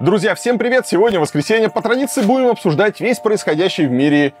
Друзья, всем привет! Сегодня воскресенье. По традиции будем обсуждать весь происходящий в мире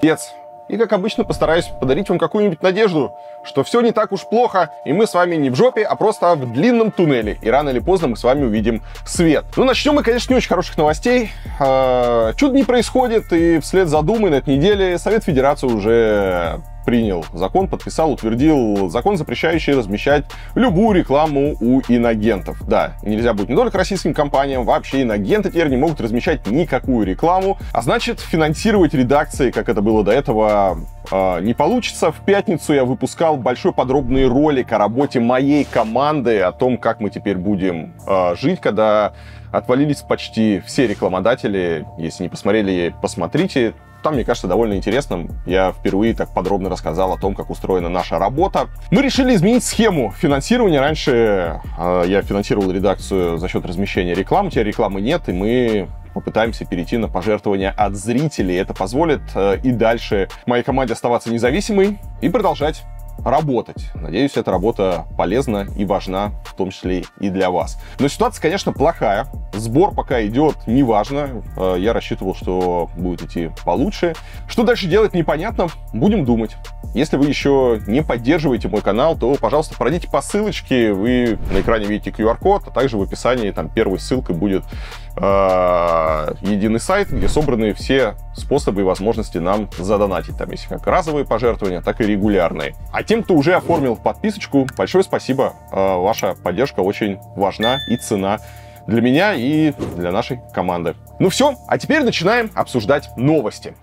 пи***ц. И, как обычно, постараюсь подарить вам какую-нибудь надежду, что все не так уж плохо, и мы с вами не в жопе, а просто в длинном туннеле. И рано или поздно мы с вами увидим свет. Ну, начнем мы, конечно, не очень хороших новостей. А, чудо не происходит, и вслед за Думой на этой неделе Совет Федерации уже принял закон, подписал, утвердил закон, запрещающий размещать любую рекламу у инагентов. Да, нельзя будет не только российским компаниям, вообще инагенты теперь не могут размещать никакую рекламу, а значит финансировать редакции, как это было до этого, а, не получится. В пятницу я выпускал большой подробный ролик о работе моей команды, о том, как мы теперь будем а, жить, когда отвалились почти все рекламодатели. Если не посмотрели, посмотрите там, мне кажется, довольно интересным. Я впервые так подробно рассказал о том, как устроена наша работа. Мы решили изменить схему финансирования. Раньше э, я финансировал редакцию за счет размещения рекламы. Теперь рекламы нет, и мы попытаемся перейти на пожертвования от зрителей. Это позволит э, и дальше моей команде оставаться независимой и продолжать работать. Надеюсь, эта работа полезна и важна, в том числе и для вас. Но ситуация, конечно, плохая. Сбор пока идет неважно. Э, я рассчитывал, что будет идти получше. Что дальше делать, непонятно. Будем думать. Если вы еще не поддерживаете мой канал, то, пожалуйста, пройдите по ссылочке. Вы на экране видите QR-код, а также в описании там первой ссылкой будет а, единый сайт, где собраны все способы и возможности нам задонатить. Там есть как разовые пожертвования, так и регулярные. А тем, кто уже оформил подписочку, большое спасибо. А, ваша поддержка очень важна и цена для меня и для нашей команды. Ну все, а теперь начинаем обсуждать новости.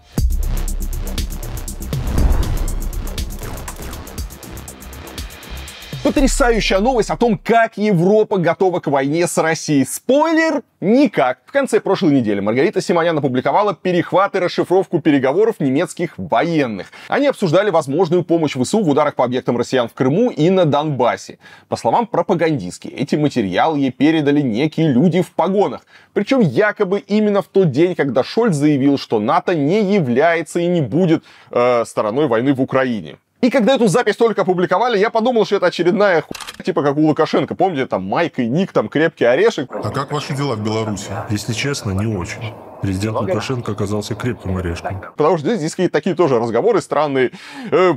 Потрясающая новость о том, как Европа готова к войне с Россией. Спойлер, никак. В конце прошлой недели Маргарита Симонян опубликовала перехват и расшифровку переговоров немецких военных. Они обсуждали возможную помощь ВСУ в ударах по объектам россиян в Крыму и на Донбассе. По словам пропагандистки, эти материалы ей передали некие люди в погонах. Причем якобы именно в тот день, когда Шольц заявил, что НАТО не является и не будет э, стороной войны в Украине. И когда эту запись только опубликовали, я подумал, что это очередная ху... типа как у Лукашенко. Помните, там Майк и Ник, там крепкий орешек. А как ваши дела в Беларуси? Если честно, не очень. Президент Лукашенко оказался крепким орешком. Потому что здесь, здесь какие-то такие тоже разговоры странные. Э,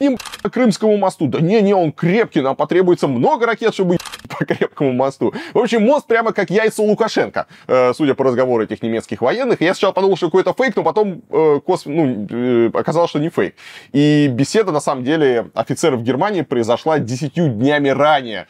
им Крымскому мосту. Да не-не, он крепкий, нам потребуется много ракет, чтобы по крепкому мосту. В общем, мост прямо как яйца Лукашенко, э, судя по разговору этих немецких военных. Я сначала подумал, что какой-то фейк, но потом э, кос... ну, э, оказалось, что не фейк. И беседа, на самом деле, офицеров Германии произошла 10 днями ранее,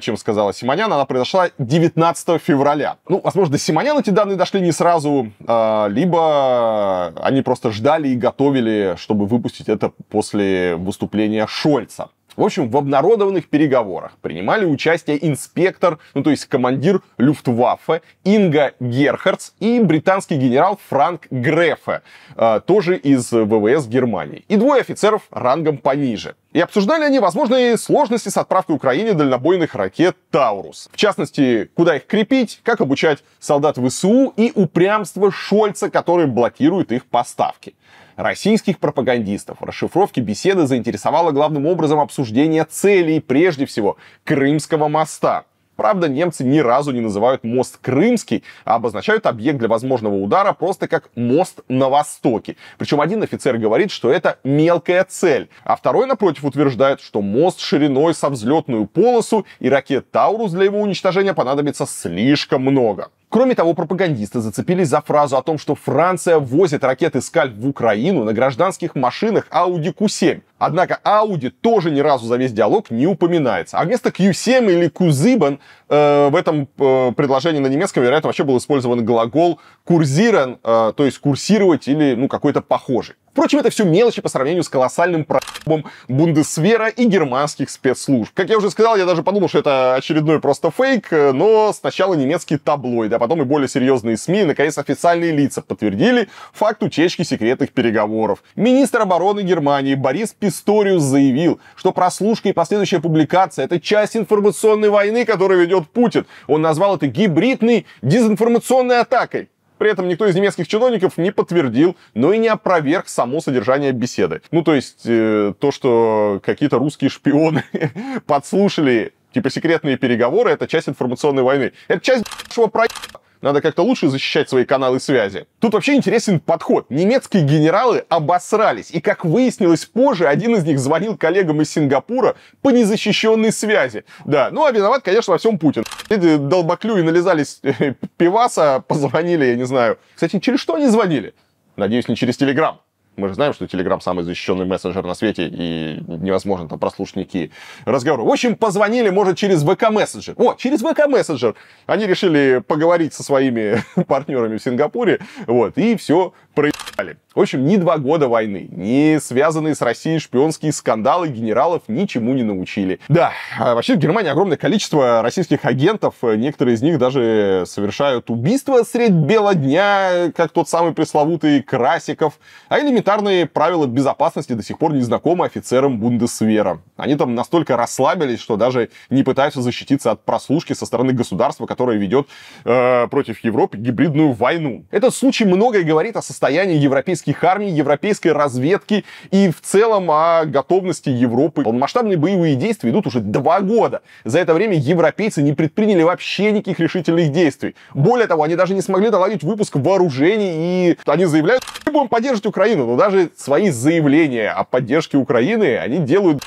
чем сказала Симонян. Она произошла 19 февраля. Ну, возможно, до Симонян эти данные дошли не сразу, а, либо они просто ждали и готовили, чтобы выпустить это после выступления Шольца. В общем, в обнародованных переговорах принимали участие инспектор, ну то есть командир Люфтваффе Инга Герхардс и британский генерал Франк Грефе, э, тоже из ВВС Германии, и двое офицеров рангом пониже. И обсуждали они возможные сложности с отправкой Украине дальнобойных ракет «Таурус». В частности, куда их крепить, как обучать солдат ВСУ и упрямство Шольца, который блокирует их поставки. Российских пропагандистов расшифровки беседы заинтересовало главным образом обсуждение целей, прежде всего, Крымского моста. Правда, немцы ни разу не называют мост Крымский, а обозначают объект для возможного удара просто как мост на востоке. Причем один офицер говорит, что это мелкая цель, а второй, напротив, утверждает, что мост шириной со взлетную полосу и ракет «Таурус» для его уничтожения понадобится слишком много. Кроме того, пропагандисты зацепились за фразу о том, что Франция возит ракеты «Скальп» в Украину на гражданских машинах Audi Q7. Однако Audi тоже ни разу за весь диалог не упоминается. А вместо Q7 или Q7 э, в этом э, предложении на немецком, вероятно, вообще был использован глагол курсиран, э, то есть курсировать или ну какой-то похожий. Впрочем, это все мелочи по сравнению с колоссальным проебом Бундесвера и германских спецслужб. Как я уже сказал, я даже подумал, что это очередной просто фейк, э, но сначала немецкие таблоиды, а потом и более серьезные СМИ, и, наконец, официальные лица подтвердили факт утечки секретных переговоров. Министр обороны Германии Борис Пис историю заявил, что прослушка и последующая публикация – это часть информационной войны, которую ведет Путин. Он назвал это гибридной дезинформационной атакой. При этом никто из немецких чиновников не подтвердил, но и не опроверг само содержание беседы. Ну, то есть, э, то, что какие-то русские шпионы подслушали типа секретные переговоры, это часть информационной войны. Это часть нашего проекта надо как-то лучше защищать свои каналы связи. Тут вообще интересен подход. Немецкие генералы обосрались. И, как выяснилось позже, один из них звонил коллегам из Сингапура по незащищенной связи. Да, ну а виноват, конечно, во всем Путин. Эти долбоклюи налезались э, пиваса, позвонили, я не знаю. Кстати, через что они звонили? Надеюсь, не через Телеграм. Мы же знаем, что Telegram самый защищенный мессенджер на свете, и невозможно там прослушать никакие разговоры. В общем, позвонили, может, через ВК-мессенджер. О, через ВК-мессенджер. Они решили поговорить со своими партнерами в Сингапуре, вот, и все проебали. В общем, ни два года войны, ни связанные с Россией шпионские скандалы генералов ничему не научили. Да, а вообще в Германии огромное количество российских агентов, э, некоторые из них даже совершают убийства средь бела дня, как тот самый пресловутый Красиков, а элементарные правила безопасности до сих пор не знакомы офицерам Бундесвера. Они там настолько расслабились, что даже не пытаются защититься от прослушки со стороны государства, которое ведет э, против Европы гибридную войну. Этот случай многое говорит о состоянии европейских российских армий, европейской разведки и в целом о готовности Европы. Полномасштабные боевые действия идут уже два года. За это время европейцы не предприняли вообще никаких решительных действий. Более того, они даже не смогли наладить выпуск вооружений, и они заявляют, что будем поддерживать Украину, но даже свои заявления о поддержке Украины они делают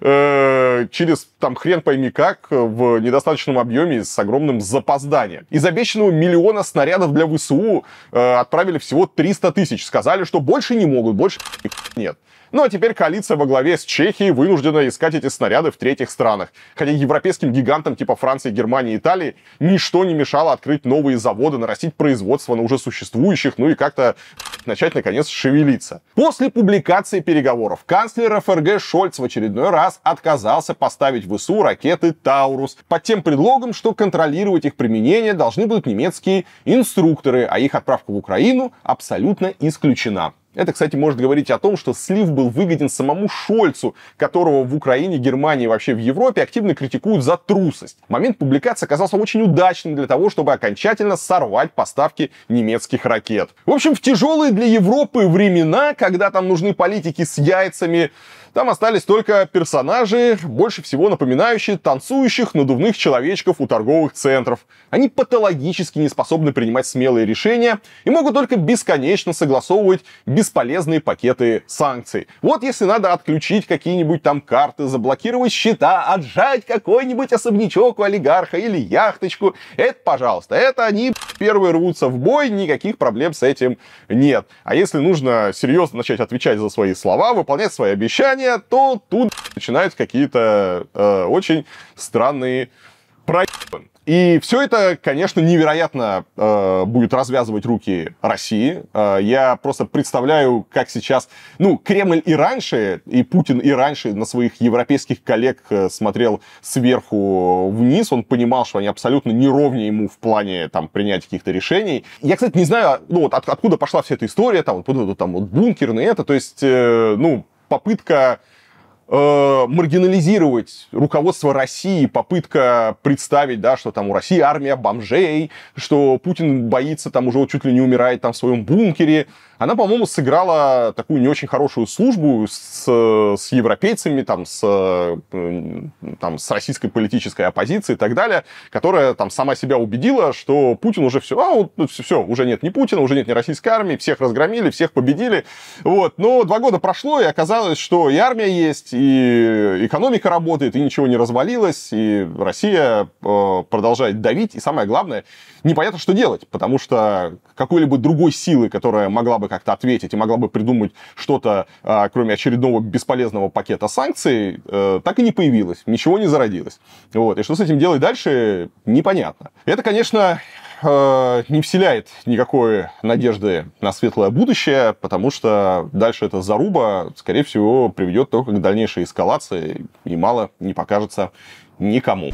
э, через там хрен пойми как, в недостаточном объеме с огромным запозданием. Из обещанного миллиона снарядов для ВСУ э, отправили всего 300 тысяч. Сказали, что больше не могут, больше нет. Ну а теперь коалиция во главе с Чехией вынуждена искать эти снаряды в третьих странах. Хотя европейским гигантам типа Франции, Германии Италии ничто не мешало открыть новые заводы, нарастить производство на уже существующих, ну и как-то начать, наконец, шевелиться. После публикации переговоров канцлер ФРГ Шольц в очередной раз отказался поставить в ВСУ ракеты «Таурус» под тем предлогом, что контролировать их применение должны будут немецкие инструкторы, а их отправка в Украину абсолютно исключена. Это, кстати, может говорить о том, что слив был выгоден самому Шольцу, которого в Украине, Германии и вообще в Европе активно критикуют за трусость. Момент публикации оказался очень удачным для того, чтобы окончательно сорвать поставки немецких ракет. В общем, в тяжелые для Европы времена, когда там нужны политики с яйцами, там остались только персонажи, больше всего напоминающие танцующих надувных человечков у торговых центров. Они патологически не способны принимать смелые решения и могут только бесконечно согласовывать бесполезные пакеты санкций. Вот если надо отключить какие-нибудь там карты, заблокировать счета, отжать какой-нибудь особнячок у олигарха или яхточку, это пожалуйста, это они первые рвутся в бой, никаких проблем с этим нет. А если нужно серьезно начать отвечать за свои слова, выполнять свои обещания, движения, то тут начинаются какие-то э, очень странные проебы. И все это, конечно, невероятно э, будет развязывать руки России. Э, я просто представляю, как сейчас, ну, Кремль и раньше, и Путин и раньше на своих европейских коллег э, смотрел сверху вниз. Он понимал, что они абсолютно неровнее ему в плане там принять каких-то решений. Я, кстати, не знаю, ну, вот от, откуда пошла вся эта история, там, вот, вот, там, вот бункерный это, то есть, э, ну, попытка э, маргинализировать руководство России, попытка представить, да, что там у России армия бомжей, что Путин боится, там уже чуть ли не умирает там в своем бункере, она, по-моему, сыграла такую не очень хорошую службу с, с европейцами, там, с, э, там, с российской политической оппозицией и так далее, которая там сама себя убедила, что Путин уже все, а, вот, ну, все, уже нет ни Путина, уже нет ни российской армии, всех разгромили, всех победили. Вот. Но два года прошло, и оказалось, что и армия есть, и экономика работает, и ничего не развалилось, и Россия э, продолжает давить, и самое главное, непонятно, что делать, потому что какой-либо другой силы, которая могла бы бы как-то ответить и могла бы придумать что-то, э, кроме очередного бесполезного пакета санкций, э, так и не появилось, ничего не зародилось. Вот. И что с этим делать дальше, непонятно. Это, конечно, э, не вселяет никакой надежды на светлое будущее, потому что дальше эта заруба, скорее всего, приведет только к дальнейшей эскалации, и мало не покажется никому.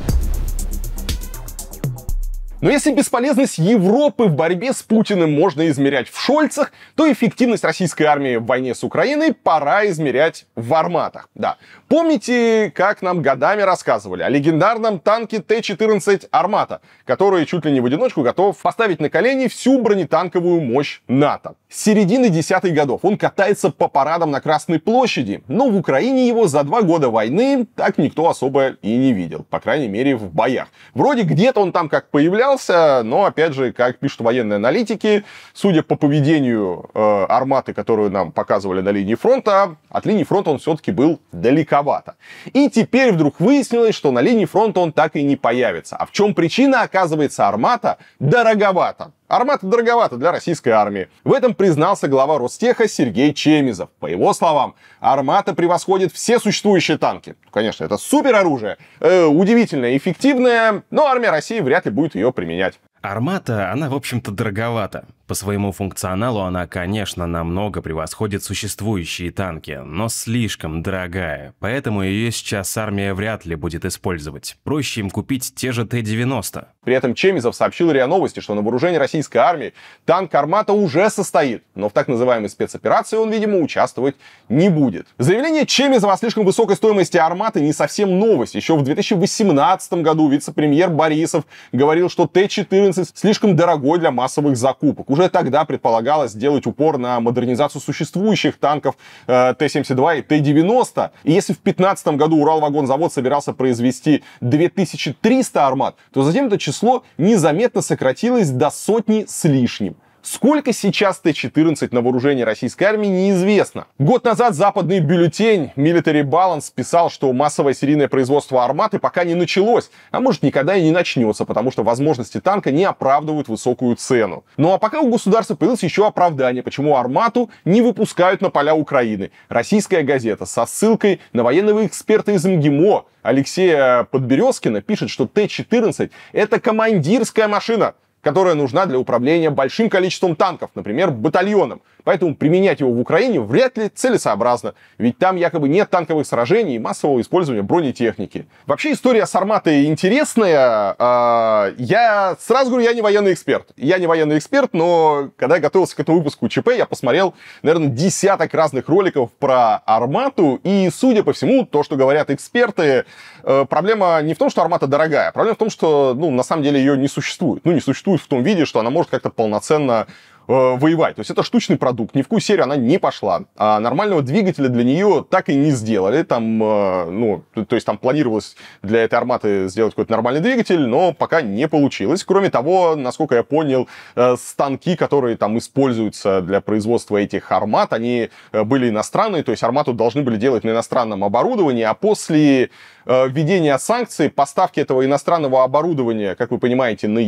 Но если бесполезность Европы в борьбе с Путиным можно измерять в Шольцах, то эффективность российской армии в войне с Украиной пора измерять в арматах. Да, Помните, как нам годами рассказывали о легендарном танке Т-14 «Армата», который чуть ли не в одиночку готов поставить на колени всю бронетанковую мощь НАТО. С середины десятых годов он катается по парадам на Красной площади, но в Украине его за два года войны так никто особо и не видел, по крайней мере в боях. Вроде где-то он там как появлялся, но опять же, как пишут военные аналитики, судя по поведению э, «Арматы», которую нам показывали на линии фронта, от линии фронта он все-таки был далеко жутковато. И теперь вдруг выяснилось, что на линии фронта он так и не появится. А в чем причина, оказывается, армата дороговато. Армата дороговато для российской армии. В этом признался глава Ростеха Сергей Чемизов. По его словам, армата превосходит все существующие танки. Ну, конечно, это супероружие, э, удивительное, эффективное, но армия России вряд ли будет ее применять. Армата, она, в общем-то, дороговата. По своему функционалу она, конечно, намного превосходит существующие танки, но слишком дорогая, поэтому ее сейчас армия вряд ли будет использовать. Проще им купить те же Т-90. При этом Чемизов сообщил РИА Новости, что на вооружении российской армии танк «Армата» уже состоит, но в так называемой спецоперации он, видимо, участвовать не будет. Заявление Чемизова о слишком высокой стоимости «Арматы» не совсем новость. Еще в 2018 году вице-премьер Борисов говорил, что Т-14 слишком дорогой для массовых закупок. Уже уже тогда предполагалось сделать упор на модернизацию существующих танков э, Т-72 и Т-90. И если в 2015 году Уралвагонзавод собирался произвести 2300 армат, то затем это число незаметно сократилось до сотни с лишним. Сколько сейчас Т-14 на вооружении российской армии, неизвестно. Год назад западный бюллетень Military Balance писал, что массовое серийное производство арматы пока не началось, а может никогда и не начнется, потому что возможности танка не оправдывают высокую цену. Ну а пока у государства появилось еще оправдание, почему армату не выпускают на поля Украины. Российская газета со ссылкой на военного эксперта из МГИМО Алексея Подберезкина пишет, что Т-14 это командирская машина, которая нужна для управления большим количеством танков, например, батальоном, Поэтому применять его в Украине вряд ли целесообразно, ведь там якобы нет танковых сражений и массового использования бронетехники. Вообще история с Арматой интересная. А, я сразу говорю, я не военный эксперт. Я не военный эксперт, но когда я готовился к этому выпуску ЧП, я посмотрел, наверное, десяток разных роликов про Армату. И, судя по всему, то, что говорят эксперты, э, проблема не в том, что Армата дорогая, а проблема в том, что, ну, на самом деле ее не существует. Ну, не существует в том виде, что она может как-то полноценно Э, воевать. То есть это штучный продукт, ни в какую серию она не пошла. А нормального двигателя для нее так и не сделали. Там, э, ну, то есть там планировалось для этой арматы сделать какой-то нормальный двигатель, но пока не получилось. Кроме того, насколько я понял, э, станки, которые там используются для производства этих армат, они были иностранные, то есть армату должны были делать на иностранном оборудовании, а после введения санкций поставки этого иностранного оборудования, как вы понимаете, на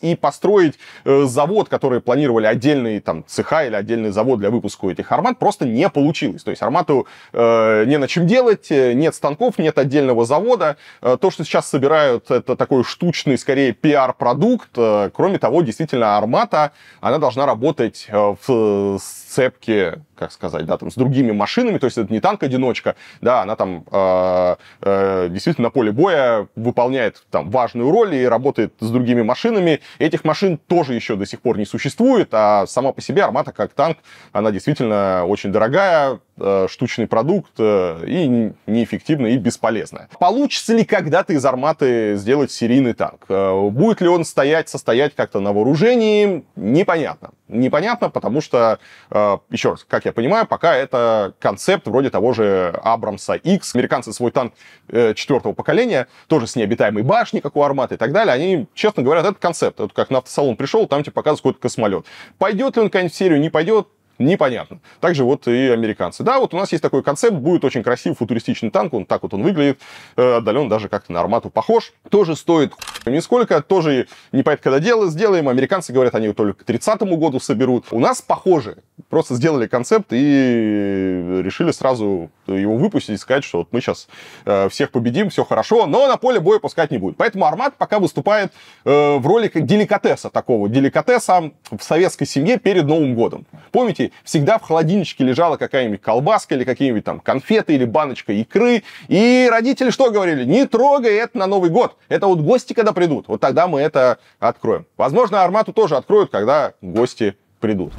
и построить э, завод, который планировали отдельный там цеха или отдельный завод для выпуска этих армат, просто не получилось. То есть армату э, не на чем делать, э, нет станков, нет отдельного завода. Э, то, что сейчас собирают, это такой штучный, скорее, пиар-продукт. Э, кроме того, действительно, армата, она должна работать э, в э, сцепке как сказать, да, там, с другими машинами, то есть это не танк-одиночка, да, она там э, э, действительно на поле боя выполняет там важную роль и работает с другими машинами. Этих машин тоже еще до сих пор не существует, а сама по себе армата как танк, она действительно очень дорогая, э, штучный продукт э, и неэффективная, и бесполезная. Получится ли когда-то из арматы сделать серийный танк? Э, будет ли он стоять, состоять как-то на вооружении? Непонятно. Непонятно, потому что, э, еще раз, как я понимаю, пока это концепт вроде того же Абрамса X. Американцы свой танк э, четвертого поколения, тоже с необитаемой башней, как у Арматы и так далее, они, честно говоря, это концепт. Это как на автосалон пришел, там тебе показывают какой-то космолет. Пойдет ли он, конечно, в серию, не пойдет, непонятно. Также вот и американцы. Да, вот у нас есть такой концепт, будет очень красивый футуристичный танк, он так вот он выглядит, э, отдален даже как-то на армату похож. Тоже стоит нисколько, тоже не понятно, когда дело сделаем. Американцы говорят, они его только к 30 году соберут. У нас похоже, просто сделали концепт и решили сразу его выпустить и сказать, что вот мы сейчас э, всех победим, все хорошо, но на поле боя пускать не будет. Поэтому Армат пока выступает э, в роли деликатеса такого, деликатеса в советской семье перед Новым годом. Помните, всегда в холодильничке лежала какая-нибудь колбаска или какие-нибудь там конфеты или баночка икры, и родители что говорили? Не трогай это на Новый год, это вот гости когда придут, вот тогда мы это откроем. Возможно, Армату тоже откроют, когда гости придут.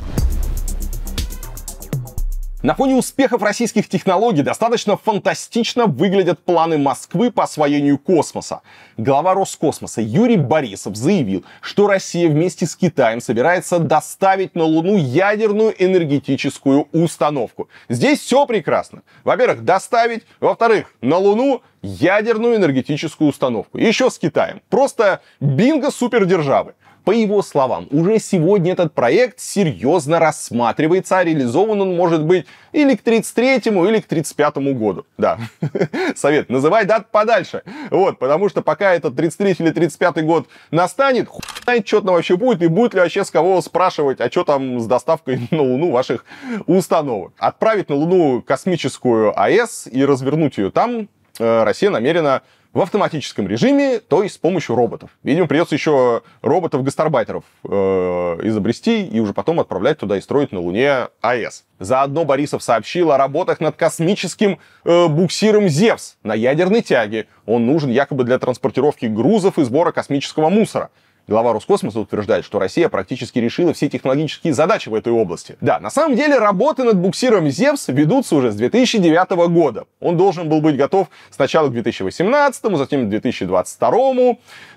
На фоне успехов российских технологий достаточно фантастично выглядят планы Москвы по освоению космоса. Глава Роскосмоса Юрий Борисов заявил, что Россия вместе с Китаем собирается доставить на Луну ядерную энергетическую установку. Здесь все прекрасно. Во-первых, доставить. Во-вторых, на Луну ядерную энергетическую установку. Еще с Китаем. Просто бинго супердержавы. По его словам, уже сегодня этот проект серьезно рассматривается, а реализован он может быть или к 33-му, или к 35-му году. Да, совет, называй дат подальше. Вот, потому что пока этот 33 или 35 год настанет, хуй знает, что там вообще будет, и будет ли вообще с кого спрашивать, а что там с доставкой на Луну ваших установок. Отправить на Луну космическую АЭС и развернуть ее там э, Россия намерена в автоматическом режиме, то есть с помощью роботов. Видимо, придется еще роботов-гастарбайтеров э, изобрести и уже потом отправлять туда и строить на Луне АЭС. Заодно Борисов сообщил о работах над космическим э, буксиром «Зевс» на ядерной тяге. Он нужен якобы для транспортировки грузов и сбора космического мусора. Глава Роскосмоса утверждает, что Россия практически решила все технологические задачи в этой области. Да, на самом деле работы над буксиром «Зевс» ведутся уже с 2009 года. Он должен был быть готов сначала к 2018, затем к 2022,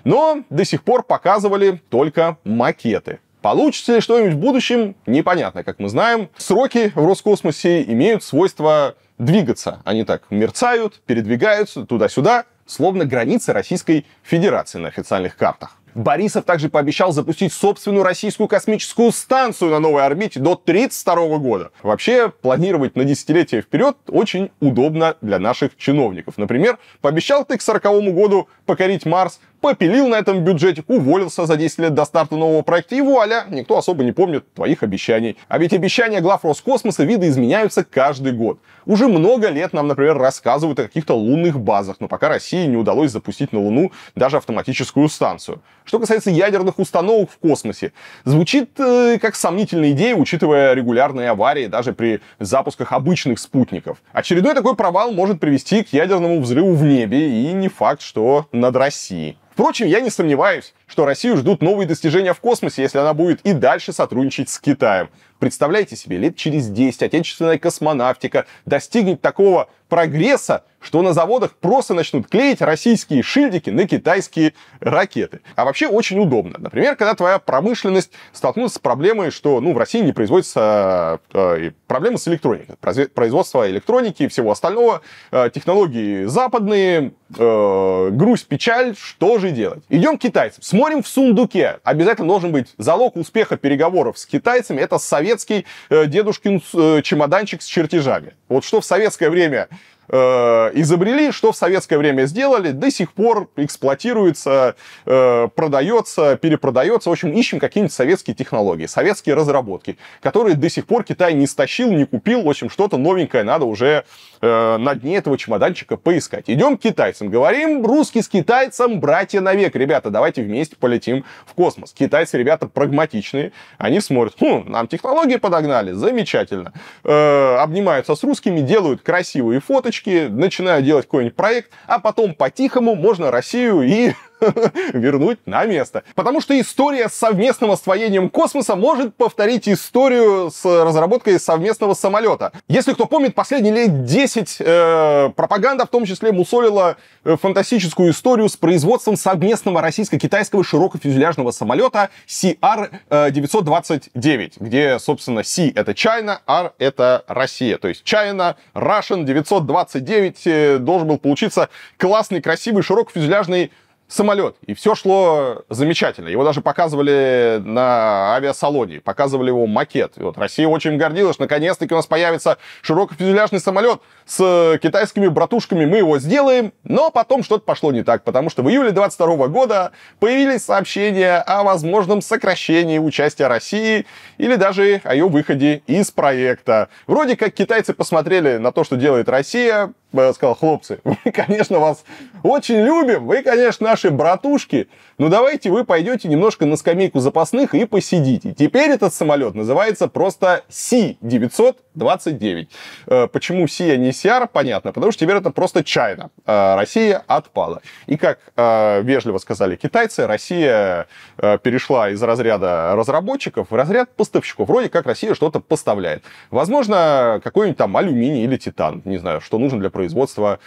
но до сих пор показывали только макеты. Получится ли что-нибудь в будущем, непонятно, как мы знаем. Сроки в Роскосмосе имеют свойство двигаться. Они так мерцают, передвигаются туда-сюда, словно границы Российской Федерации на официальных картах. Борисов также пообещал запустить собственную российскую космическую станцию на новой орбите до 32 года. Вообще, планировать на десятилетия вперед очень удобно для наших чиновников. Например, пообещал ты к 1940 году покорить Марс, попилил на этом бюджете, уволился за 10 лет до старта нового проекта и вуаля, никто особо не помнит твоих обещаний. А ведь обещания глав Роскосмоса видоизменяются каждый год. Уже много лет нам, например, рассказывают о каких-то лунных базах, но пока России не удалось запустить на Луну даже автоматическую станцию. Что касается ядерных установок в космосе, звучит э, как сомнительная идея, учитывая регулярные аварии даже при запусках обычных спутников. Очередной такой провал может привести к ядерному взрыву в небе, и не факт, что над Россией. Впрочем, я не сомневаюсь, что Россию ждут новые достижения в космосе, если она будет и дальше сотрудничать с Китаем. Представляете себе, лет через 10 отечественная космонавтика достигнет такого прогресса, что на заводах просто начнут клеить российские шильдики на китайские ракеты. А вообще очень удобно. Например, когда твоя промышленность столкнулась с проблемой, что ну, в России не производится э, проблемы с электроникой. Производство электроники и всего остального. Э, технологии западные. Э, грусть, печаль. Что же делать? Идем к китайцам. Смотрим Смотрим в сундуке. Обязательно должен быть залог успеха переговоров с китайцами. Это советский э, дедушкин э, чемоданчик с чертежами. Вот что в советское время Э, изобрели, что в советское время сделали, до сих пор эксплуатируется, э, продается, перепродается. В общем, ищем какие-нибудь советские технологии, советские разработки, которые до сих пор Китай не стащил, не купил. В общем, что-то новенькое надо уже э, на дне этого чемоданчика поискать. Идем к китайцам, говорим, русский с китайцем, братья навек. Ребята, давайте вместе полетим в космос. Китайцы, ребята, прагматичные. Они смотрят, хм, нам технологии подогнали, замечательно. обнимаются с русскими, делают красивые фоточки, ручки, начинаю делать какой-нибудь проект, а потом по-тихому можно Россию и вернуть на место. Потому что история с совместным освоением космоса может повторить историю с разработкой совместного самолета. Если кто помнит, последние лет 10 э, пропаганда в том числе мусолила э, фантастическую историю с производством совместного российско-китайского широкофюзеляжного самолета CR-929, э, где, собственно, C — это China, R — это Россия. То есть China Russian 929 должен был получиться классный, красивый, широкофюзеляжный самолет. И все шло замечательно. Его даже показывали на авиасалоне, показывали его макет. И вот Россия очень гордилась. Наконец-таки у нас появится широкофюзеляжный самолет с китайскими братушками. Мы его сделаем, но потом что-то пошло не так, потому что в июле 22 года появились сообщения о возможном сокращении участия России или даже о ее выходе из проекта. Вроде как китайцы посмотрели на то, что делает Россия, сказал, хлопцы, мы, конечно, вас очень любим, вы, конечно, наши братушки, но давайте вы пойдете немножко на скамейку запасных и посидите. Теперь этот самолет называется просто Си-929. Э, почему Си, а не CR, понятно, потому что теперь это просто Чайна. Э, Россия отпала. И как э, вежливо сказали китайцы, Россия перешла из разряда разработчиков в разряд поставщиков. Вроде как Россия что-то поставляет. Возможно, какой-нибудь там алюминий или титан, не знаю, что нужно для производства производства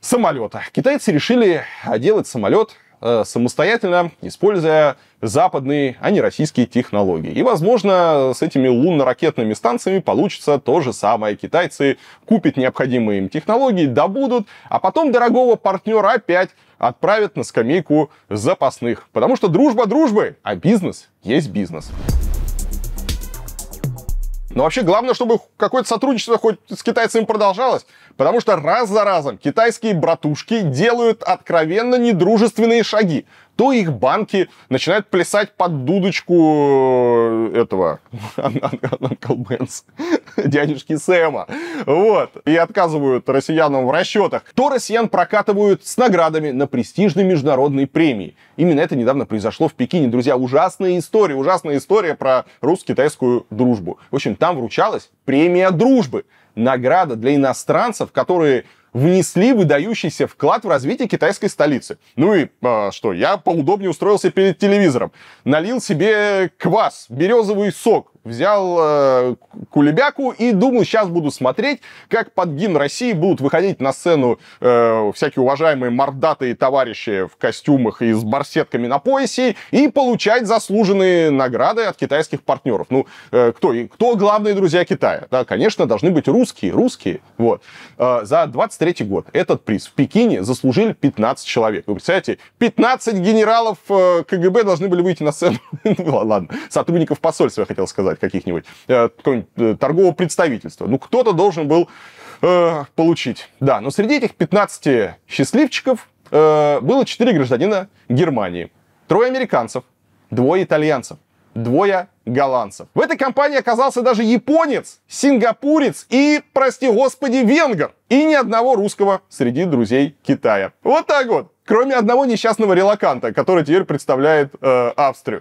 самолета. Китайцы решили делать самолет э, самостоятельно, используя западные, а не российские технологии. И, возможно, с этими лунно-ракетными станциями получится то же самое. Китайцы купят необходимые им технологии, добудут, а потом дорогого партнера опять отправят на скамейку запасных. Потому что дружба дружбы, а бизнес есть бизнес. Но вообще главное, чтобы какое-то сотрудничество хоть с китайцами продолжалось, потому что раз за разом китайские братушки делают откровенно недружественные шаги то их банки начинают плясать под дудочку э, этого Uncle Ben's, дядюшки Сэма. Вот. И отказывают россиянам в расчетах. То россиян прокатывают с наградами на престижной международной премии. Именно это недавно произошло в Пекине. Друзья, ужасная история, ужасная история про русско-китайскую дружбу. В общем, там вручалась премия дружбы награда для иностранцев, которые внесли выдающийся вклад в развитие китайской столицы. Ну и э, что, я поудобнее устроился перед телевизором. Налил себе квас, березовый сок, взял э, кулебяку и думаю, сейчас буду смотреть, как под гимн России будут выходить на сцену э, всякие уважаемые мордатые товарищи в костюмах и с барсетками на поясе и получать заслуженные награды от китайских партнеров. Ну, э, кто, кто главные друзья Китая? Да, конечно, должны быть русские, русские. Вот. Э, за 23 год этот приз в Пекине заслужили 15 человек. Вы представляете, 15 генералов э, КГБ должны были выйти на сцену. Ну, ладно, сотрудников посольства, я хотел сказать. Э, каких-нибудь, э, э, торгового представительства. Ну, кто-то должен был получить. Да, но среди этих 15 счастливчиков было 4 гражданина Германии, трое американцев, двое итальянцев, двое голландцев. В этой компании оказался даже японец, сингапурец и, прости господи, венгер. И ни одного русского среди друзей Китая. Вот так вот. Кроме одного несчастного релаканта, который теперь представляет э, Австрию.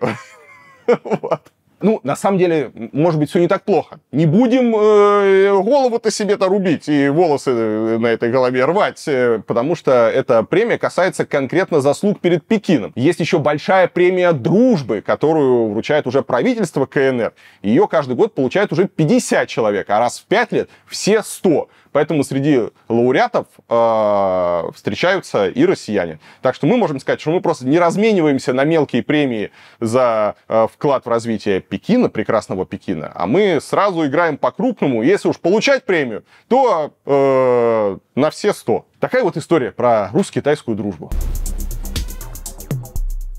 Вот. Ну, на самом деле, может быть, все не так плохо. Не будем э, голову-то себе-то рубить и волосы э, на этой голове рвать, э, потому что эта премия касается конкретно заслуг перед Пекином. Есть еще большая премия дружбы, которую вручает уже правительство КНР. Ее каждый год получает уже 50 человек, а раз в 5 лет все 100. Поэтому среди лауреатов э, встречаются и россияне. Так что мы можем сказать, что мы просто не размениваемся на мелкие премии за э, вклад в развитие Пекина, прекрасного Пекина, а мы сразу играем по-крупному. Если уж получать премию, то э, на все сто. Такая вот история про русско-китайскую дружбу.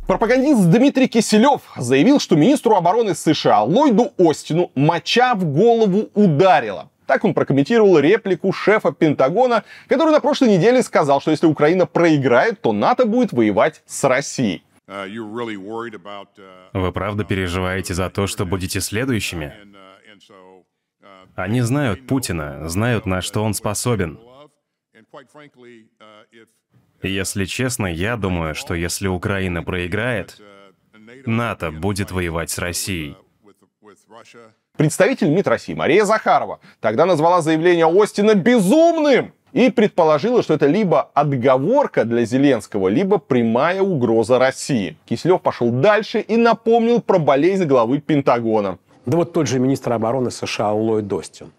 Пропагандист Дмитрий Киселев заявил, что министру обороны США Ллойду Остину моча в голову ударила. Так он прокомментировал реплику шефа Пентагона, который на прошлой неделе сказал, что если Украина проиграет, то НАТО будет воевать с Россией. Uh, uh, Вы правда uh, переживаете за то, что будете следующими? Они знают Путина, знают, на что он способен. Если честно, я думаю, что если Украина проиграет, НАТО будет воевать с Россией. Представитель МИД России Мария Захарова тогда назвала заявление Остина безумным и предположила, что это либо отговорка для Зеленского, либо прямая угроза России. Киселев пошел дальше и напомнил про болезнь главы Пентагона. Да вот тот же министр обороны США Ллойд Остин.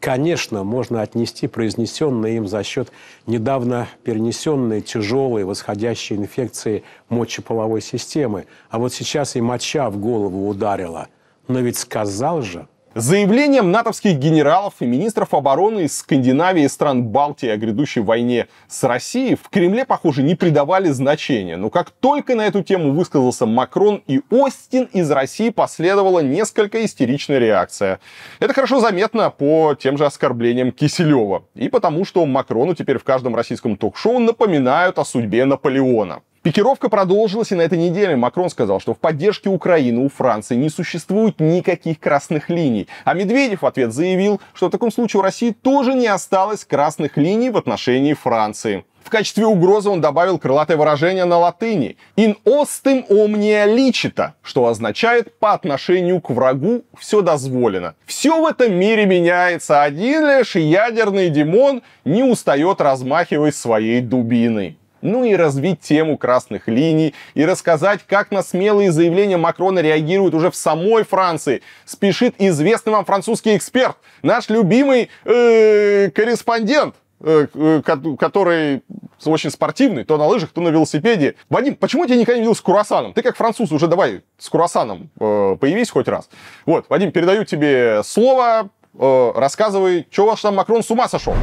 Конечно, можно отнести произнесенные им за счет недавно перенесенной тяжелой восходящей инфекции мочеполовой системы. А вот сейчас и моча в голову ударила – но ведь сказал же. Заявлением натовских генералов и министров обороны из Скандинавии и стран Балтии о грядущей войне с Россией в Кремле, похоже, не придавали значения. Но как только на эту тему высказался Макрон и Остин, из России последовала несколько истеричная реакция. Это хорошо заметно по тем же оскорблениям Киселева. И потому, что Макрону теперь в каждом российском ток-шоу напоминают о судьбе Наполеона. Пикировка продолжилась и на этой неделе Макрон сказал, что в поддержке Украины у Франции не существует никаких красных линий. А Медведев в ответ заявил, что в таком случае у России тоже не осталось красных линий в отношении Франции. В качестве угрозы он добавил крылатое выражение на латыни «in ostem omnia licita», что означает «по отношению к врагу все дозволено». Все в этом мире меняется, один лишь ядерный Димон не устает размахивать своей дубиной. Ну и развить тему красных линий и рассказать, как на смелые заявления Макрона реагируют уже в самой Франции. Спешит известный вам французский эксперт, наш любимый э, корреспондент, э, э, который очень спортивный, то на лыжах, то на велосипеде. Вадим, почему я тебя никогда не видел с круассаном? Ты как француз уже давай с круассаном появись хоть раз. Вот, Вадим, передаю тебе слово, э, рассказывай, что вас там Макрон с ума сошел.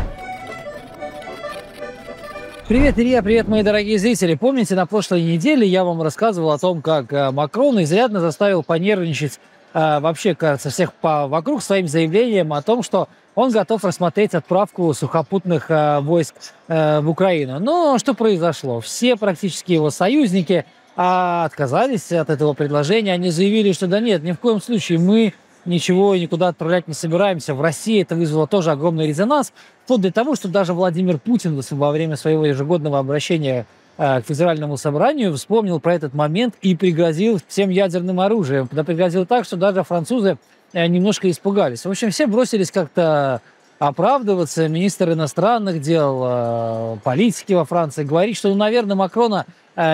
Привет, Илья, привет, мои дорогие зрители. Помните, на прошлой неделе я вам рассказывал о том, как э, Макрон изрядно заставил понервничать э, вообще, кажется, всех по, вокруг своим заявлением о том, что он готов рассмотреть отправку сухопутных э, войск э, в Украину. Но что произошло? Все практически его союзники а, отказались от этого предложения. Они заявили, что да нет, ни в коем случае мы ничего и никуда отправлять не собираемся. В России это вызвало тоже огромный резонанс, вплоть до того, что даже Владимир Путин во время своего ежегодного обращения э, к федеральному собранию, вспомнил про этот момент и пригрозил всем ядерным оружием. Да пригрозил так, что даже французы э, немножко испугались. В общем, все бросились как-то оправдываться. Министр иностранных дел, э, политики во Франции говорит, что, ну, наверное, Макрона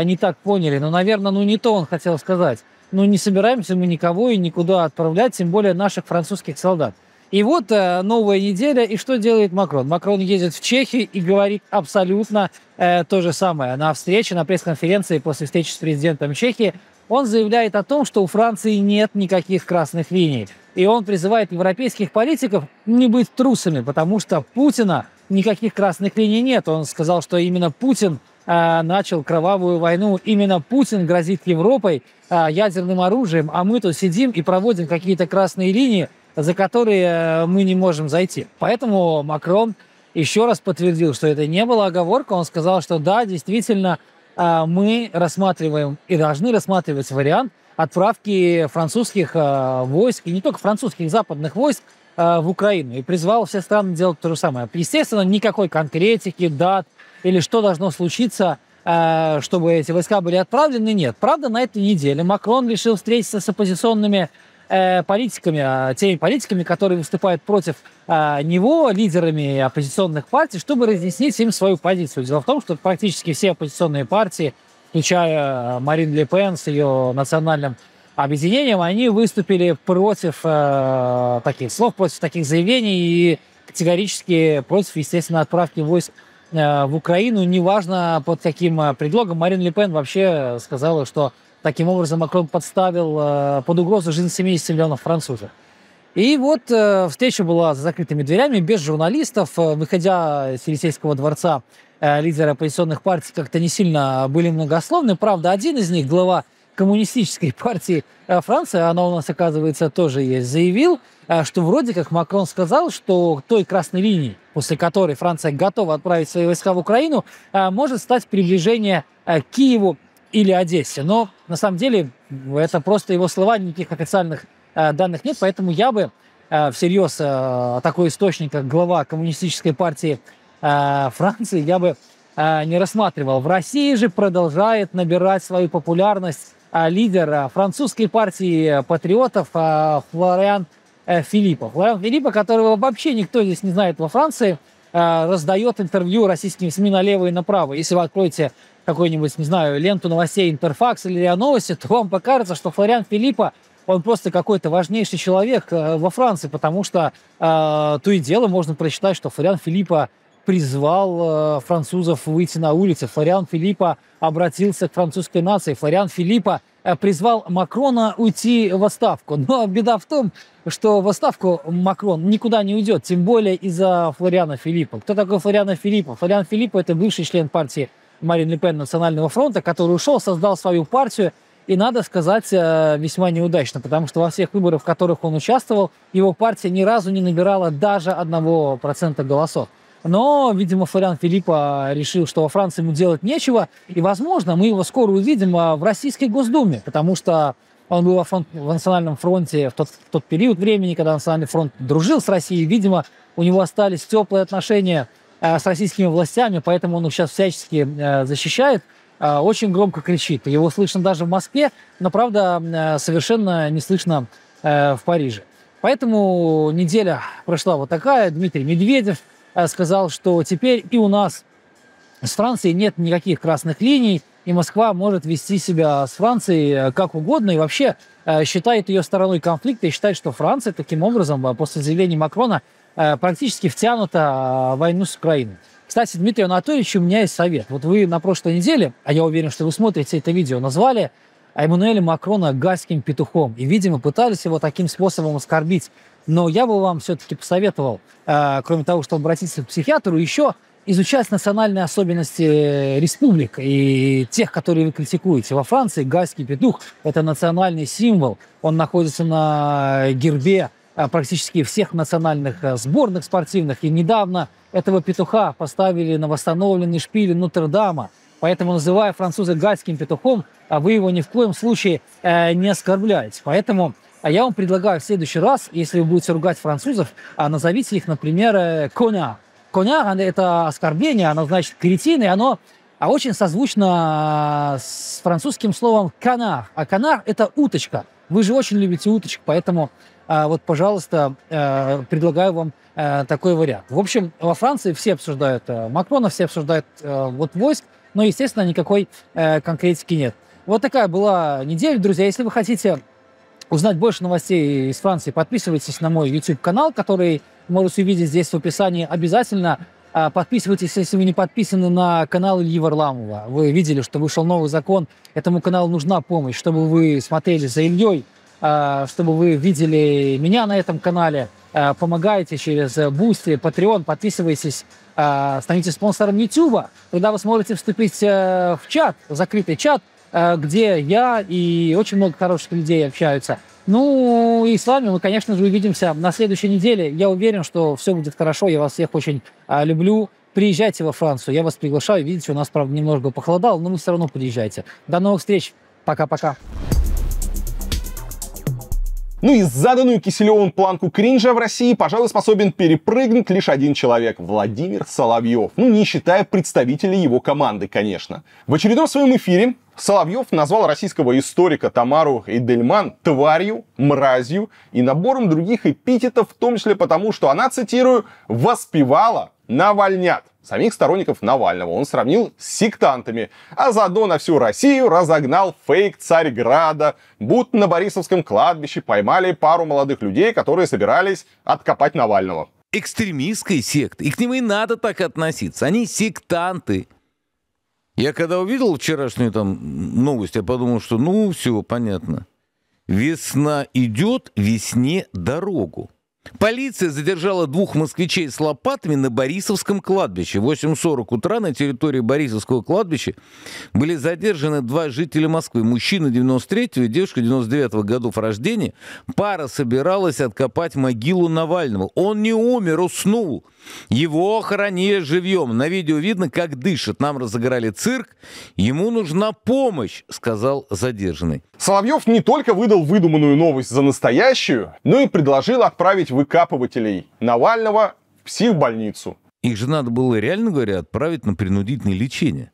не так поняли, но, ну, наверное, ну не то он хотел сказать. Ну, не собираемся мы никого и никуда отправлять, тем более наших французских солдат. И вот э, новая неделя, и что делает Макрон? Макрон ездит в Чехию и говорит абсолютно э, то же самое. На встрече, на пресс-конференции после встречи с президентом Чехии он заявляет о том, что у Франции нет никаких красных линий. И он призывает европейских политиков не быть трусами, потому что Путина никаких красных линий нет. Он сказал, что именно Путин – а, начал кровавую войну. Именно Путин грозит Европой а, ядерным оружием, а мы тут сидим и проводим какие-то красные линии, за которые э, мы не можем зайти. Поэтому Макрон еще раз подтвердил, что это не была оговорка. Он сказал, что да, действительно, а, мы рассматриваем и должны рассматривать вариант отправки французских войск, и не только французских, западных войск в Украину. И призвал все страны делать то же самое. Естественно, никакой конкретики, дат, или что должно случиться, э, чтобы эти войска были отправлены, нет. Правда, на этой неделе Макрон решил встретиться с оппозиционными э, политиками, а, теми политиками, которые выступают против э, него, лидерами оппозиционных партий, чтобы разъяснить им свою позицию. Дело в том, что практически все оппозиционные партии, включая Марин Ле Пен с ее национальным объединением, они выступили против э, таких слов, против таких заявлений и категорически против, естественно, отправки войск Э, в Украину, неважно под каким э, предлогом. Марин Ле вообще сказала, что таким образом Макрон подставил э, под угрозу жизнь 70 миллионов французов. И вот встреча была за закрытыми дверями, без журналистов. Выходя с Елисейского дворца, лидеры оппозиционных партий как-то не сильно были многословны. Правда, один из них, глава коммунистической партии Франции, она у нас, оказывается, тоже есть, заявил, что вроде как Макрон сказал, что той красной линии, после которой Франция готова отправить свои войска в Украину, а, может стать приближение а, к Киеву или Одессе. Но на самом деле это просто его слова, никаких официальных а, данных нет, поэтому я бы всерьез такой источник, как глава коммунистической партии Франции, я бы не рассматривал. В России же продолжает набирать свою популярность лидер французской партии патриотов Флориан Э, Филиппа, Лоран Филиппа, которого вообще никто здесь не знает во Франции, э, раздает интервью российским СМИ налево и направо. Если вы откроете какую-нибудь, не знаю, ленту новостей Интерфакс или РИА Новости, то вам покажется, что Флориан Филиппа он просто какой-то важнейший человек э, во Франции, потому что э, то и дело можно прочитать, что Флориан Филиппа призвал э, французов выйти на улицы. Флориан Филиппа обратился к французской нации. Флориан Филиппа Э, призвал Макрона уйти в отставку. Но беда в том, что в отставку Макрон никуда не уйдет, тем более из-за Флориана Филиппа. Кто такой Флориана Филиппа? Флориан Филиппа – это бывший член партии Марин Ле Пен Национального фронта, который ушел, создал свою партию, и, надо сказать, э, весьма неудачно, потому что во всех выборах, в которых он участвовал, его партия ни разу не набирала даже одного процента голосов. Но, видимо, Флориан Филиппа решил, что во Франции ему делать нечего. И, возможно, мы его скоро увидим а, в Российской Госдуме, потому что он был во фронт, в Национальном фронте в тот, в тот период времени, когда Национальный фронт дружил с Россией. Видимо, у него остались теплые отношения э, с российскими властями, поэтому он их сейчас всячески э, защищает. Э, очень громко кричит. Его слышно даже в Москве, но, правда, э, совершенно не слышно э, в Париже. Поэтому неделя прошла вот такая. Дмитрий Медведев, Э, сказал, что теперь и у нас с Францией нет никаких красных линий, и Москва может вести себя с Францией э, как угодно, и вообще э, считает ее стороной конфликта, и считает, что Франция таким образом после заявления Макрона практически втянута в войну с Украиной. Кстати, Дмитрий Анатольевич, у меня есть совет. Вот вы на прошлой неделе, а я уверен, что вы смотрите это видео, назвали Эммануэля Макрона гайским петухом. И, видимо, пытались его таким способом оскорбить. Но я бы вам все-таки посоветовал, э, кроме того, что обратиться к психиатру, еще изучать национальные особенности э, республик и тех, которые вы критикуете. Во Франции гайский петух – это национальный символ. Он находится на гербе э, практически всех национальных сборных спортивных. И недавно этого петуха поставили на восстановленный шпиль Нотр-Дама. Поэтому, называя француза гайским петухом, а вы его ни в коем случае не оскорбляете. Поэтому а я вам предлагаю в следующий раз, если вы будете ругать французов, а назовите их, например, э, коня. Коня – это оскорбление, оно значит кретины, оно а очень созвучно э, с французским словом «канар». А «канар» – это уточка. Вы же очень любите уточек, поэтому э, вот, пожалуйста, предлагаю вам такой вариант. В общем, во Франции все обсуждают Макрона, все обсуждают вот войск, но, естественно, никакой конкретики нет. Вот такая была неделя, друзья. Если вы хотите узнать больше новостей из Франции, подписывайтесь на мой YouTube-канал, который можете увидеть здесь в описании. Обязательно а, Подписывайтесь, если вы не подписаны на канал Ильи Варламова. Вы видели, что вышел новый закон. Этому каналу нужна помощь, чтобы вы смотрели за Ильей, а, чтобы вы видели меня на этом канале. А, помогайте через Boosty, Patreon, подписывайтесь, станете спонсором YouTube. Тогда вы сможете вступить э, в чат, в закрытый чат, Э, где я и очень много хороших людей общаются. Ну и с вами мы, конечно же, увидимся на следующей неделе. Я уверен, что все будет хорошо. Я вас всех очень а, люблю. Приезжайте во Францию. Я вас приглашаю. Видите, у нас, правда, немножко похолодало, но вы все равно приезжайте. До новых встреч. Пока-пока. Ну и заданную Киселевым планку кринжа в России, пожалуй, способен перепрыгнуть лишь один человек — Владимир Соловьев. Ну, не считая представителей его команды, конечно. В очередном своем эфире Соловьев назвал российского историка Тамару Эдельман тварью, мразью и набором других эпитетов, в том числе потому, что она, цитирую, «воспевала Навальнят» самих сторонников Навального он сравнил с сектантами, а заодно на всю Россию разогнал фейк Царьграда, будто на Борисовском кладбище поймали пару молодых людей, которые собирались откопать Навального. Экстремистской секты, и к ним и надо так относиться, они сектанты. Я когда увидел вчерашнюю там новость, я подумал, что ну все, понятно. Весна идет, весне дорогу. Полиция задержала двух москвичей с лопатами на Борисовском кладбище. В 8.40 утра на территории Борисовского кладбища были задержаны два жителя Москвы. Мужчина 93-го и девушка 99-го годов рождения. Пара собиралась откопать могилу Навального. Он не умер, уснул. Его хоронили живьем. На видео видно, как дышит. Нам разыграли цирк. Ему нужна помощь, сказал задержанный. Соловьев не только выдал выдуманную новость за настоящую, но и предложил отправить выкапывателей Навального в психбольницу. Их же надо было, реально говоря, отправить на принудительное лечение.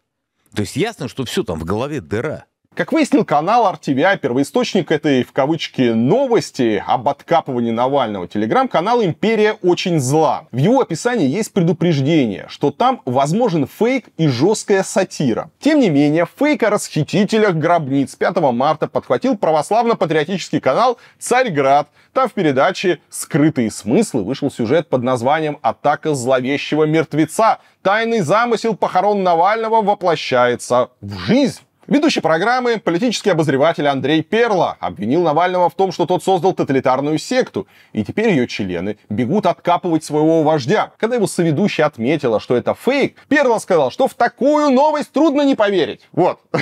То есть ясно, что все там в голове дыра. Как выяснил канал RTVI, а, первоисточник этой, в кавычки, новости об откапывании Навального, телеграм-канал «Империя очень зла». В его описании есть предупреждение, что там возможен фейк и жесткая сатира. Тем не менее, фейк о расхитителях гробниц 5 марта подхватил православно-патриотический канал «Царьград». Там в передаче «Скрытые смыслы» вышел сюжет под названием «Атака зловещего мертвеца. Тайный замысел похорон Навального воплощается в жизнь». Ведущий программы, политический обозреватель Андрей Перла обвинил Навального в том, что тот создал тоталитарную секту, и теперь ее члены бегут откапывать своего вождя. Когда его соведущая отметила, что это фейк, Перла сказал, что в такую новость трудно не поверить. Вот.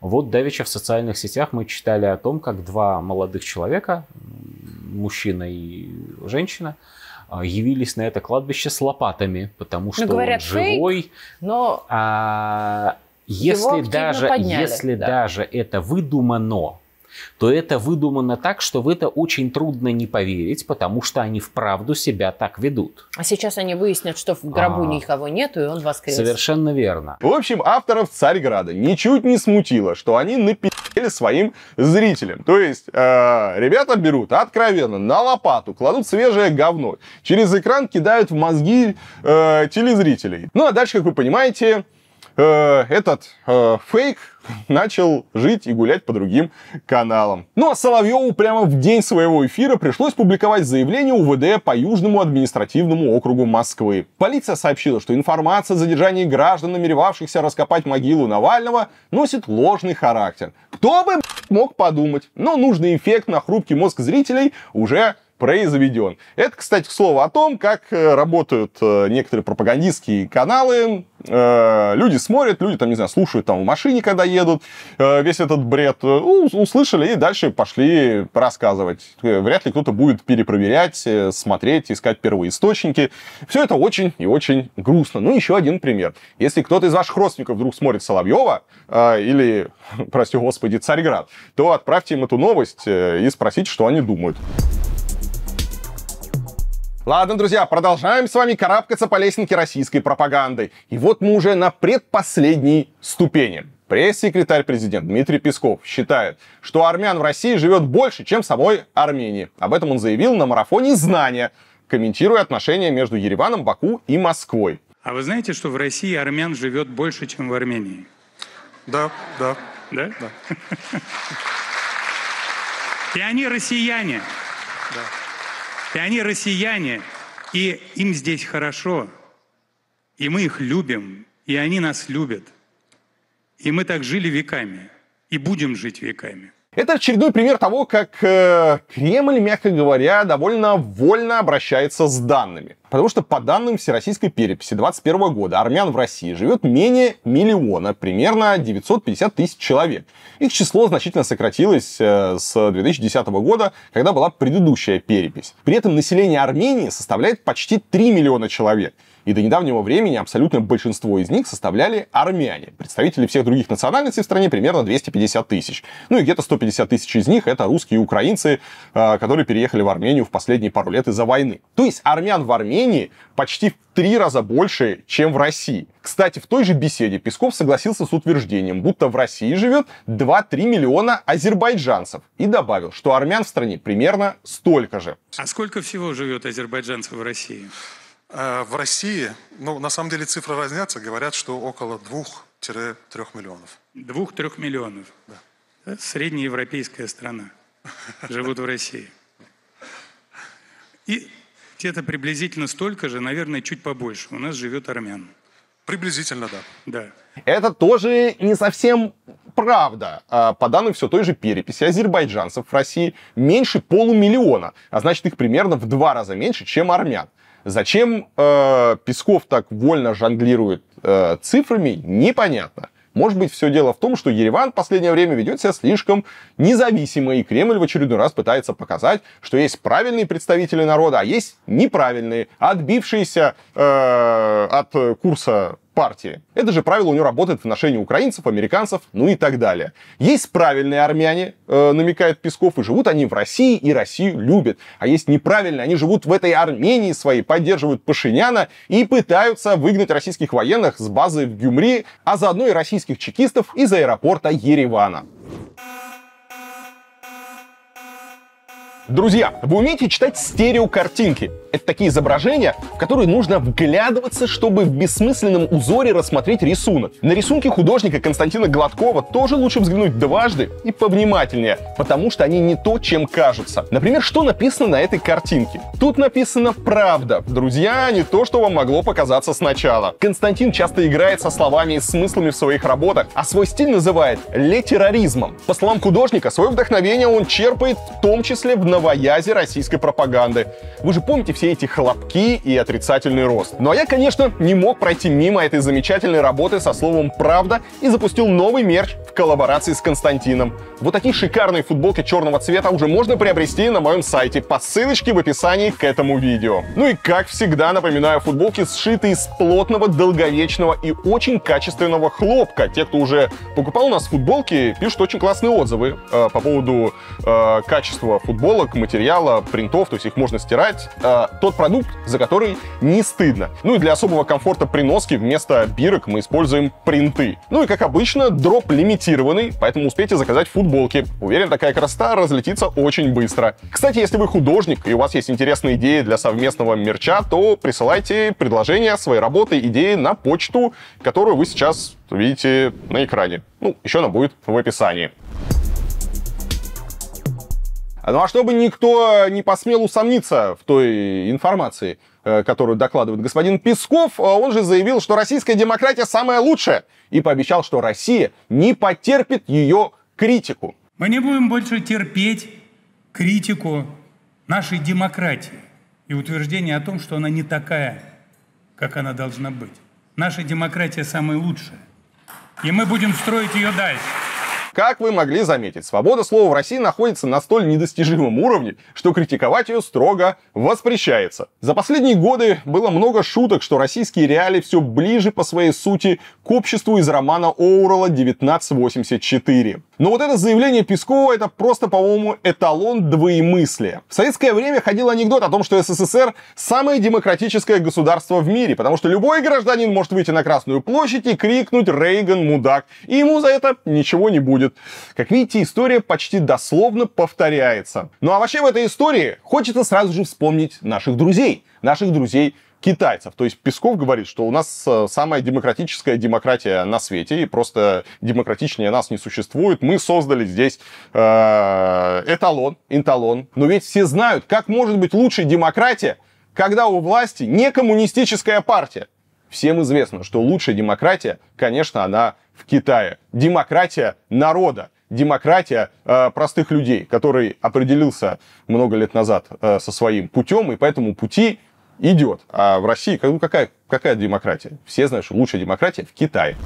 Вот давеча в социальных сетях мы читали о том, как два молодых человека, мужчина и женщина, а, явились на это кладбище с лопатами, потому ну, что ну, говорят, он живой. Фейк, но... А, если, даже, если даже это выдумано, то это выдумано так, что в это очень трудно не поверить, потому что они вправду себя так ведут. А сейчас они выяснят, что в гробу а, никого нету, и он воскрес. Совершенно верно. В общем, авторов Царьграда ничуть не смутило, что они напи***ли своим зрителям. То есть, э, ребята берут откровенно на лопату, кладут свежее говно, через экран кидают в мозги э, телезрителей. Ну, а дальше, как вы понимаете, э, этот э, фейк начал жить и гулять по другим каналам. Ну а Соловьеву прямо в день своего эфира пришлось публиковать заявление УВД по Южному административному округу Москвы. Полиция сообщила, что информация о задержании граждан, намеревавшихся раскопать могилу Навального, носит ложный характер. Кто бы мог подумать, но нужный эффект на хрупкий мозг зрителей уже произведен. Это, кстати, к слову о том, как э, работают э, некоторые пропагандистские каналы. Э, люди смотрят, люди там, не знаю, слушают там в машине, когда едут, весь этот бред. Услышали и дальше пошли рассказывать. Вряд ли кто-то будет перепроверять, смотреть, искать первые источники. Все это очень и очень грустно. Ну, еще один пример. Если кто-то из ваших родственников вдруг смотрит Соловьева или, прости господи, Царьград, то отправьте им эту новость и спросите, что они думают. Ладно, друзья, продолжаем с вами карабкаться по лестнике российской пропаганды. И вот мы уже на предпоследней ступени. Пресс-секретарь президента Дмитрий Песков считает, что армян в России живет больше, чем самой Армении. Об этом он заявил на марафоне «Знания», комментируя отношения между Ереваном, Баку и Москвой. А вы знаете, что в России армян живет больше, чем в Армении? Да, да. Да? Да. И они россияне. Да. И они россияне, и им здесь хорошо. И мы их любим, и они нас любят. И мы так жили веками, и будем жить веками. Это очередной пример того, как э, Кремль, мягко говоря, довольно вольно обращается с данными. Потому что по данным Всероссийской переписи 2021 года армян в России живет менее миллиона, примерно 950 тысяч человек. Их число значительно сократилось э, с 2010 года, когда была предыдущая перепись. При этом население Армении составляет почти 3 миллиона человек. И до недавнего времени абсолютное большинство из них составляли армяне, представители всех других национальностей в стране примерно 250 тысяч. Ну и где-то 150 тысяч из них это русские и украинцы, а, которые переехали в Армению в последние пару лет из-за войны. То есть армян в Армении почти в три раза больше, чем в России. Кстати, в той же беседе Песков согласился с утверждением, будто в России живет 2-3 миллиона азербайджанцев и добавил, что армян в стране примерно столько же. А сколько всего живет азербайджанцев в России? Э, в России, ну, на самом деле цифры разнятся, говорят, что около 2-3 миллионов. 2-3 миллионов. Да. да. Среднеевропейская страна. Живут в России. И где-то приблизительно столько же, наверное, чуть побольше. У нас живет армян. Приблизительно, да. Да. Это тоже не совсем правда. А, по данным все той же переписи, азербайджанцев в России меньше полумиллиона, а значит их примерно в два раза меньше, чем армян. Зачем э, Песков так вольно жонглирует э, цифрами, непонятно. Может быть, все дело в том, что Ереван в последнее время ведет себя слишком независимо, и Кремль в очередной раз пытается показать, что есть правильные представители народа, а есть неправильные, отбившиеся э, от курса партии. Это же правило у него работает в отношении украинцев, американцев, ну и так далее. Есть правильные армяне, э, намекает Песков, и живут они в России, и Россию любят. А есть неправильные, они живут в этой Армении своей, поддерживают Пашиняна и пытаются выгнать российских военных с базы в Гюмри, а заодно и российских чекистов из аэропорта Еревана. Друзья, вы умеете читать стереокартинки? это такие изображения, в которые нужно вглядываться, чтобы в бессмысленном узоре рассмотреть рисунок. На рисунке художника Константина Гладкова тоже лучше взглянуть дважды и повнимательнее, потому что они не то, чем кажутся. Например, что написано на этой картинке? Тут написано «правда». Друзья, не то, что вам могло показаться сначала. Константин часто играет со словами и смыслами в своих работах, а свой стиль называет ле По словам художника, свое вдохновение он черпает в том числе в новоязе российской пропаганды. Вы же помните все все эти хлопки и отрицательный рост. Ну а я, конечно, не мог пройти мимо этой замечательной работы со словом «правда» и запустил новый мерч в коллаборации с Константином. Вот такие шикарные футболки черного цвета уже можно приобрести на моем сайте по ссылочке в описании к этому видео. Ну и как всегда напоминаю, футболки сшиты из плотного, долговечного и очень качественного хлопка. Те, кто уже покупал у нас футболки, пишут очень классные отзывы э, по поводу э, качества футболок, материала, принтов, то есть их можно стирать. Э, тот продукт, за который не стыдно. Ну и для особого комфорта при носке вместо бирок мы используем принты. Ну и как обычно, дроп лимитированный, поэтому успейте заказать футболки. Уверен, такая красота разлетится очень быстро. Кстати, если вы художник и у вас есть интересные идеи для совместного мерча, то присылайте предложения, свои работы, идеи на почту, которую вы сейчас видите на экране. Ну, еще она будет в описании. Ну а чтобы никто не посмел усомниться в той информации, э, которую докладывает господин Песков, э, он же заявил, что российская демократия самая лучшая и пообещал, что Россия не потерпит ее критику. Мы не будем больше терпеть критику нашей демократии и утверждение о том, что она не такая, как она должна быть. Наша демократия самая лучшая, и мы будем строить ее дальше. Как вы могли заметить, свобода слова в России находится на столь недостижимом уровне, что критиковать ее строго воспрещается. За последние годы было много шуток, что российские реалии все ближе по своей сути к обществу из романа Оурала 1984. Но вот это заявление Пескова это просто, по-моему, эталон двоемыслия. В советское время ходил анекдот о том, что СССР самое демократическое государство в мире, потому что любой гражданин может выйти на Красную площадь и крикнуть «Рейган, мудак!» и ему за это ничего не будет будет. Как видите, история почти дословно повторяется. Ну а вообще в этой истории хочется сразу же вспомнить наших друзей. Наших друзей китайцев. То есть Песков говорит, что у нас э, самая демократическая демократия на свете, и просто демократичнее нас не существует. Мы создали здесь э, эталон, инталон. Но ведь все знают, как может быть лучше демократия, когда у власти не коммунистическая партия. Всем известно, что лучшая демократия, конечно, она в Китае. Демократия народа, демократия э, простых людей, который определился много лет назад э, со своим путем, и по этому пути идет. А в России ну, какая, какая демократия? Все знают, что лучшая демократия в Китае.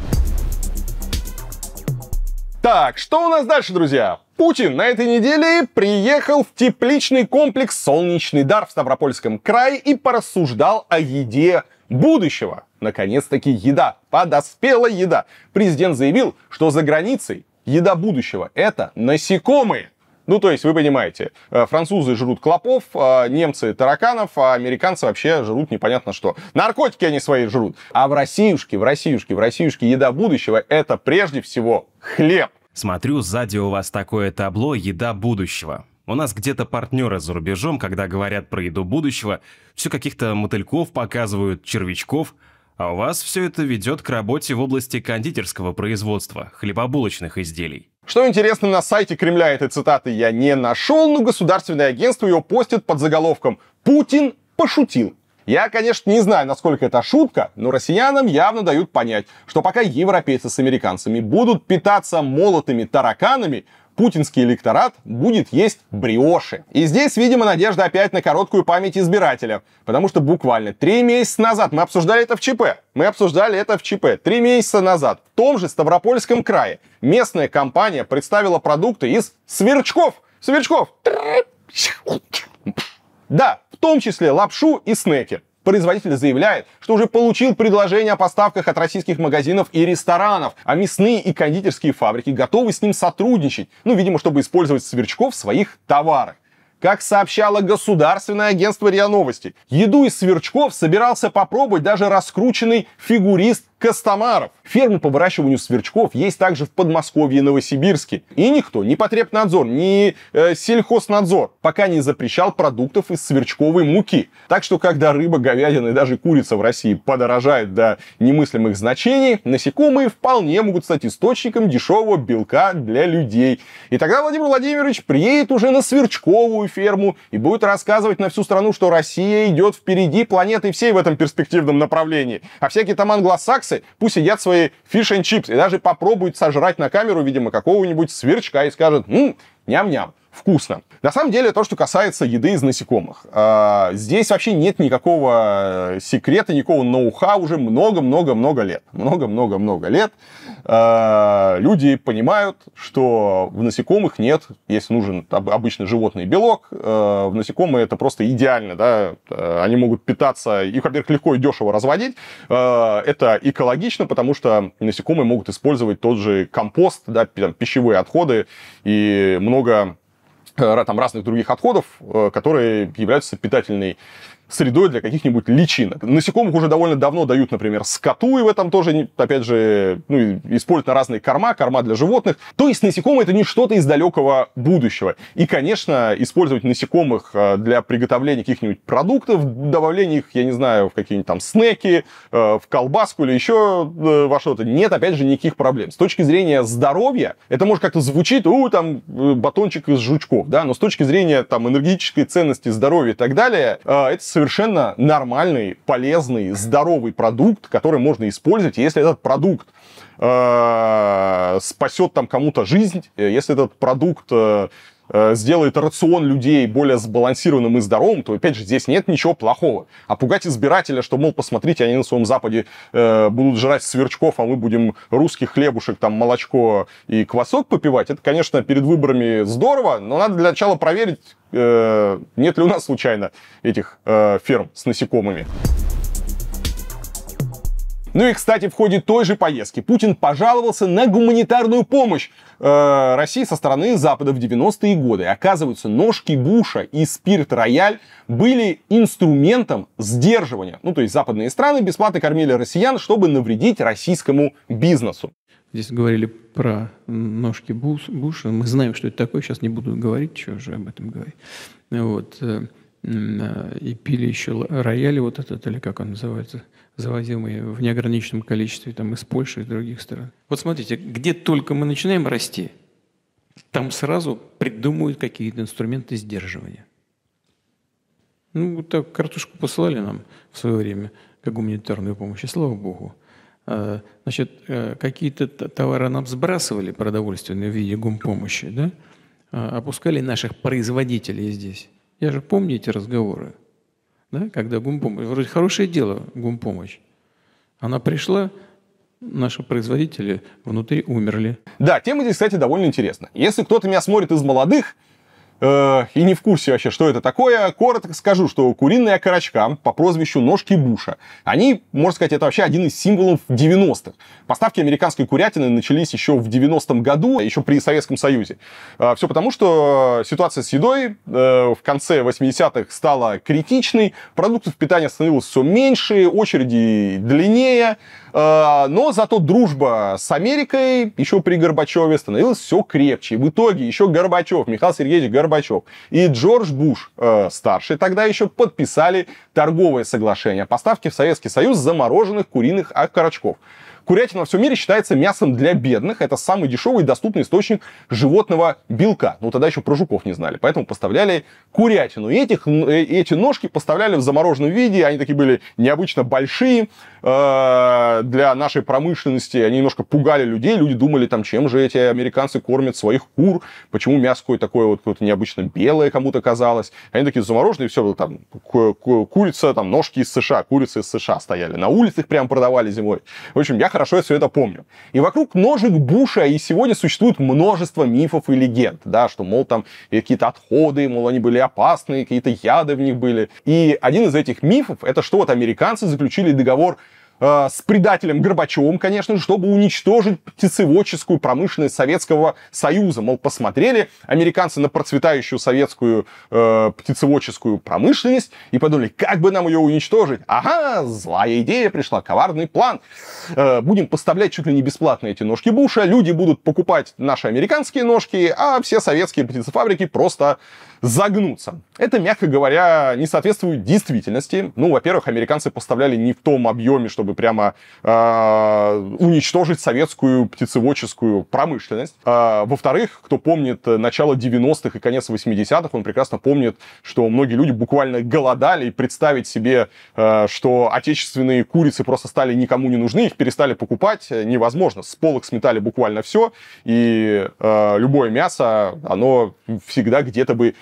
Так, что у нас дальше, друзья? Путин на этой неделе приехал в тепличный комплекс «Солнечный дар» в Ставропольском крае и порассуждал о еде будущего. Наконец-таки еда, подоспела еда. Президент заявил, что за границей еда будущего – это насекомые. Ну, то есть, вы понимаете, э, французы жрут клопов, а немцы тараканов, а американцы вообще жрут непонятно что. Наркотики они свои жрут. А в Россиюшке, в Россиюшке, в Россиюшке еда будущего – это прежде всего хлеб. Смотрю, сзади у вас такое табло «Еда будущего». У нас где-то партнеры за рубежом, когда говорят про еду будущего, все каких-то мотыльков показывают, червячков – а у вас все это ведет к работе в области кондитерского производства, хлебобулочных изделий. Что интересно, на сайте Кремля этой цитаты я не нашел, но государственное агентство ее постит под заголовком «Путин пошутил». Я, конечно, не знаю, насколько это шутка, но россиянам явно дают понять, что пока европейцы с американцами будут питаться молотыми тараканами, путинский электорат будет есть бриоши. И здесь, видимо, надежда опять на короткую память избирателя, потому что буквально три месяца назад мы обсуждали это в ЧП. Мы обсуждали это в ЧП три месяца назад. В том же Ставропольском крае местная компания представила продукты из сверчков. Сверчков! Да, в том числе лапшу и снеки. Производитель заявляет, что уже получил предложение о поставках от российских магазинов и ресторанов, а мясные и кондитерские фабрики готовы с ним сотрудничать, ну, видимо, чтобы использовать сверчков в своих товарах. Как сообщало государственное агентство РИА Новости, еду из сверчков собирался попробовать даже раскрученный фигурист Костомаров. Фермы по выращиванию сверчков есть также в Подмосковье и Новосибирске. И никто, ни потребнадзор, ни э, сельхознадзор пока не запрещал продуктов из сверчковой муки. Так что, когда рыба, говядина и даже курица в России подорожают до немыслимых значений, насекомые вполне могут стать источником дешевого белка для людей. И тогда Владимир Владимирович приедет уже на сверчковую ферму и будет рассказывать на всю страну, что Россия идет впереди планеты всей в этом перспективном направлении. А всякие там англосаксы Пиццы, пусть едят свои фиш-н-чипсы и даже попробуют сожрать на камеру, видимо, какого-нибудь сверчка и скажут ням ням-ням» вкусно. На самом деле, то, что касается еды из насекомых. А, здесь вообще нет никакого э, секрета, никакого ноу-хау уже много-много-много лет. Много-много-много лет. А, люди понимают, что в насекомых нет, если нужен обычный животный белок, а, в насекомые это просто идеально, да, они могут питаться, их, во-первых, легко и дешево разводить, это экологично, потому что насекомые могут использовать тот же компост, да, пищевые отходы и много Э, там разных других отходов, э, которые являются питательной средой для каких-нибудь личинок. Насекомых уже довольно давно дают, например, скоту, и в этом тоже, опять же, ну, используют на разные корма, корма для животных. То есть насекомые это не что-то из далекого будущего. И, конечно, использовать насекомых э, для приготовления каких-нибудь продуктов, добавления их, я не знаю, в какие-нибудь там снеки, э, в колбаску или еще э, во что-то, нет, опять же, никаких проблем. С точки зрения здоровья, это может как-то звучит, у, там, батончик из жучков, да, но с точки зрения там энергетической ценности здоровья и так далее, это совершенно нормальный, полезный, здоровый продукт, который можно использовать, если этот продукт э, спасет там кому-то жизнь, э, если этот продукт э, Э, сделает рацион людей более сбалансированным и здоровым, то, опять же, здесь нет ничего плохого. А пугать избирателя, что, мол, посмотрите, они на своем Западе э, будут жрать сверчков, а мы будем русских хлебушек, там, молочко и квасок попивать, это, конечно, перед выборами здорово, но надо для начала проверить, э, нет ли у нас случайно этих э, ферм с насекомыми. Ну и, кстати, в ходе той же поездки Путин пожаловался на гуманитарную помощь э, России со стороны Запада в 90-е годы. Оказывается, ножки Буша и спирт Рояль были инструментом сдерживания. Ну, то есть западные страны бесплатно кормили россиян, чтобы навредить российскому бизнесу. Здесь говорили про ножки Буш, Буша. Мы знаем, что это такое. Сейчас не буду говорить, что же об этом говорить. Вот. Э, э, и пили еще Рояли, вот этот, или как он называется – завозимые в неограниченном количестве там, из Польши и других стран. Вот смотрите, где только мы начинаем расти, там сразу придумывают какие-то инструменты сдерживания. Ну, так картошку посылали нам в свое время как гуманитарную помощь, и слава богу. А, значит, э, какие-то товары нам сбрасывали продовольственные в виде гумпомощи, да? А, опускали наших производителей здесь. Я же помню эти разговоры да, когда гумпомощь, вроде хорошее дело гумпомощь. Она пришла, наши производители внутри умерли. Да, тема здесь, кстати, довольно интересна. Если кто-то меня смотрит из молодых, э, и не в курсе вообще, что это такое, коротко скажу, что куриные окорочка по прозвищу ножки Буша, они, можно сказать, это вообще один из символов 90-х. Поставки американской курятины начались еще в 90-м году, еще при Советском Союзе. Э, а, все потому, что ситуация с едой э, в конце 80-х стала критичной, продуктов питания становилось все меньше, очереди длиннее, а, но зато дружба с Америкой еще при Горбачеве становилась все крепче. в итоге еще Горбачев, Михаил Сергеевич Горбачев и Джордж Буш э, старший тогда еще подписали торговое соглашение о поставке в Советский Союз замороженных куриных окорочков. Курятина во всем мире считается мясом для бедных. Это самый дешевый и доступный источник животного белка. Ну, тогда еще про жуков не знали. Поэтому поставляли курятину. И этих, э, эти ножки поставляли в замороженном виде. Они такие были необычно большие э, для нашей промышленности. Они немножко пугали людей. Люди думали, там, чем же эти американцы кормят своих кур. Почему мясо какое такое вот какое-то необычно белое кому-то казалось. Они такие замороженные, все, там, курица, там, ножки из США, курицы из США стояли. На улицах прям продавали зимой. В общем, я хорошо я все это помню. И вокруг ножек Буша и сегодня существует множество мифов и легенд, да, что, мол, там какие-то отходы, мол, они были опасные, какие-то яды в них были. И один из этих мифов, это что вот американцы заключили договор Э, с предателем Горбачевым, конечно же, чтобы уничтожить птицеводческую промышленность Советского Союза. Мол, посмотрели американцы на процветающую советскую э, птицеводческую промышленность и подумали, как бы нам ее уничтожить? Ага, злая идея пришла, коварный план. Э, будем поставлять чуть ли не бесплатно эти ножки Буша, люди будут покупать наши американские ножки, а все советские птицефабрики просто загнутся. Это, мягко говоря, не соответствует действительности. Ну, во-первых, американцы поставляли не в том объеме, чтобы чтобы прямо э, уничтожить советскую птицеводческую промышленность. Э, во-вторых, кто помнит начало 90-х и конец 80-х, он прекрасно помнит, что многие люди буквально голодали, и представить себе, э, что отечественные курицы просто стали никому не нужны, их перестали покупать, э, невозможно. С полок сметали буквально все, и э, любое мясо, оно всегда где-то бы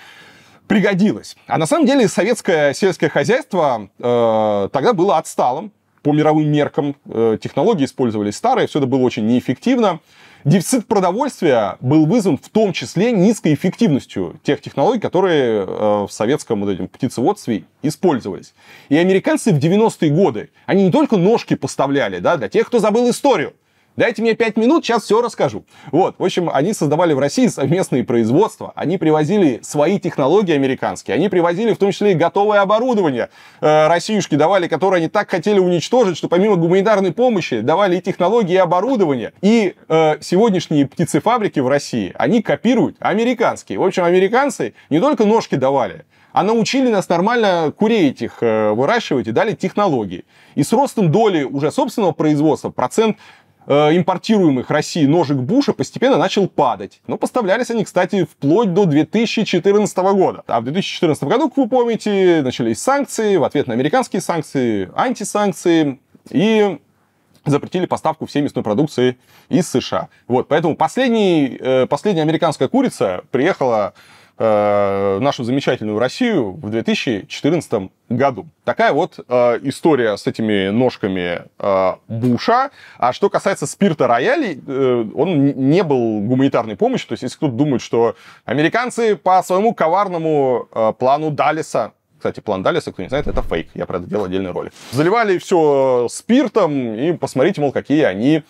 пригодилось. А на самом деле советское сельское хозяйство э, тогда было отсталым, по мировым меркам. Э, технологии использовались старые, все это было очень неэффективно. Дефицит продовольствия был вызван в том числе низкой эффективностью тех технологий, которые э, в советском вот этим птицеводстве использовались. И американцы в 90-е годы, они не только ножки поставляли да, для тех, кто забыл историю, Дайте мне 5 минут, сейчас все расскажу. Вот, в общем, они создавали в России совместные производства, они привозили свои технологии американские, они привозили в том числе и готовое оборудование э, Россиюшке давали, которое они так хотели уничтожить, что помимо гуманитарной помощи давали и технологии, и оборудование. И э, сегодняшние птицефабрики в России, они копируют американские. В общем, американцы не только ножки давали, а научили нас нормально курей их э, выращивать и дали технологии. И с ростом доли уже собственного производства процент э, импортируемых России ножек Буша постепенно начал падать. Но поставлялись они, кстати, вплоть до 2014 года. А в 2014 году, как вы помните, начались санкции, в ответ на американские санкции, антисанкции. И запретили поставку всей мясной продукции из США. Вот, поэтому последний, э, последняя американская курица приехала э, нашу замечательную Россию в 2014 году. Такая вот э, история с этими ножками э, Буша. А что касается спирта роялей, э, он не был гуманитарной помощью. То есть, если кто-то думает, что американцы по своему коварному э, плану Далиса кстати, план Далиса, кто не знает, это фейк. Я про это делал отдельный ролик. Заливали все спиртом и посмотрите, мол, какие они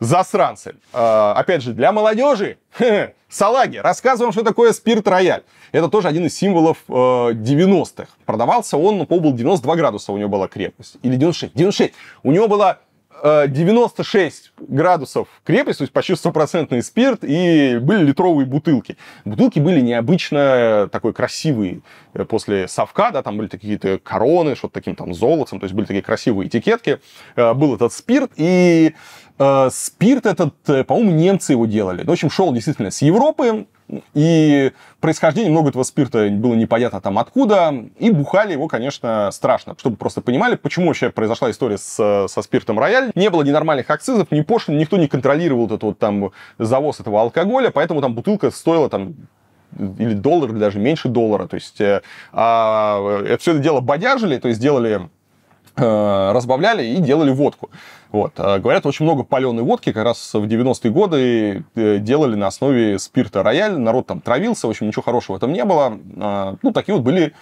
засранцы. Э, опять же, для молодежи салаги. Рассказываем, что такое спирт-рояль. Это тоже один из символов э, 90-х. Продавался он, ну, по был 92 градуса у него была крепость. Или 96. 96. У него была 96 э, градусов крепость, то есть почти стопроцентный спирт, и были литровые бутылки. Бутылки были необычно такой красивые э, после совка, да, там были какие-то короны, что-то таким там золотом, то есть были такие красивые этикетки. Э, был этот спирт, и спирт этот, по-моему, немцы его делали. В общем, шел действительно с Европы, и происхождение много этого спирта было непонятно там откуда. И бухали его, конечно, страшно. Чтобы просто понимали, почему вообще произошла история с, со спиртом рояль. Не было ни нормальных акцизов, ни пошлин, никто не контролировал этот вот там завоз этого алкоголя, поэтому там бутылка стоила там или доллар, или даже меньше доллара. То есть э, а, э, это все это дело бодяжили, то есть делали Э, разбавляли и делали водку. Вот. Э, говорят, очень много паленой водки как раз в 90-е годы э, делали на основе спирта рояль. Народ там травился, в общем, ничего хорошего в этом не было. А, ну, такие вот были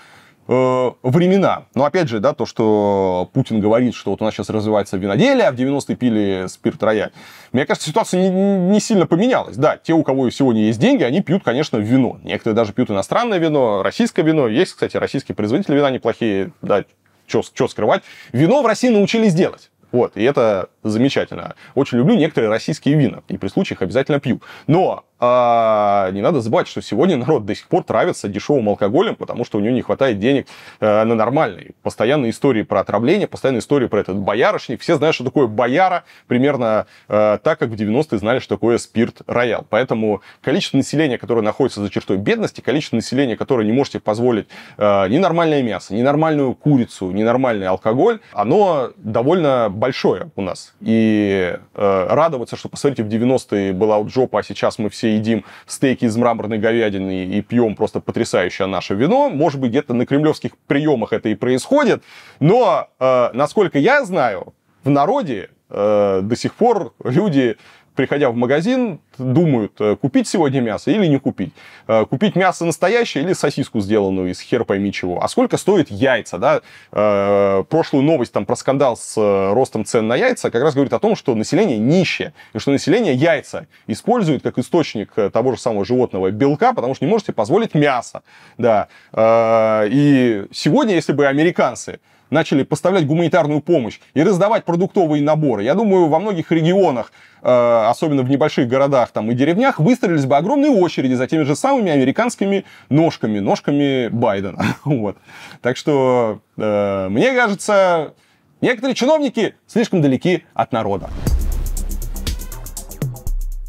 времена. Но опять же, да, то, что Путин говорит, что вот у нас сейчас развивается виноделие, а в 90-е пили спирт рояль. Мне кажется, ситуация не, не сильно поменялась. Да, те, у кого сегодня есть деньги, они пьют, конечно, вино. Некоторые даже пьют иностранное вино, российское вино. Есть, кстати, российские производители вина неплохие. Да, что скрывать. Вино в России научились делать. Вот, и это замечательно. Очень люблю некоторые российские вина, и при случаях обязательно пью. Но а не надо забывать, что сегодня народ до сих пор травится дешевым алкоголем, потому что у него не хватает денег э, на нормальный. Постоянные истории про отравление, постоянные истории про этот боярышник. Все знают, что такое бояра, примерно э, так, как в 90-е знали, что такое спирт-роял. Поэтому количество населения, которое находится за чертой бедности, количество населения, которое не можете позволить э, ни мясо, ненормальную курицу, ненормальный алкоголь, оно довольно большое у нас. И э, радоваться, что, посмотрите, в 90-е была вот жопа, а сейчас мы все едим стейки из мраморной говядины и пьем просто потрясающее наше вино. Может быть, где-то на кремлевских приемах это и происходит. Но, э, насколько я знаю, в народе э, до сих пор люди приходя в магазин, думают, э, купить сегодня мясо или не купить. Э, купить мясо настоящее или сосиску, сделанную из хер пойми чего. А сколько стоит яйца, да? Э, прошлую новость там про скандал с ростом цен на яйца как раз говорит о том, что население нищее, и что население яйца использует как источник того же самого животного белка, потому что не можете позволить мясо, да. И сегодня, если бы американцы начали поставлять гуманитарную помощь и раздавать продуктовые наборы. Я думаю, во многих регионах, э, особенно в небольших городах там, и деревнях, выстроились бы огромные очереди за теми же самыми американскими ножками, ножками Байдена. вот. Так что, э, мне кажется, некоторые чиновники слишком далеки от народа.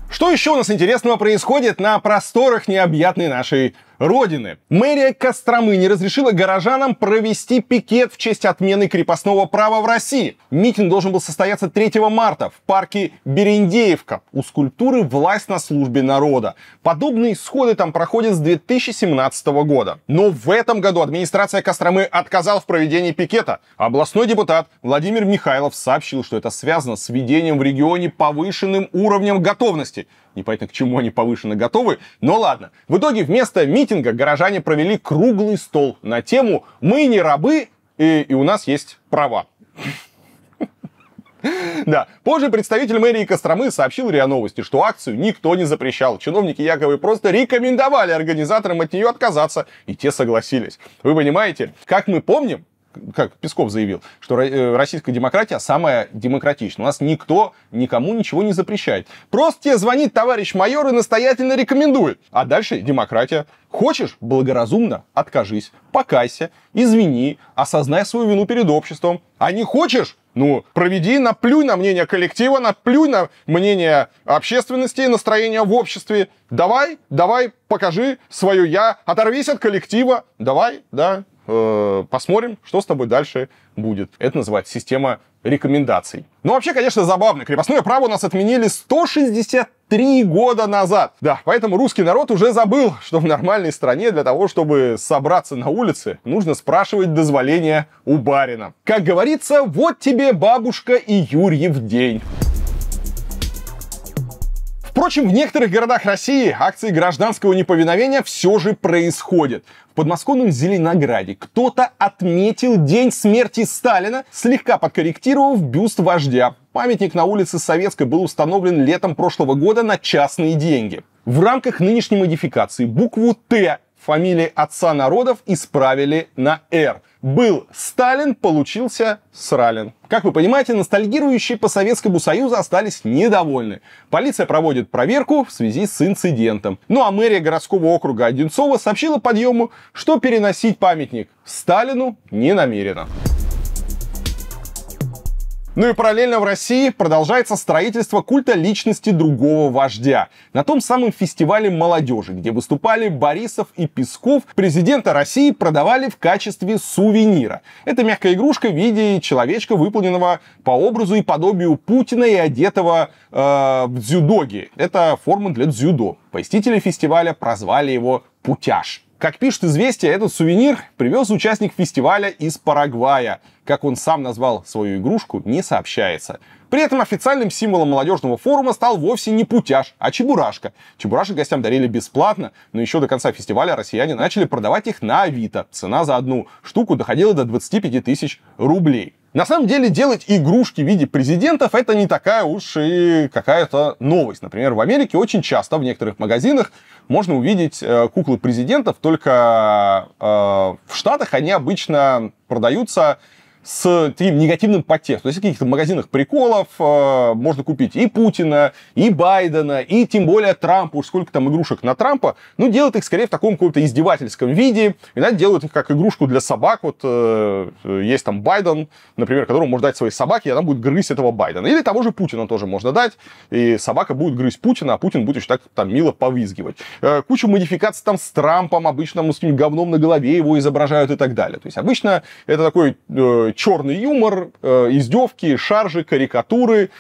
Что еще у нас интересного происходит на просторах необъятной нашей Родины. Мэрия Костромы не разрешила горожанам провести пикет в честь отмены крепостного права в России. Митинг должен был состояться 3 марта в парке Берендеевка у скульптуры «Власть на службе народа». Подобные сходы там проходят с 2017 года. Но в этом году администрация Костромы отказала в проведении пикета. Областной депутат Владимир Михайлов сообщил, что это связано с введением в регионе повышенным уровнем готовности – Непонятно, к чему они повышенно готовы, но ладно. В итоге вместо митинга горожане провели круглый стол на тему «Мы не рабы, и, и у нас есть права». Да. Позже представитель мэрии Костромы сообщил РИА Новости, что акцию никто не запрещал. Чиновники якобы просто рекомендовали организаторам от нее отказаться, и те согласились. Вы понимаете, как мы помним, как Песков заявил, что э, российская демократия самая демократичная. У нас никто никому ничего не запрещает. Просто тебе звонит товарищ майор и настоятельно рекомендует. А дальше демократия. Хочешь, благоразумно откажись, покайся, извини, осознай свою вину перед обществом. А не хочешь, ну, проведи, наплюй на мнение коллектива, наплюй на мнение общественности, настроение в обществе. Давай, давай, покажи свое я, оторвись от коллектива, давай, да, Э, посмотрим, что с тобой дальше будет. Это называется система рекомендаций. Ну, вообще, конечно, забавно. Крепостное право у нас отменили 163 года назад. Да, поэтому русский народ уже забыл, что в нормальной стране для того, чтобы собраться на улице, нужно спрашивать дозволения у барина. Как говорится, вот тебе бабушка и Юрьев день. Впрочем, в некоторых городах России акции гражданского неповиновения все же происходят. В подмосковном Зеленограде кто-то отметил день смерти Сталина, слегка подкорректировав бюст вождя. Памятник на улице Советской был установлен летом прошлого года на частные деньги. В рамках нынешней модификации букву «Т» фамилии отца народов исправили на «Р». Был Сталин, получился Сралин. Как вы понимаете, ностальгирующие по Советскому Союзу остались недовольны. Полиция проводит проверку в связи с инцидентом. Ну а мэрия городского округа Одинцова сообщила подъему, что переносить памятник Сталину не намерена. Ну и параллельно в России продолжается строительство культа личности другого вождя. На том самом фестивале молодежи, где выступали Борисов и Песков, президента России продавали в качестве сувенира. Это мягкая игрушка в виде человечка, выполненного по образу и подобию Путина и одетого э, в дзюдоги. Это форма для дзюдо. Посетители фестиваля прозвали его путяж. Как пишет «Известия», этот сувенир привез участник фестиваля из Парагвая. Как он сам назвал свою игрушку, не сообщается. При этом официальным символом молодежного форума стал вовсе не путяж, а чебурашка. Чебурашек гостям дарили бесплатно, но еще до конца фестиваля россияне начали продавать их на Авито. Цена за одну штуку доходила до 25 тысяч рублей. На самом деле делать игрушки в виде президентов это не такая уж и какая-то новость. Например, в Америке очень часто в некоторых магазинах можно увидеть э, куклы президентов, только э, в Штатах они обычно продаются с таким негативным подтекстом. То есть в каких-то магазинах приколов э, можно купить и Путина, и Байдена, и тем более Трампа. Уж сколько там игрушек на Трампа. Ну, делают их скорее в таком каком-то издевательском виде. Иногда делают их как игрушку для собак. Вот э, э есть там Байден, например, которому можно дать своей собаке, и она будет грызть этого Байдена. Или того же Путина тоже можно дать. И собака будет грызть Путина, а Путин будет еще так там мило повизгивать. Э, кучу модификаций там с Трампом, обычно с каким говном на голове его изображают и так далее. То есть обычно это такой э, черный юмор, э, издевки, шаржи, карикатуры.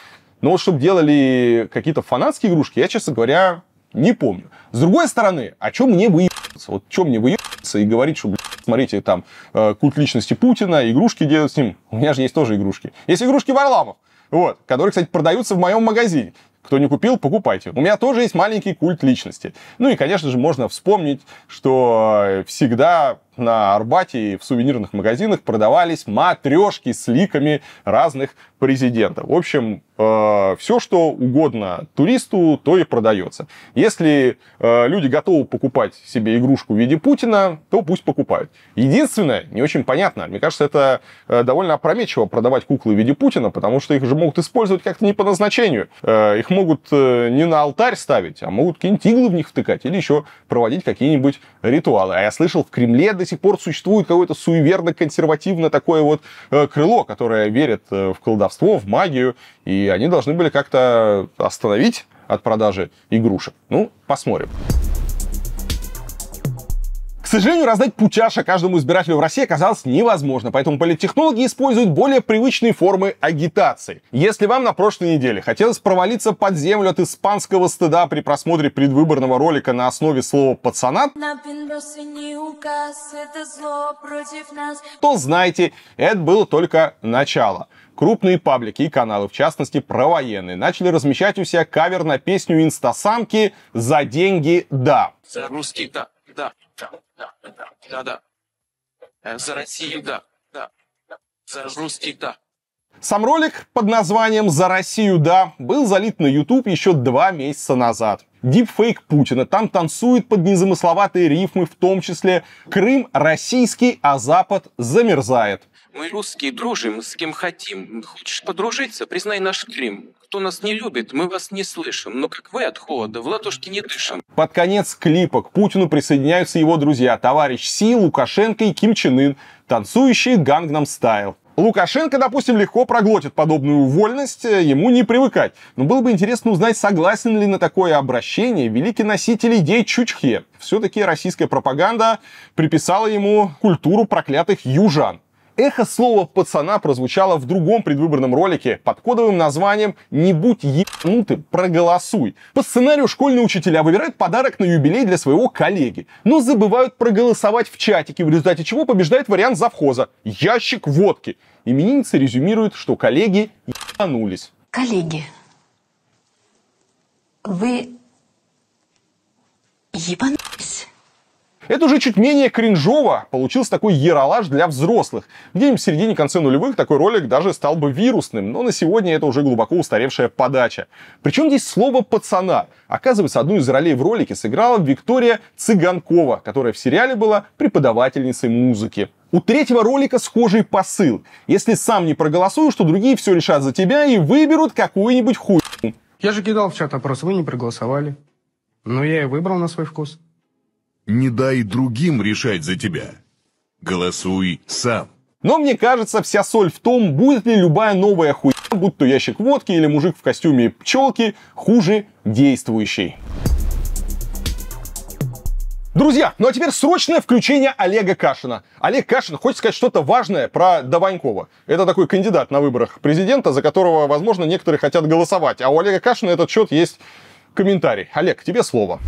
Но вот чтобы делали какие-то фанатские игрушки, я, честно говоря, не помню. С другой стороны, о чем мне выебаться? Вот чем мне выебаться и говорить, что, смотрите, там, э, культ личности Путина, игрушки делают с ним. У меня же есть тоже игрушки. Есть игрушки Варламов, вот, которые, кстати, продаются в моем магазине. Кто не купил, покупайте. У меня тоже есть маленький культ личности. Ну и, конечно же, можно вспомнить, что э, всегда на Арбате и в сувенирных магазинах продавались матрешки с ликами разных президентов. В общем, э, все, что угодно туристу, то и продается. Если э, люди готовы покупать себе игрушку в виде Путина, то пусть покупают. Единственное, не очень понятно, мне кажется, это э, довольно опрометчиво продавать куклы в виде Путина, потому что их же могут использовать как-то не по назначению. Э, их могут э, не на алтарь ставить, а могут какие-нибудь иглы в них втыкать или еще проводить какие-нибудь ритуалы. А я слышал, в Кремле до сих пор существует какое-то суеверно-консервативно такое вот э, крыло, которое верит э, в колдовство, в магию, и они должны были как-то остановить от продажи игрушек. Ну, посмотрим. К сожалению, раздать пучаша каждому избирателю в России оказалось невозможно, поэтому политтехнологи используют более привычные формы агитации. Если вам на прошлой неделе хотелось провалиться под землю от испанского стыда при просмотре предвыборного ролика на основе слова «пацанат», то знайте, это было только начало. Крупные паблики и каналы, в частности провоенные, начали размещать у себя кавер на песню инстасамки «За деньги, да». За русский, да да, да, э, За Россию, да, да, да. За русских, да. Сам ролик под названием «За Россию, да» был залит на YouTube еще два месяца назад. Дипфейк Путина там танцует под незамысловатые рифмы, в том числе «Крым российский, а Запад замерзает». Мы русские дружим с кем хотим. Хочешь подружиться? Признай наш Крым кто нас не любит, мы вас не слышим, но как вы от холода в ладошки не дышим. Под конец клипа к Путину присоединяются его друзья, товарищ Си, Лукашенко и Ким Чен Ын, танцующие Гангнам Стайл. Лукашенко, допустим, легко проглотит подобную вольность, э, ему не привыкать. Но было бы интересно узнать, согласен ли на такое обращение великий носитель идей Чучхе. Все-таки российская пропаганда приписала ему культуру проклятых южан. Эхо слова «пацана» прозвучало в другом предвыборном ролике под кодовым названием «Не будь ебанутым, проголосуй». По сценарию школьные учителя выбирают подарок на юбилей для своего коллеги, но забывают проголосовать в чатике, в результате чего побеждает вариант завхоза – ящик водки. Именинница резюмирует, что коллеги ебанулись. Коллеги, вы ебанулись? Это уже чуть менее кринжово получился такой яролаж для взрослых. Где-нибудь в середине конце нулевых такой ролик даже стал бы вирусным, но на сегодня это уже глубоко устаревшая подача. Причем здесь слово «пацана». Оказывается, одну из ролей в ролике сыграла Виктория Цыганкова, которая в сериале была преподавательницей музыки. У третьего ролика схожий посыл. Если сам не проголосуешь, то другие все решат за тебя и выберут какую-нибудь хуйню. Я же кидал в чат опрос, вы не проголосовали. Но я и выбрал на свой вкус не дай другим решать за тебя. Голосуй сам. Но мне кажется, вся соль в том, будет ли любая новая хуйня, будь то ящик водки или мужик в костюме пчелки, хуже действующей. Друзья, ну а теперь срочное включение Олега Кашина. Олег Кашин хочет сказать что-то важное про Даванькова. Это такой кандидат на выборах президента, за которого, возможно, некоторые хотят голосовать. А у Олега Кашина этот счет есть комментарий. Олег, тебе слово.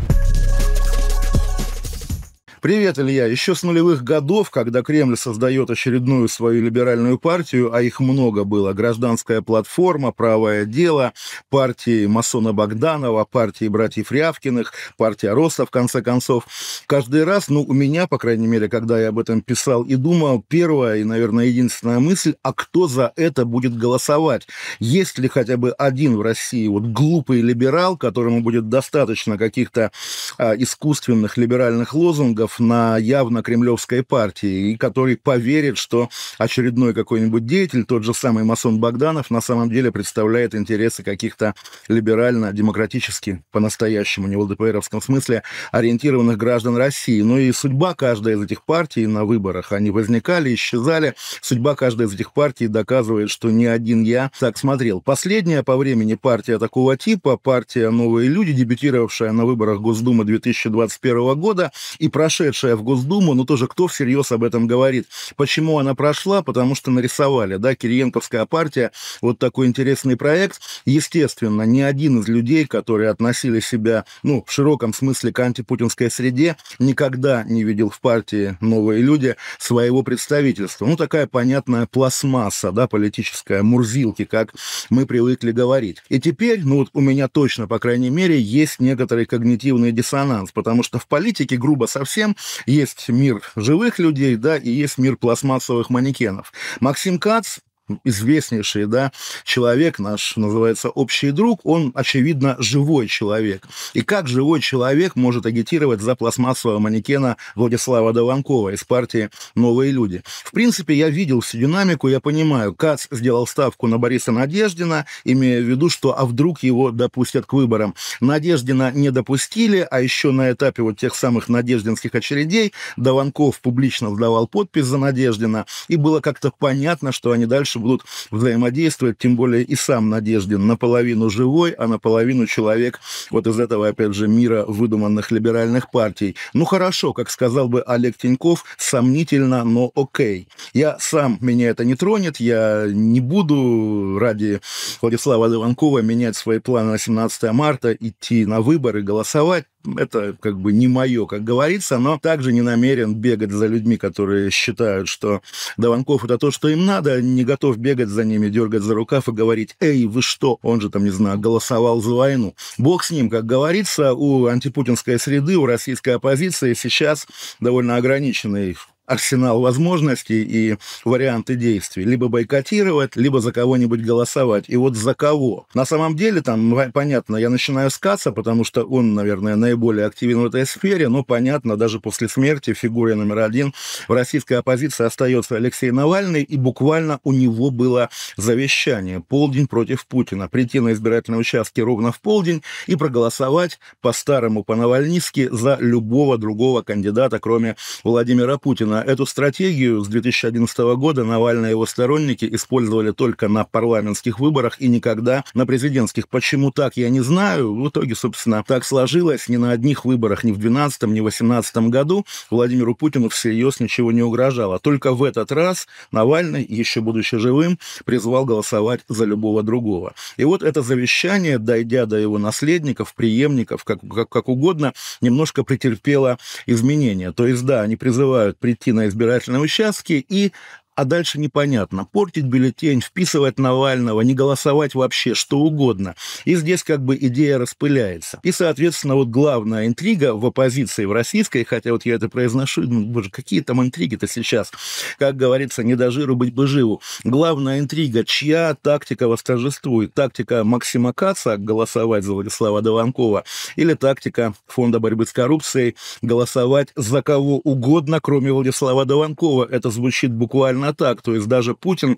Привет, Илья. Еще с нулевых годов, когда Кремль создает очередную свою либеральную партию, а их много было, гражданская платформа, правое дело, партии масона Богданова, партии братьев Рявкиных, партия Роса, в конце концов, каждый раз, ну, у меня, по крайней мере, когда я об этом писал и думал, первая и, наверное, единственная мысль, а кто за это будет голосовать? Есть ли хотя бы один в России вот глупый либерал, которому будет достаточно каких-то а, искусственных либеральных лозунгов, взглядов на явно кремлевской партии, и который поверит, что очередной какой-нибудь деятель, тот же самый масон Богданов, на самом деле представляет интересы каких-то либерально-демократически, по-настоящему, не в ЛДПРовском смысле, ориентированных граждан России. Ну и судьба каждой из этих партий на выборах, они возникали, исчезали. Судьба каждой из этих партий доказывает, что ни один я так смотрел. Последняя по времени партия такого типа, партия «Новые люди», дебютировавшая на выборах Госдумы 2021 года и прошла прошедшая в Госдуму, но тоже кто всерьез об этом говорит. Почему она прошла? Потому что нарисовали, да, Кириенковская партия, вот такой интересный проект. Естественно, ни один из людей, которые относили себя, ну, в широком смысле к антипутинской среде, никогда не видел в партии «Новые люди» своего представительства. Ну, такая понятная пластмасса, да, политическая, мурзилки, как мы привыкли говорить. И теперь, ну, вот у меня точно, по крайней мере, есть некоторый когнитивный диссонанс, потому что в политике, грубо совсем, проблем. Есть мир живых людей, да, и есть мир пластмассовых манекенов. Максим Кац известнейший да, человек наш, называется «Общий друг», он, очевидно, живой человек. И как живой человек может агитировать за пластмассового манекена Владислава Долонкова из партии «Новые люди»? В принципе, я видел всю динамику, я понимаю, Кац сделал ставку на Бориса Надеждина, имея в виду, что а вдруг его допустят к выборам. Надеждина не допустили, а еще на этапе вот тех самых надеждинских очередей Долонков публично сдавал подпись за Надеждина, и было как-то понятно, что они дальше дальше будут взаимодействовать, тем более и сам Надеждин наполовину живой, а наполовину человек вот из этого, опять же, мира выдуманных либеральных партий. Ну хорошо, как сказал бы Олег Тиньков, сомнительно, но окей. Я сам, меня это не тронет, я не буду ради Владислава Дованкова менять свои планы на 17 марта, идти на выборы, голосовать, это как бы не мое, как говорится, но также не намерен бегать за людьми, которые считают, что Даванков это то, что им надо, а не готов бегать за ними, дергать за рукав и говорить, эй, вы что, он же там, не знаю, голосовал за войну. Бог с ним, как говорится, у антипутинской среды, у российской оппозиции сейчас довольно ограниченный арсенал возможностей и варианты действий. Либо бойкотировать, либо за кого-нибудь голосовать. И вот за кого? На самом деле, там, понятно, я начинаю с Каца, потому что он, наверное, наиболее активен в этой сфере, но, понятно, даже после смерти фигура номер один в российской оппозиции остается Алексей Навальный, и буквально у него было завещание «Полдень против Путина». Прийти на избирательные участки ровно в полдень и проголосовать по-старому, по-навальнистски за любого другого кандидата, кроме Владимира Путина. Эту стратегию с 2011 года Навальный и его сторонники использовали только на парламентских выборах и никогда на президентских. Почему так, я не знаю. В итоге, собственно, так сложилось. Ни на одних выборах, ни в 2012, ни в 2018 году Владимиру Путину всерьез ничего не угрожало. Только в этот раз Навальный, еще будучи живым, призвал голосовать за любого другого. И вот это завещание, дойдя до его наследников, преемников, как, как, как угодно, немножко претерпело изменения. То есть, да, они призывают прийти на избирательном участке и а дальше непонятно. Портить бюллетень, вписывать Навального, не голосовать вообще, что угодно. И здесь как бы идея распыляется. И, соответственно, вот главная интрига в оппозиции, в российской, хотя вот я это произношу, ну, боже, какие там интриги-то сейчас? Как говорится, не до жиру быть бы живу. Главная интрига, чья тактика восторжествует? Тактика Максима Каца голосовать за Владислава Дованкова или тактика Фонда борьбы с коррупцией голосовать за кого угодно, кроме Владислава Дованкова? Это звучит буквально примерно так. То есть даже Путин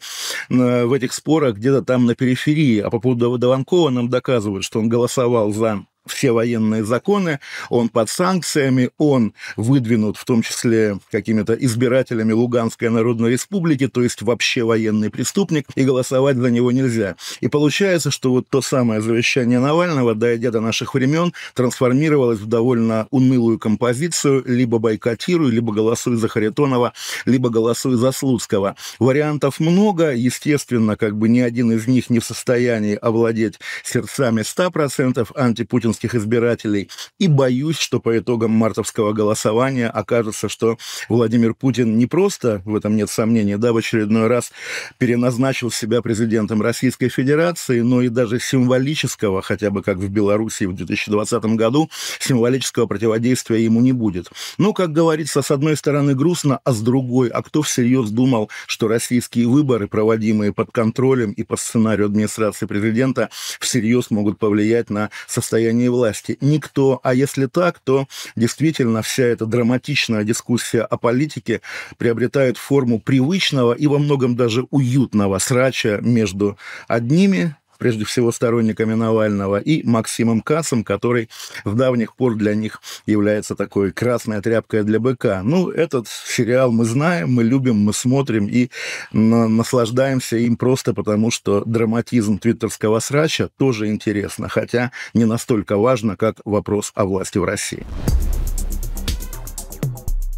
э, в этих спорах где-то там на периферии. А по поводу Даванкова нам доказывают, что он голосовал за все военные законы, он под санкциями, он выдвинут в том числе какими-то избирателями Луганской Народной Республики, то есть вообще военный преступник, и голосовать за него нельзя. И получается, что вот то самое завещание Навального, дойдя до наших времен, трансформировалось в довольно унылую композицию «либо бойкотируй, либо голосуй за Харитонова, либо голосуй за Слуцкого». Вариантов много, естественно, как бы ни один из них не в состоянии овладеть сердцами 100% антипутин путинских избирателей. И боюсь, что по итогам мартовского голосования окажется, что Владимир Путин не просто, в этом нет сомнений, да, в очередной раз переназначил себя президентом Российской Федерации, но и даже символического, хотя бы как в Беларуси в 2020 году, символического противодействия ему не будет. Но, ну, как говорится, с одной стороны грустно, а с другой, а кто всерьез думал, что российские выборы, проводимые под контролем и по сценарию администрации президента, всерьез могут повлиять на состояние свержении власти? Никто. А если так, то действительно вся эта драматичная дискуссия о политике приобретает форму привычного и во многом даже уютного срача между одними прежде всего сторонниками Навального, и Максимом Кассом, который в давних пор для них является такой красной тряпкой для быка. Ну, этот сериал мы знаем, мы любим, мы смотрим и наслаждаемся им просто потому, что драматизм твиттерского срача тоже интересно, хотя не настолько важно, как вопрос о власти в России.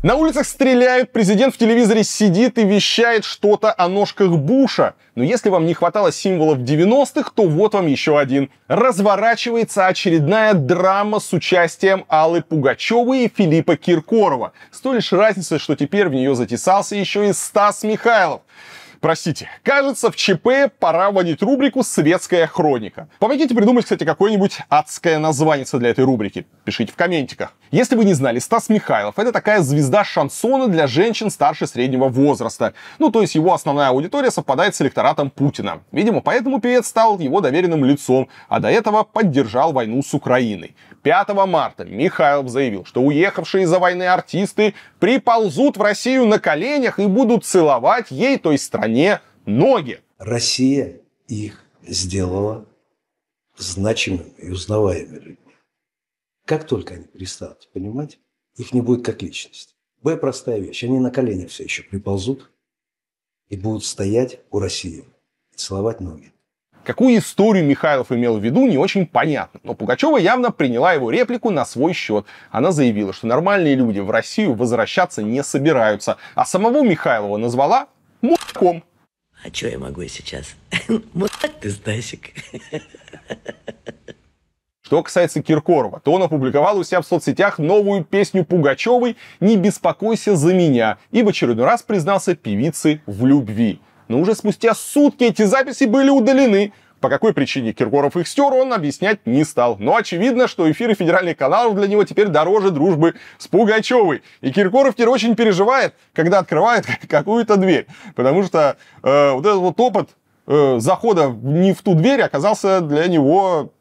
На улицах стреляют, президент в телевизоре сидит и вещает что-то о ножках Буша. Но если вам не хватало символов 90-х, то вот вам еще один. Разворачивается очередная драма с участием Аллы Пугачевой и Филиппа Киркорова. С той лишь разницей, что теперь в нее затесался еще и Стас Михайлов. Простите. Кажется, в ЧП пора вводить рубрику «Светская хроника». Помогите придумать, кстати, какое-нибудь адское название для этой рубрики. Пишите в комментиках. Если вы не знали, Стас Михайлов — это такая звезда шансона для женщин старше среднего возраста. Ну, то есть его основная аудитория совпадает с электоратом Путина. Видимо, поэтому певец стал его доверенным лицом, а до этого поддержал войну с Украиной. 5 марта Михайлов заявил, что уехавшие из-за войны артисты приползут в Россию на коленях и будут целовать ей, той стране, ноги. Россия их сделала значимыми и узнаваемыми людьми. Как только они перестанут понимать, их не будет как личность. Б – простая вещь. Они на коленях все еще приползут и будут стоять у России и целовать ноги. Какую историю Михайлов имел в виду, не очень понятно. Но Пугачева явно приняла его реплику на свой счет. Она заявила, что нормальные люди в Россию возвращаться не собираются. А самого Михайлова назвала мутком. А что я могу сейчас? Мутак ты, Стасик. Что касается Киркорова, то он опубликовал у себя в соцсетях новую песню Пугачевой «Не беспокойся за меня» и в очередной раз признался певице в любви но уже спустя сутки эти записи были удалены. По какой причине Киркоров их стер, он объяснять не стал. Но очевидно, что эфиры федеральных каналов для него теперь дороже дружбы с Пугачевой. И Киркоров теперь очень переживает, когда открывает какую-то дверь. Потому что э, вот этот вот опыт э, захода не в ту дверь оказался для него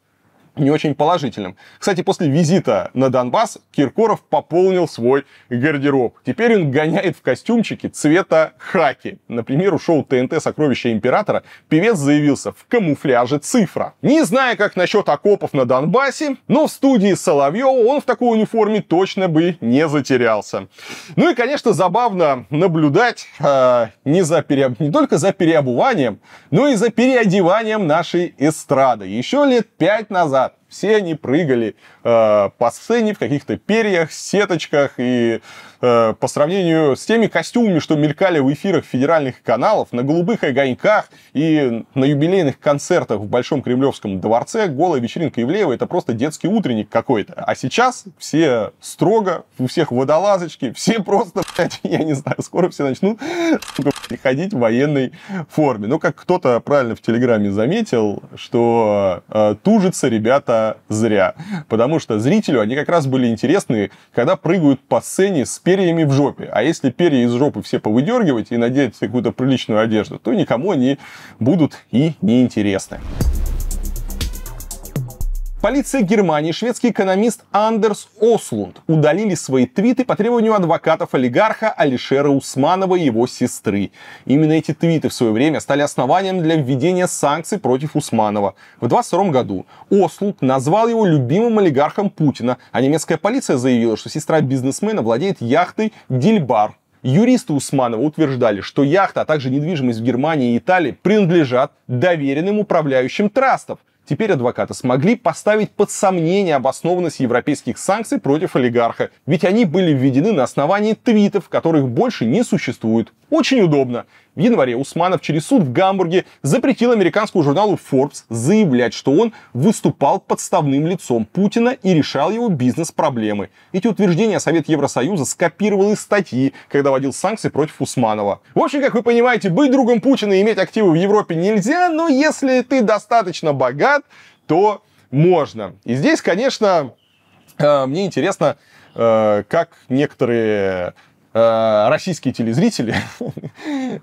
не очень положительным. Кстати, после визита на Донбасс Киркоров пополнил свой гардероб. Теперь он гоняет в костюмчике цвета хаки. Например, у шоу ТНТ «Сокровища императора» певец заявился в камуфляже цифра. Не знаю, как насчет окопов на Донбассе, но в студии Соловьева он в такой униформе точно бы не затерялся. Ну и, конечно, забавно наблюдать э, не, за переоб... не только за переобуванием, но и за переодеванием нашей эстрады. Еще лет пять назад все они прыгали э, по сцене в каких-то перьях, сеточках и Э, по сравнению с теми костюмами, что мелькали в эфирах федеральных каналов, на голубых огоньках и на юбилейных концертах в Большом Кремлевском дворце, голая вечеринка Ивлеева это просто детский утренник какой-то. А сейчас все строго, у всех водолазочки, все просто, блядь, я не знаю, скоро все начнут сука, ходить в военной форме. Но как кто-то правильно в Телеграме заметил, что э, тужатся ребята зря. Потому что зрителю они как раз были интересны, когда прыгают по сцене с перьями в жопе. А если перья из жопы все повыдергивать и надеть какую-то приличную одежду, то никому они будут и неинтересны. Полиция Германии шведский экономист Андерс Ослунд удалили свои твиты по требованию адвокатов олигарха Алишера Усманова и его сестры. Именно эти твиты в свое время стали основанием для введения санкций против Усманова. В 22 году Ослунд назвал его любимым олигархом Путина, а немецкая полиция заявила, что сестра бизнесмена владеет яхтой «Дильбар», Юристы Усманова утверждали, что яхта, а также недвижимость в Германии и Италии принадлежат доверенным управляющим трастов. Теперь адвокаты смогли поставить под сомнение обоснованность европейских санкций против олигарха, ведь они были введены на основании твитов, которых больше не существует. Очень удобно. В январе Усманов через суд в Гамбурге запретил американскому журналу Forbes заявлять, что он выступал подставным лицом Путина и решал его бизнес-проблемы. Эти утверждения Совет Евросоюза скопировал из статьи, когда вводил санкции против Усманова. В общем, как вы понимаете, быть другом Путина и иметь активы в Европе нельзя, но если ты достаточно богат, хотят, то можно. И здесь, конечно, э, мне интересно, э, как некоторые Э, российские телезрители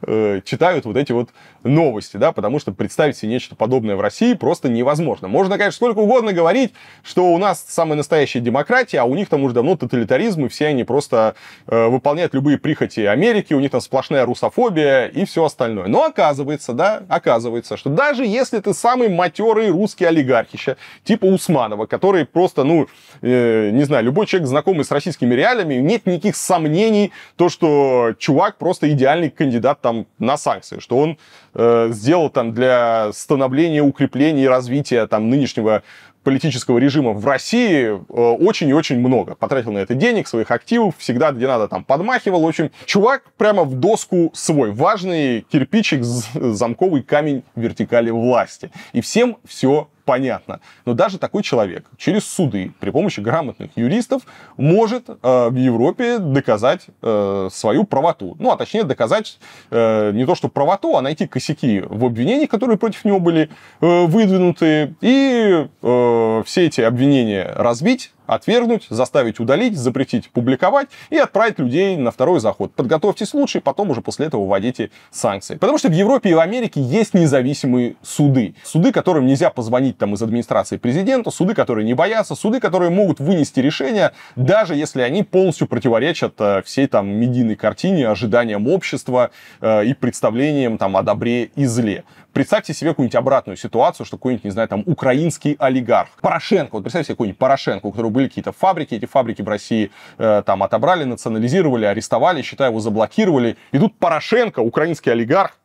э, читают вот эти вот новости, да, потому что представить себе нечто подобное в России просто невозможно. Можно, конечно, сколько угодно говорить, что у нас самая настоящая демократия, а у них там уже давно тоталитаризм, и все они просто э, выполняют любые прихоти Америки, у них там сплошная русофобия и все остальное. Но оказывается, да, оказывается, что даже если ты самый матерый русский олигархища, типа Усманова, который просто, ну, э, не знаю, любой человек, знакомый с российскими реалиями, нет никаких сомнений, то, что чувак просто идеальный кандидат там на санкции, что он э, сделал там для становления, укрепления и развития там нынешнего политического режима в России э, очень и очень много. Потратил на это денег, своих активов, всегда где надо там подмахивал. В общем, чувак прямо в доску свой. Важный кирпичик, замковый камень вертикали власти. И всем все понятно. Но даже такой человек через суды при помощи грамотных юристов может э, в Европе доказать э, свою правоту. Ну, а точнее доказать э, не то, что правоту, а найти косяки в обвинениях, которые против него были э, выдвинуты, и э, все эти обвинения разбить отвергнуть, заставить удалить, запретить публиковать и отправить людей на второй заход. Подготовьтесь лучше, и потом уже после этого вводите санкции. Потому что в Европе и в Америке есть независимые суды. Суды, которым нельзя позвонить там из администрации президента, суды, которые не боятся, суды, которые могут вынести решения, даже если они полностью противоречат э, всей там медийной картине, ожиданиям общества э, и представлениям там о добре и зле. Представьте себе какую-нибудь обратную ситуацию, что какой-нибудь, не знаю, там, украинский олигарх. Порошенко, вот представьте себе какой-нибудь Порошенко, у которого были какие-то фабрики, эти фабрики в России э, там отобрали, национализировали, арестовали, считай его заблокировали. И тут Порошенко, украинский олигарх,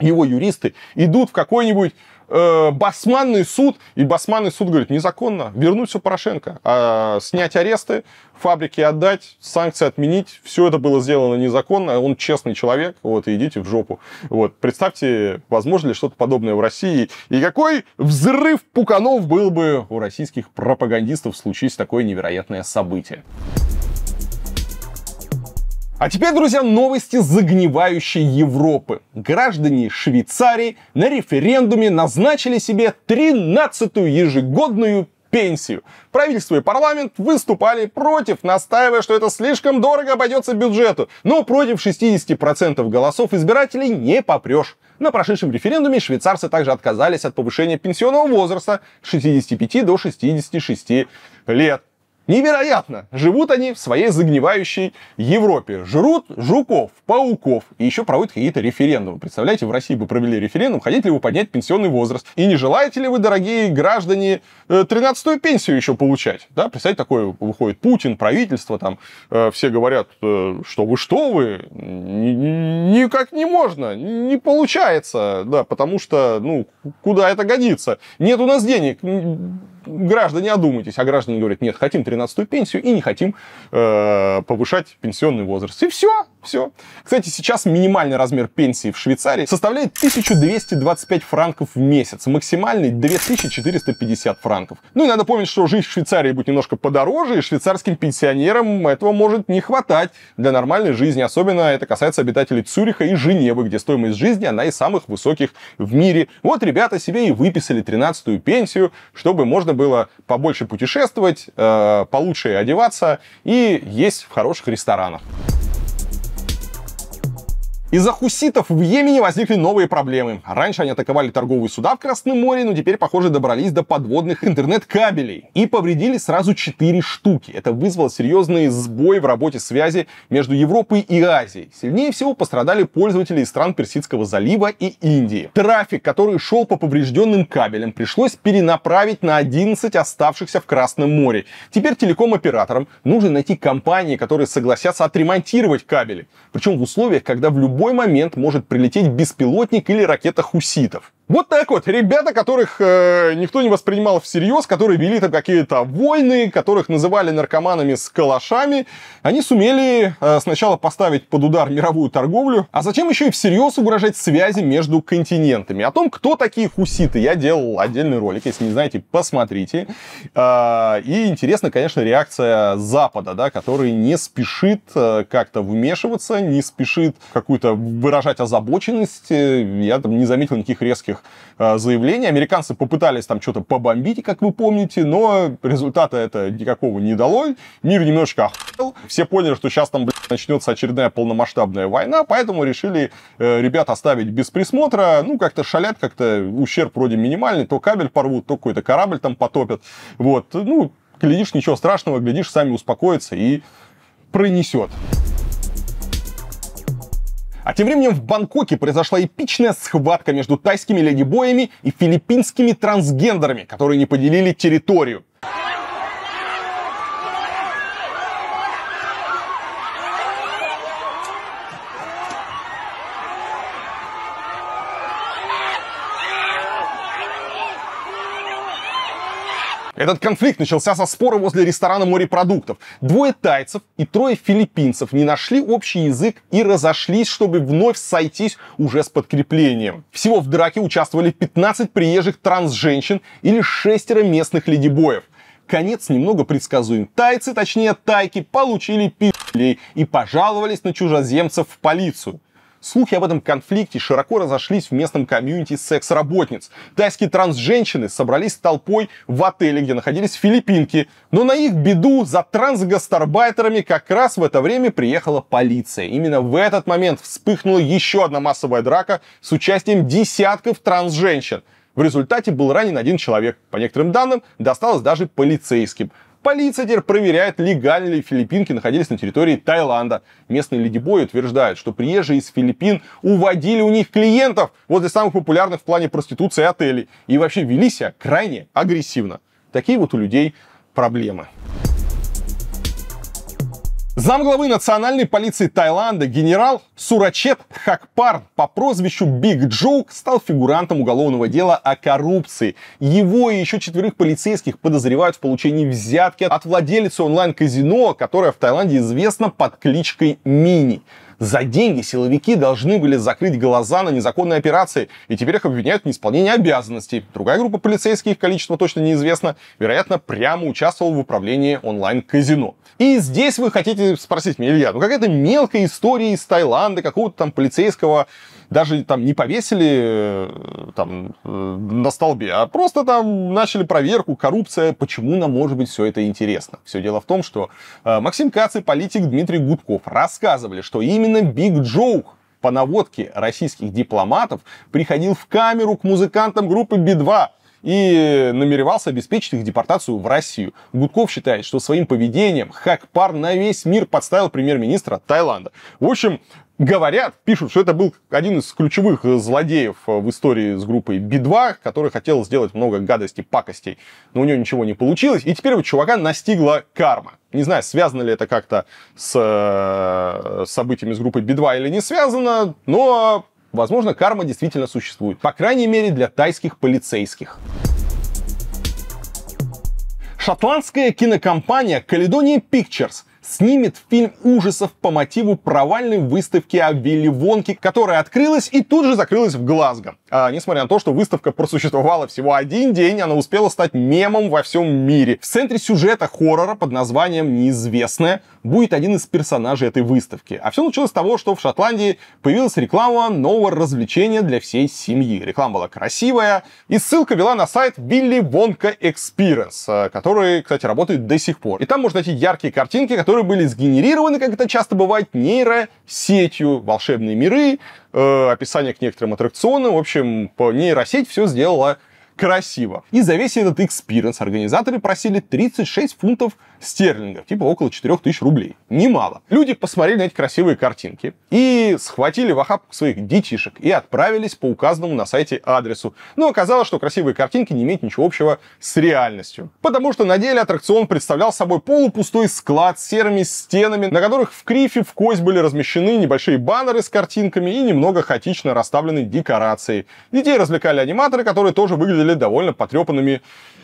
его юристы идут в какой-нибудь Э, басманный суд, и басманный суд говорит, незаконно, вернуть все Порошенко, а, снять аресты, фабрики отдать, санкции отменить, все это было сделано незаконно, он честный человек, вот, идите в жопу. Вот, представьте, возможно ли что-то подобное в России, и какой взрыв пуканов был бы у российских пропагандистов, случись такое невероятное событие. А теперь, друзья, новости загнивающей Европы. Граждане Швейцарии на референдуме назначили себе 13-ю ежегодную пенсию. Правительство и парламент выступали против, настаивая, что это слишком дорого обойдется бюджету. Но против 60% голосов избирателей не попрешь. На прошедшем референдуме швейцарцы также отказались от повышения пенсионного возраста с 65 до 66 лет. Невероятно! Живут они в своей загнивающей Европе. Жрут жуков, пауков. И еще проводят какие-то референдумы. Представляете, в России бы провели референдум, хотите ли вы поднять пенсионный возраст? И не желаете ли вы, дорогие граждане, 13-ю э, пенсию еще получать? Да, представьте, такое выходит Путин, правительство, там э, все говорят, э, что вы, что вы, никак не можно, не получается, да, потому что, ну, куда это годится? Нет у нас денег, граждане, одумайтесь. А граждане говорят, нет, хотим 13-ю пенсию и не хотим э, повышать пенсионный возраст. И все, все. Кстати, сейчас минимальный размер пенсии в Швейцарии составляет 1225 франков в месяц, максимальный 2450 франков. Ну и надо помнить, что жизнь в Швейцарии будет немножко подороже, и швейцарским пенсионерам этого может не хватать для нормальной жизни. Особенно это касается обитателей Цюриха и Женевы, где стоимость жизни одна из самых высоких в мире. Вот ребята себе и выписали 13-ю пенсию, чтобы можно было побольше путешествовать, э, получше одеваться и есть в хороших ресторанах. Из-за хуситов в Йемене возникли новые проблемы. Раньше они атаковали торговые суда в Красном море, но теперь, похоже, добрались до подводных интернет-кабелей. И повредили сразу четыре штуки. Это вызвало серьезный сбой в работе связи между Европой и Азией. Сильнее всего пострадали пользователи из стран Персидского залива и Индии. Трафик, который шел по поврежденным кабелям, пришлось перенаправить на 11 оставшихся в Красном море. Теперь телеком-операторам нужно найти компании, которые согласятся отремонтировать кабели. Причем в условиях, когда в любом любой момент может прилететь беспилотник или ракета хуситов. Вот так вот, ребята, которых э, никто не воспринимал всерьез, которые вели там какие-то войны, которых называли наркоманами с калашами, они сумели э, сначала поставить под удар мировую торговлю, а затем еще и всерьез угрожать связи между континентами. О том, кто такие хуситы, я делал отдельный ролик, если не знаете, посмотрите. Э, и интересна, конечно, реакция Запада, да, который не спешит э, как-то вмешиваться, не спешит какую-то выражать озабоченность. Э, я там не заметил никаких резких этих э, заявлений. Американцы попытались там что-то побомбить, как вы помните, но результата это никакого не дало. Мир немножко охуел. Все поняли, что сейчас там, блядь, начнется очередная полномасштабная война, поэтому решили э, ребят оставить без присмотра. Ну, как-то шалят, как-то ущерб вроде минимальный. То кабель порвут, то какой-то корабль там потопят. Вот, ну, глядишь, ничего страшного, глядишь, сами успокоятся и пронесет. А тем временем в Бангкоке произошла эпичная схватка между тайскими леди-боями и филиппинскими трансгендерами, которые не поделили территорию. Этот конфликт начался со спора возле ресторана морепродуктов. Двое тайцев и трое филиппинцев не нашли общий язык и разошлись, чтобы вновь сойтись уже с подкреплением. Всего в драке участвовали 15 приезжих трансженщин или шестеро местных ледибоев. Конец немного предсказуем. Тайцы, точнее тайки, получили пи***лей и пожаловались на чужеземцев в полицию. Слухи об этом конфликте широко разошлись в местном комьюнити секс-работниц. Тайские транс-женщины собрались толпой в отеле, где находились филиппинки. Но на их беду за транс-гастарбайтерами как раз в это время приехала полиция. Именно в этот момент вспыхнула еще одна массовая драка с участием десятков транс-женщин. В результате был ранен один человек. По некоторым данным, досталось даже полицейским. Полиция теперь проверяет, легально ли филиппинки находились на территории Таиланда. Местные ледибои утверждают, что приезжие из Филиппин уводили у них клиентов возле самых популярных в плане проституции отелей и вообще вели себя крайне агрессивно. Такие вот у людей проблемы. Замглавы национальной полиции Таиланда генерал Сурачет Хакпарн по прозвищу Биг Джоук стал фигурантом уголовного дела о коррупции. Его и еще четверых полицейских подозревают в получении взятки от владелицы онлайн-казино, которая в Таиланде известна под кличкой Мини. За деньги силовики должны были закрыть глаза на незаконные операции, и теперь их обвиняют в неисполнении обязанностей. Другая группа полицейских, их количество точно неизвестно, вероятно, прямо участвовала в управлении онлайн-казино. И здесь вы хотите спросить меня, Илья, ну какая-то мелкая история из Таиланда, какого-то там полицейского даже там не повесили э, там э, на столбе, а просто там начали проверку, коррупция, почему нам может быть все это интересно. Все дело в том, что э, Максим Кац и политик Дмитрий Гудков рассказывали, что именно Биг Джоу по наводке российских дипломатов приходил в камеру к музыкантам группы Би-2, и намеревался обеспечить их депортацию в Россию. Гудков считает, что своим поведением Хакпар на весь мир подставил премьер-министра Таиланда. В общем, говорят, пишут, что это был один из ключевых злодеев в истории с группой Би-2, который хотел сделать много гадостей, пакостей, но у него ничего не получилось, и теперь вот чувака настигла карма. Не знаю, связано ли это как-то с э, событиями с группой Би-2 или не связано, но Возможно, карма действительно существует. По крайней мере, для тайских полицейских. Шотландская кинокомпания Caledonia Pictures снимет фильм ужасов по мотиву провальной выставки о Вилли Вонке, которая открылась и тут же закрылась в Глазго. А, несмотря на то, что выставка просуществовала всего один день, она успела стать мемом во всем мире. В центре сюжета хоррора под названием «Неизвестное» будет один из персонажей этой выставки. А все началось с того, что в Шотландии появилась реклама нового развлечения для всей семьи. Реклама была красивая, и ссылка вела на сайт Вилли Вонка Experience, а, который, кстати, работает до сих пор. И там можно найти яркие картинки, которые которые были сгенерированы, как это часто бывает, нейросетью, волшебные миры, э, описание к некоторым аттракционам. В общем, по нейросеть все сделала красиво. И за весь этот экспириенс организаторы просили 36 фунтов стерлингов, типа около 4000 рублей. Немало. Люди посмотрели на эти красивые картинки и схватили в охапку своих детишек и отправились по указанному на сайте адресу. Но оказалось, что красивые картинки не имеют ничего общего с реальностью. Потому что на деле аттракцион представлял собой полупустой склад с серыми стенами, на которых в крифе в кость были размещены небольшие баннеры с картинками и немного хаотично расставлены декорации. Детей развлекали аниматоры, которые тоже выглядели выглядели довольно потрепанными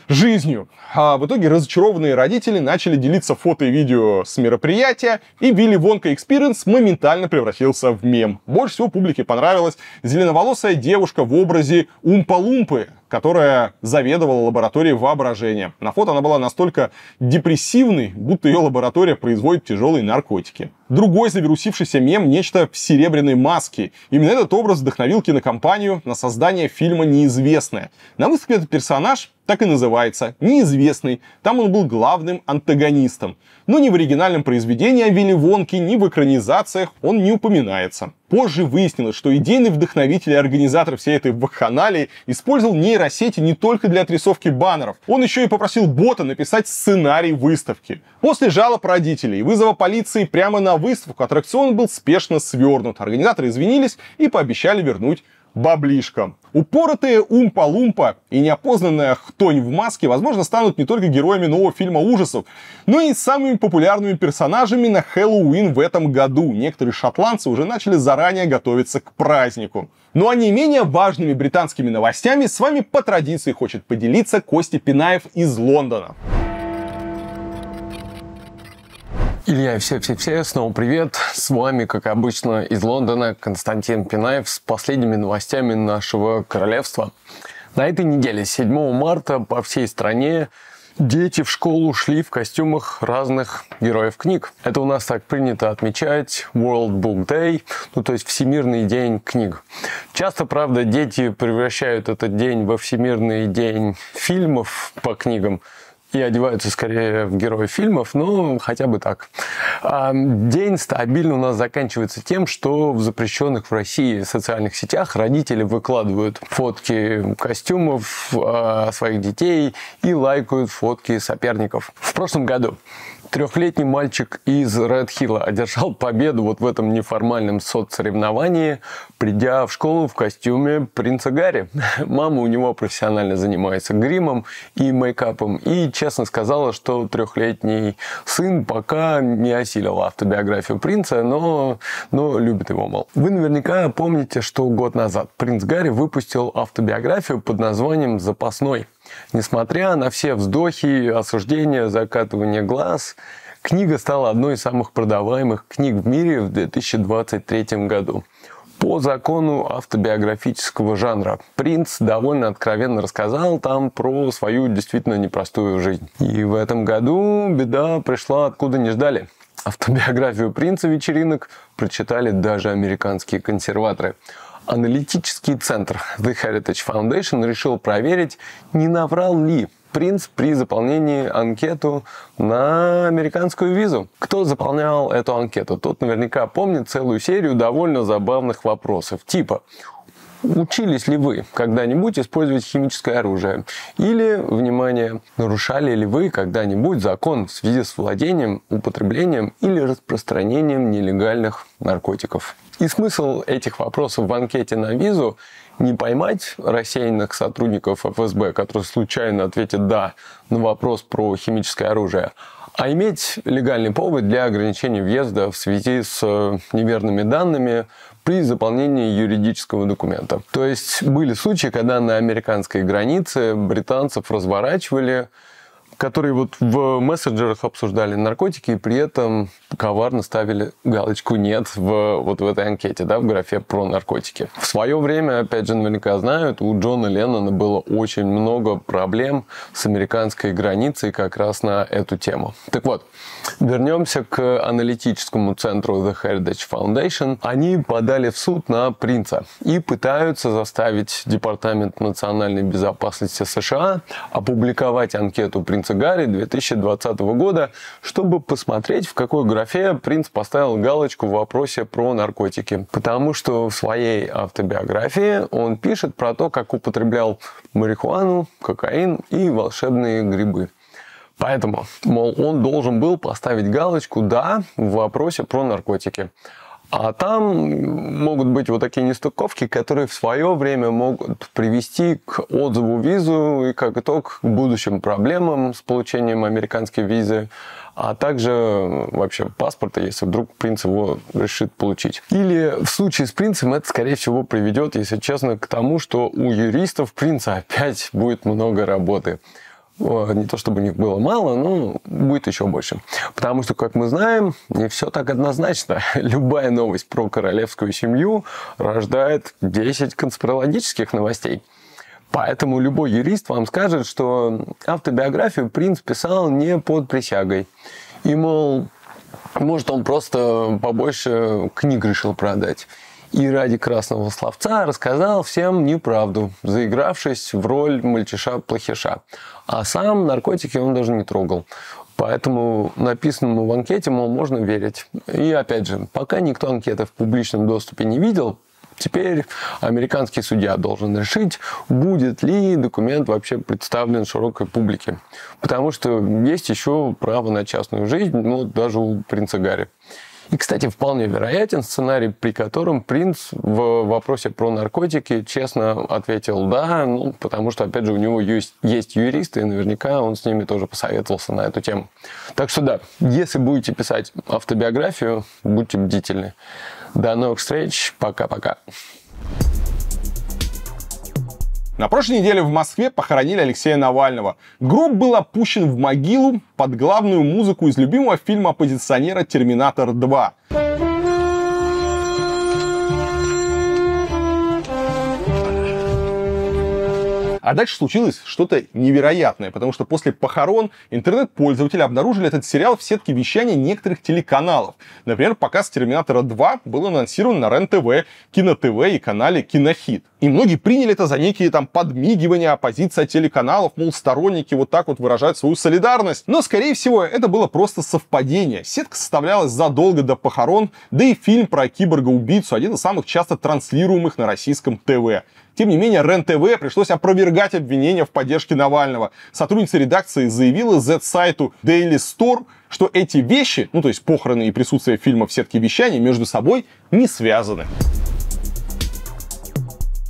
жизнью. А в итоге разочарованные родители начали делиться фото и видео с мероприятия, и Вилли Вонка Experience моментально превратился в мем. Больше всего публике понравилась зеленоволосая девушка в образе Умпа-Лумпы, которая заведовала лабораторией воображения. На фото она была настолько депрессивной, будто ее лаборатория производит тяжелые наркотики. Другой завирусившийся мем — нечто в серебряной маске. Именно этот образ вдохновил кинокомпанию на создание фильма «Неизвестное». На выставке этот персонаж так и называется, неизвестный. Там он был главным антагонистом. Но ни в оригинальном произведении о Вилли Вонке, ни в экранизациях он не упоминается. Позже выяснилось, что идейный вдохновитель и организатор всей этой вакханалии использовал нейросети не только для отрисовки баннеров. Он еще и попросил бота написать сценарий выставки. После жалоб родителей и вызова полиции прямо на выставку аттракцион был спешно свернут. Организаторы извинились и пообещали вернуть баблишкам. Упоротые Умпа-Лумпа и неопознанная Хтонь в маске, возможно, станут не только героями нового фильма ужасов, но и самыми популярными персонажами на Хэллоуин в этом году. Некоторые шотландцы уже начали заранее готовиться к празднику. Ну а не менее важными британскими новостями с вами по традиции хочет поделиться Костя Пинаев из Лондона. Илья все-все-все, снова привет. С вами, как обычно, из Лондона Константин Пинаев с последними новостями нашего королевства. На этой неделе, 7 марта, по всей стране дети в школу шли в костюмах разных героев книг. Это у нас так принято отмечать World Book Day, ну то есть Всемирный день книг. Часто, правда, дети превращают этот день во Всемирный день фильмов по книгам – и одеваются скорее в героев фильмов, но ну, хотя бы так. А, день стабильно у нас заканчивается тем, что в запрещенных в России социальных сетях родители выкладывают фотки костюмов а, своих детей и лайкают фотки соперников. В прошлом году трехлетний мальчик из Редхилла одержал победу вот в этом неформальном соцсоревновании, придя в школу в костюме принца Гарри. Мама у него профессионально занимается гримом и мейкапом, и честно сказала, что трехлетний сын пока не осилил автобиографию принца, но, но любит его, мол. Вы наверняка помните, что год назад принц Гарри выпустил автобиографию под названием «Запасной». Несмотря на все вздохи, осуждения, закатывание глаз, книга стала одной из самых продаваемых книг в мире в 2023 году. По закону автобиографического жанра принц довольно откровенно рассказал там про свою действительно непростую жизнь. И в этом году беда пришла откуда не ждали. Автобиографию принца вечеринок прочитали даже американские консерваторы аналитический центр The Heritage Foundation решил проверить, не наврал ли принц при заполнении анкету на американскую визу. Кто заполнял эту анкету, тот наверняка помнит целую серию довольно забавных вопросов, типа Учились ли вы когда-нибудь использовать химическое оружие? Или, внимание, нарушали ли вы когда-нибудь закон в связи с владением, употреблением или распространением нелегальных наркотиков? И смысл этих вопросов в анкете на визу не поймать рассеянных сотрудников ФСБ, которые случайно ответят «да» на вопрос про химическое оружие, а иметь легальный повод для ограничения въезда в связи с неверными данными, при заполнении юридического документа. То есть были случаи, когда на американской границе британцев разворачивали которые вот в мессенджерах обсуждали наркотики и при этом коварно ставили галочку «нет» в, вот в этой анкете, да, в графе про наркотики. В свое время, опять же, наверняка знают, у Джона Леннона было очень много проблем с американской границей как раз на эту тему. Так вот, вернемся к аналитическому центру The Heritage Foundation. Они подали в суд на принца и пытаются заставить Департамент национальной безопасности США опубликовать анкету принца конца Гарри 2020 года, чтобы посмотреть, в какой графе принц поставил галочку в вопросе про наркотики. Потому что в своей автобиографии он пишет про то, как употреблял марихуану, кокаин и волшебные грибы. Поэтому, мол, он должен был поставить галочку «да» в вопросе про наркотики. А там могут быть вот такие нестыковки, которые в свое время могут привести к отзыву визу и как итог к будущим проблемам с получением американской визы, а также вообще паспорта, если вдруг принц его решит получить. Или в случае с принцем это, скорее всего, приведет, если честно, к тому, что у юристов принца опять будет много работы не то чтобы у них было мало, но будет еще больше. Потому что, как мы знаем, не все так однозначно. Любая новость про королевскую семью рождает 10 конспирологических новостей. Поэтому любой юрист вам скажет, что автобиографию принц писал не под присягой. И, мол, может, он просто побольше книг решил продать и ради красного словца рассказал всем неправду, заигравшись в роль мальчиша-плохиша. А сам наркотики он даже не трогал. Поэтому написанному в анкете, мол, можно верить. И опять же, пока никто анкеты в публичном доступе не видел, теперь американский судья должен решить, будет ли документ вообще представлен широкой публике. Потому что есть еще право на частную жизнь, ну, даже у принца Гарри. И, кстати, вполне вероятен сценарий, при котором принц в вопросе про наркотики честно ответил «да», ну, потому что, опять же, у него есть, есть юристы, и наверняка он с ними тоже посоветовался на эту тему. Так что да, если будете писать автобиографию, будьте бдительны. До новых встреч. Пока-пока. На прошлой неделе в Москве похоронили Алексея Навального. Гроб был опущен в могилу под главную музыку из любимого фильма оппозиционера «Терминатор 2». А дальше случилось что-то невероятное, потому что после похорон интернет-пользователи обнаружили этот сериал в сетке вещания некоторых телеканалов. Например, показ «Терминатора 2» был анонсирован на РЕН-ТВ, Кино-ТВ и канале Кинохит. И многие приняли это за некие там подмигивания оппозиции телеканалов, мол, сторонники вот так вот выражают свою солидарность. Но, скорее всего, это было просто совпадение. Сетка составлялась задолго до похорон, да и фильм про киборга-убийцу один из самых часто транслируемых на российском ТВ. Тем не менее, РЕН-ТВ пришлось опровергать обвинения в поддержке Навального. Сотрудница редакции заявила Z-сайту Daily Storm, что эти вещи, ну то есть похороны и присутствие фильма в сетке вещаний, между собой не связаны.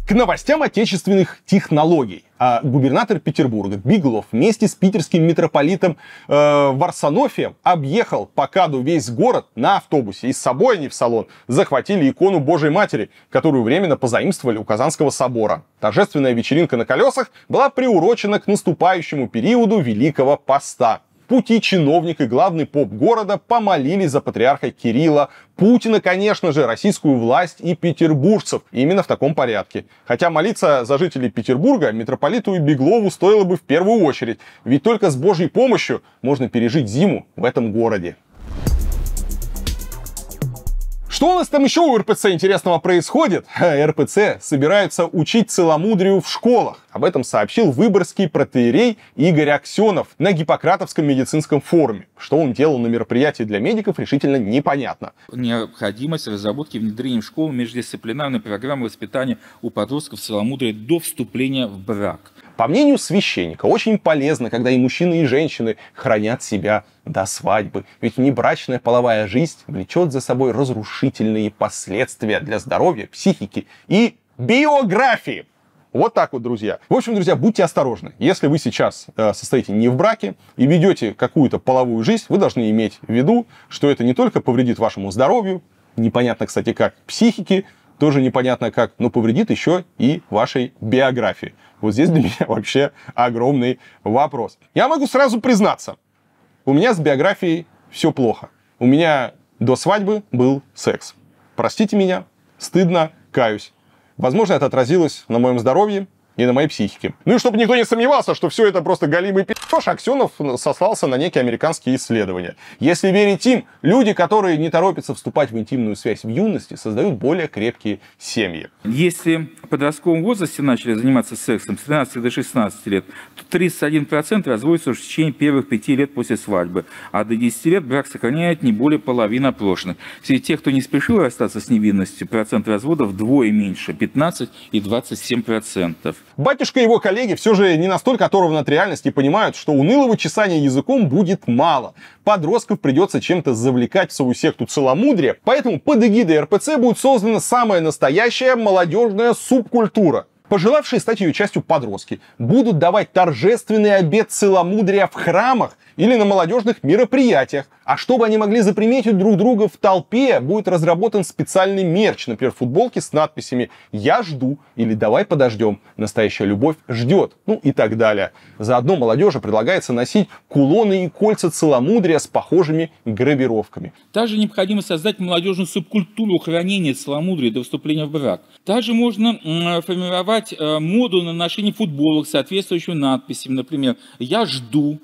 К новостям отечественных технологий. А губернатор Петербурга Биглов вместе с питерским митрополитом э, Варсонофием объехал по каду весь город на автобусе. И с собой они в салон захватили икону Божьей Матери, которую временно позаимствовали у Казанского собора. Торжественная вечеринка на колесах была приурочена к наступающему периоду Великого Поста – пути чиновник и главный поп города помолились за патриарха Кирилла, Путина, конечно же, российскую власть и петербуржцев. Именно в таком порядке. Хотя молиться за жителей Петербурга митрополиту и Беглову стоило бы в первую очередь. Ведь только с Божьей помощью можно пережить зиму в этом городе. Что у нас там еще у РПЦ интересного происходит? РПЦ собирается учить целомудрию в школах. Об этом сообщил выборский протеерей Игорь Аксенов на Гиппократовском медицинском форуме. Что он делал на мероприятии для медиков, решительно непонятно. Необходимость разработки внедрения в школу междисциплинарной программы воспитания у подростков целомудрия до вступления в брак. По мнению священника, очень полезно, когда и мужчины, и женщины хранят себя до свадьбы. Ведь небрачная половая жизнь влечет за собой разрушительные последствия для здоровья, психики и биографии. Вот так вот, друзья. В общем, друзья, будьте осторожны. Если вы сейчас э, состоите не в браке и ведете какую-то половую жизнь, вы должны иметь в виду, что это не только повредит вашему здоровью, непонятно, кстати, как психике, тоже непонятно как, но повредит еще и вашей биографии. Вот здесь для меня вообще огромный вопрос. Я могу сразу признаться, у меня с биографией все плохо. У меня до свадьбы был секс. Простите меня, стыдно, каюсь. Возможно, это отразилось на моем здоровье, и на моей психике. Ну и чтобы никто не сомневался, что все это просто голимый пи***ш, Аксенов сослался на некие американские исследования. Если верить им, люди, которые не торопятся вступать в интимную связь в юности, создают более крепкие семьи. Если в подростковом возрасте начали заниматься сексом с 13 до 16 лет, то 31% разводятся в течение первых 5 лет после свадьбы, а до 10 лет брак сохраняет не более половины опрошенных. Среди тех, кто не спешил расстаться с невинностью, процент разводов вдвое меньше – 15 и 27 процентов. Батюшка и его коллеги все же не настолько оторваны от реальности и понимают, что унылого чесания языком будет мало. Подростков придется чем-то завлекать в свою секту целомудрия, поэтому под эгидой РПЦ будет создана самая настоящая молодежная субкультура. Пожелавшие стать ее частью подростки будут давать торжественный обед целомудрия в храмах или на молодежных мероприятиях. А чтобы они могли заприметить друг друга в толпе, будет разработан специальный мерч, например, футболки с надписями «Я жду» или «Давай подождем», «Настоящая любовь ждет», ну и так далее. Заодно молодежи предлагается носить кулоны и кольца целомудрия с похожими гравировками. Также необходимо создать молодежную субкультуру хранения целомудрия до вступления в брак. Также можно формировать э, моду на ношение футболок с соответствующими надписями, например «Я жду»,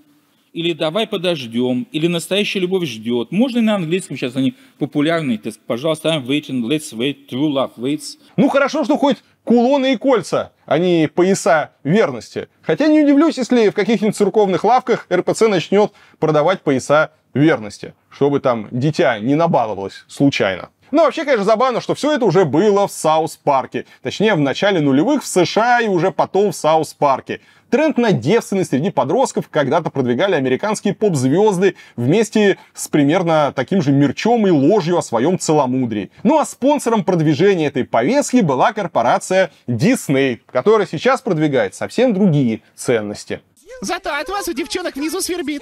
или «давай подождем», или «настоящая любовь ждет». Можно и на английском, сейчас они популярны. То есть, пожалуйста, I'm waiting, let's wait, true love waits. Ну хорошо, что хоть кулоны и кольца, а не пояса верности. Хотя не удивлюсь, если в каких-нибудь церковных лавках РПЦ начнет продавать пояса верности, чтобы там дитя не набаловалось случайно. Но ну, вообще, конечно, забавно, что все это уже было в Саус-парке. Точнее, в начале нулевых в США и уже потом в Саус-парке. Тренд на девственность среди подростков когда-то продвигали американские поп-звезды вместе с примерно таким же мерчом и ложью о своем целомудрии. Ну а спонсором продвижения этой повестки была корпорация Disney, которая сейчас продвигает совсем другие ценности. Зато от вас у девчонок внизу свербит.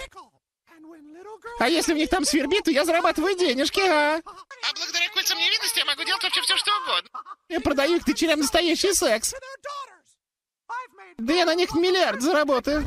А если в них там свербит, то я зарабатываю денежки, а? А благодаря кольцам невинности я могу делать вообще все, что угодно. Я продаю их дочерям настоящий секс. Да я на них миллиард заработаю.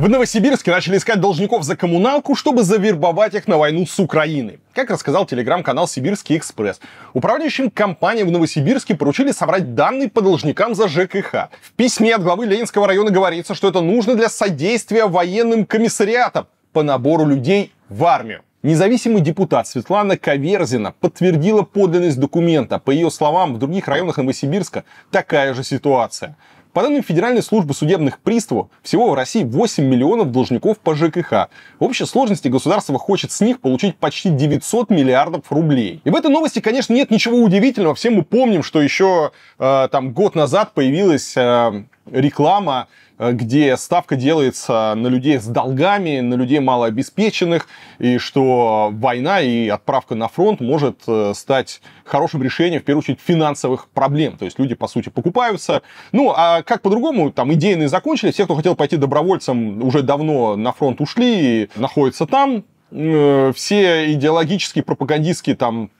В Новосибирске начали искать должников за коммуналку, чтобы завербовать их на войну с Украиной. Как рассказал телеграм-канал «Сибирский экспресс», управляющим компаниям в Новосибирске поручили собрать данные по должникам за ЖКХ. В письме от главы Ленинского района говорится, что это нужно для содействия военным комиссариатам по набору людей в армию. Независимый депутат Светлана Каверзина подтвердила подлинность документа. По ее словам, в других районах Новосибирска такая же ситуация. По данным Федеральной службы судебных приставов, всего в России 8 миллионов должников по ЖКХ. В общей сложности государство хочет с них получить почти 900 миллиардов рублей. И в этой новости, конечно, нет ничего удивительного. Все мы помним, что еще э, там год назад появилась э, реклама Э, где ставка делается на людей с долгами, на людей малообеспеченных, и что война и отправка на фронт может э, стать хорошим решением, в первую очередь, финансовых проблем. То есть люди, по сути, покупаются. Ну, а как по-другому, там идейные закончили, все, кто хотел пойти добровольцем, уже давно на фронт ушли и находятся там. Э, все идеологические, пропагандистские там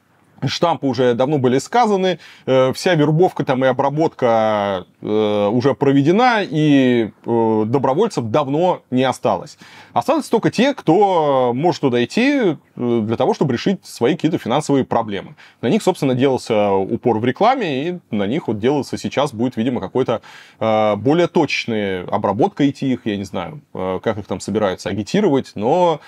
штампы уже давно были сказаны, э, вся вербовка там и обработка э, уже проведена, и э, добровольцев давно не осталось. Остались только те, кто может туда идти для того, чтобы решить свои какие-то финансовые проблемы. На них, собственно, делался упор в рекламе, и на них вот делается сейчас будет, видимо, какой-то более точная обработка идти их, я не знаю, как их там собираются агитировать, но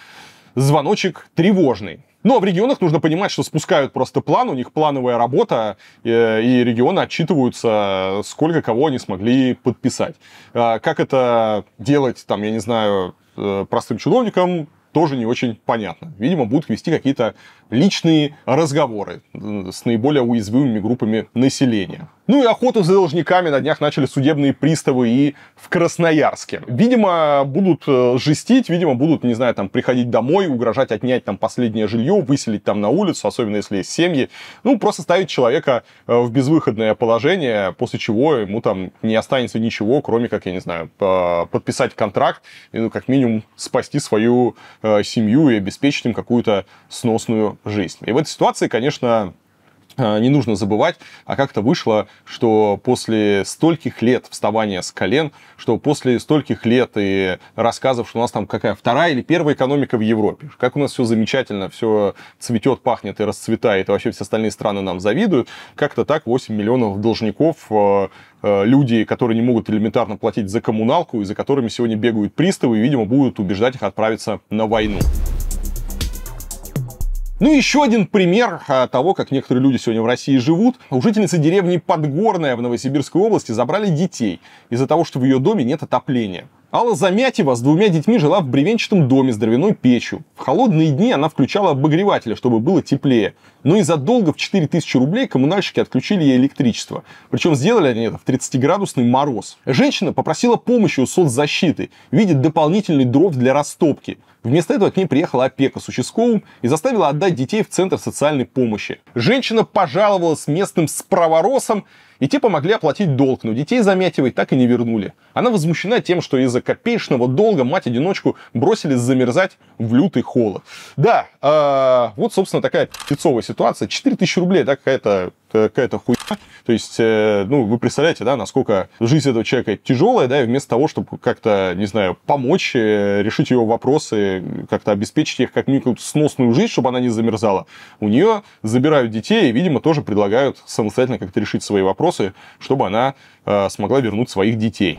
звоночек тревожный. Ну, а в регионах нужно понимать, что спускают просто план, у них плановая работа, э, и регионы отчитываются, сколько кого они смогли подписать. А, как это делать, там, я не знаю, э, простым чиновникам, тоже не очень понятно. Видимо, будут вести какие-то личные разговоры с наиболее уязвимыми группами населения. Ну и охоту за должниками на днях начали судебные приставы и в Красноярске. Видимо, будут э, жестить, видимо, будут, не знаю, там, приходить домой, угрожать отнять там последнее жилье, выселить там на улицу, особенно если есть семьи. Ну, просто ставить человека э, в безвыходное положение, после чего ему там не останется ничего, кроме как, я не знаю, подписать контракт и, ну, как минимум, спасти свою э, семью и обеспечить им какую-то сносную жизнь. И в этой ситуации, конечно, э, не нужно забывать, а как-то вышло, что после стольких лет вставания с колен, что после стольких лет и рассказов, что у нас там какая вторая или первая экономика в Европе, как у нас все замечательно, все цветет, пахнет и расцветает, и вообще все остальные страны нам завидуют, как-то так 8 миллионов должников э, э, люди, которые не могут элементарно платить за коммуналку, и за которыми сегодня бегают приставы, и, видимо, будут убеждать их отправиться на войну. Ну, еще один пример а, того, как некоторые люди сегодня в России живут. У жительницы деревни Подгорная в Новосибирской области забрали детей из-за того, что в ее доме нет отопления. Алла Замятьева с двумя детьми жила в бревенчатом доме с дровяной печью. В холодные дни она включала обогреватели, чтобы было теплее. Но из-за задолго в 4000 рублей коммунальщики отключили ей электричество. Причем сделали они это в 30-градусный мороз. Женщина попросила помощи у соцзащиты, видит дополнительный дров для растопки. Вместо этого к ней приехала опека с участковым и заставила отдать детей в Центр социальной помощи. Женщина пожаловалась местным справоросом, и те помогли оплатить долг, но детей Замятевой так и не вернули. Она возмущена тем, что из-за копеечного долга мать-одиночку бросили замерзать в лютый холод. Да, э, вот, собственно, такая пиццовая ситуация. 4000 рублей, да, какая-то Э, какая-то хуйня. То есть, э, ну, вы представляете, да, насколько жизнь этого человека тяжелая, да, и вместо того, чтобы как-то, не знаю, помочь, э, решить ее вопросы, как-то обеспечить их как минимум сносную жизнь, чтобы она не замерзала, у нее забирают детей и, видимо, тоже предлагают самостоятельно как-то решить свои вопросы, чтобы она э, смогла вернуть своих детей.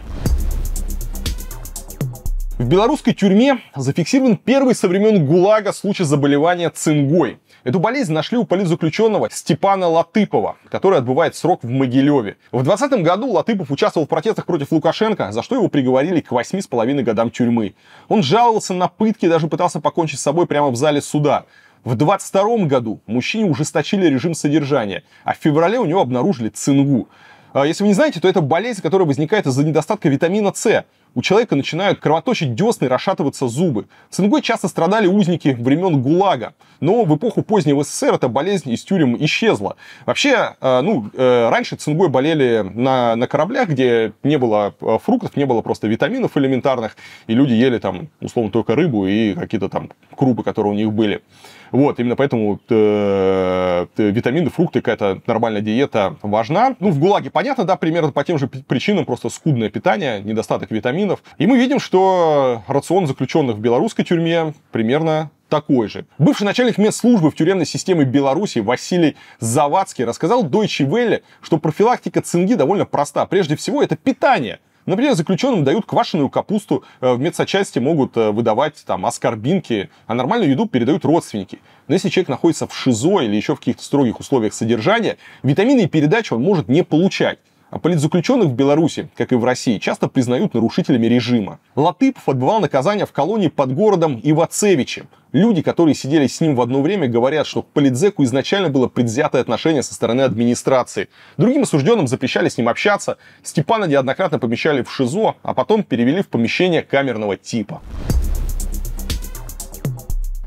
В белорусской тюрьме зафиксирован первый со времен ГУЛАГа случай заболевания цингой – Эту болезнь нашли у политзаключенного Степана Латыпова, который отбывает срок в Могилеве. В 2020 году Латыпов участвовал в протестах против Лукашенко, за что его приговорили к 8,5 годам тюрьмы. Он жаловался на пытки, даже пытался покончить с собой прямо в зале суда. В 22 году мужчине ужесточили режим содержания, а в феврале у него обнаружили цингу. А если вы не знаете, то это болезнь, которая возникает из-за недостатка витамина С у человека начинают кровоточить десны, расшатываться зубы. Цингой часто страдали узники времен ГУЛАГа, но в эпоху позднего СССР эта болезнь из тюрем исчезла. Вообще, э, ну, э, раньше цингой болели на, на кораблях, где не было э, фруктов, не было просто витаминов элементарных, и люди ели там, условно, только рыбу и какие-то там крупы, которые у них были. Вот, именно поэтому э, э, витамины, фрукты, какая-то нормальная диета важна. Ну, в ГУЛАГе, понятно, да, примерно по тем же причинам, просто скудное питание, недостаток витаминов. И мы видим, что рацион заключенных в белорусской тюрьме примерно такой же. Бывший начальник медслужбы в тюремной системе Беларуси Василий Завадский рассказал Deutsche Welle, что профилактика цинги довольно проста. Прежде всего, это питание – Например, заключенным дают квашеную капусту, э, в медсочасти могут э, выдавать там аскорбинки, а нормальную еду передают родственники. Но если человек находится в ШИЗО или еще в каких-то строгих условиях содержания, витамины и передачи он может не получать. А политзаключенных в Беларуси, как и в России, часто признают нарушителями режима. Латыпов отбывал наказание в колонии под городом Ивацевичи. Люди, которые сидели с ним в одно время, говорят, что к политзеку изначально было предвзятое отношение со стороны администрации. Другим осужденным запрещали с ним общаться, Степана неоднократно помещали в ШИЗО, а потом перевели в помещение камерного типа.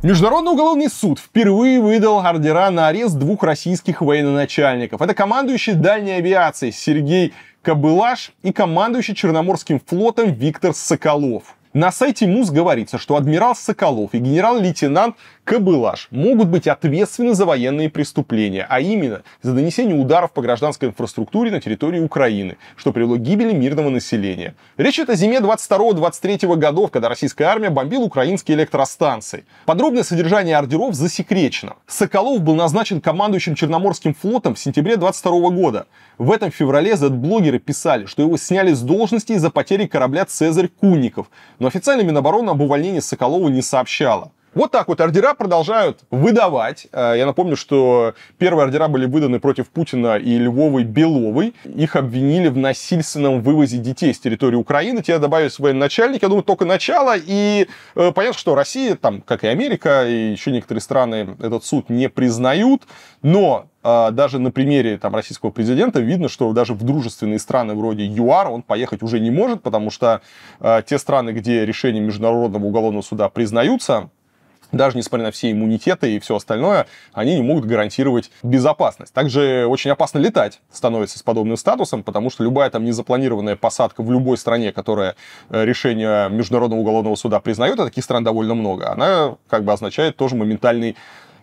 Международный уголовный суд впервые выдал ордера на арест двух российских военачальников. Это командующий дальней авиацией Сергей Кобылаш и командующий Черноморским флотом Виктор Соколов. На сайте МУЗ говорится, что адмирал Соколов и генерал-лейтенант Кобылаш могут быть ответственны за военные преступления, а именно за нанесение ударов по гражданской инфраструктуре на территории Украины, что привело к гибели мирного населения. Речь идет о зиме 22-23 годов, когда российская армия бомбила украинские электростанции. Подробное содержание ордеров засекречено. Соколов был назначен командующим Черноморским флотом в сентябре 22 года. В этом феврале Z-блогеры писали, что его сняли с должности из-за потери корабля «Цезарь Кунников», но но официально Минобороны об увольнении Соколова не сообщало. Вот так вот ордера продолжают выдавать. Э, я напомню, что первые ордера были выданы против Путина и Львовой Беловой. Их обвинили в насильственном вывозе детей с территории Украины. Тебя добавили свой начальник. Я думаю, только начало. И э, понятно, что Россия, там, как и Америка, и еще некоторые страны этот суд не признают. Но а, даже на примере там, российского президента видно, что даже в дружественные страны вроде ЮАР он поехать уже не может, потому что э, те страны, где решения Международного уголовного суда признаются, даже несмотря на все иммунитеты и все остальное, они не могут гарантировать безопасность. Также очень опасно летать становится с подобным статусом, потому что любая там незапланированная посадка в любой стране, которая э, решение Международного уголовного суда признает, а таких стран довольно много, она как бы означает тоже моментальный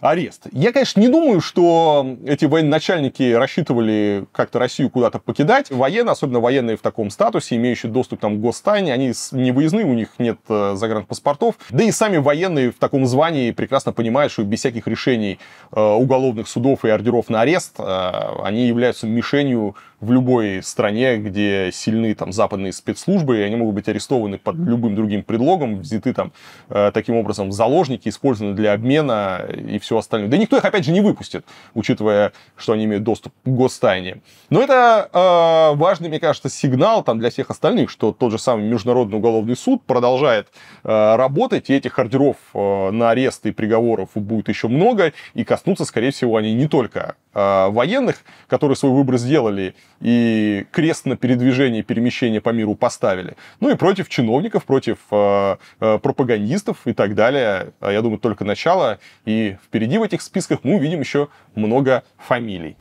арест. Я, конечно, не думаю, что эти военачальники рассчитывали как-то Россию куда-то покидать. Военные, особенно военные в таком статусе, имеющие доступ там, к гостайне, они не выездные, у них нет э, загранпаспортов. Да и сами военные в таком звании прекрасно понимают, что без всяких решений э, уголовных судов и ордеров на арест э, они являются мишенью в любой стране, где сильны там западные спецслужбы, и они могут быть арестованы под любым другим предлогом, взяты там э, таким образом заложники, использованы для обмена и все остальное. Да никто их, опять же, не выпустит, учитывая, что они имеют доступ к гостайне. Но это э, важный, мне кажется, сигнал там для всех остальных, что тот же самый Международный уголовный суд продолжает э, работать, и этих ордеров э, на аресты и приговоров будет еще много, и коснуться, скорее всего, они не только э, военных, которые свой выбор сделали, и крест на передвижение и перемещение по миру поставили. Ну и против чиновников, против э, э, пропагандистов и так далее. А я думаю, только начало. И впереди в этих списках мы увидим еще много фамилий.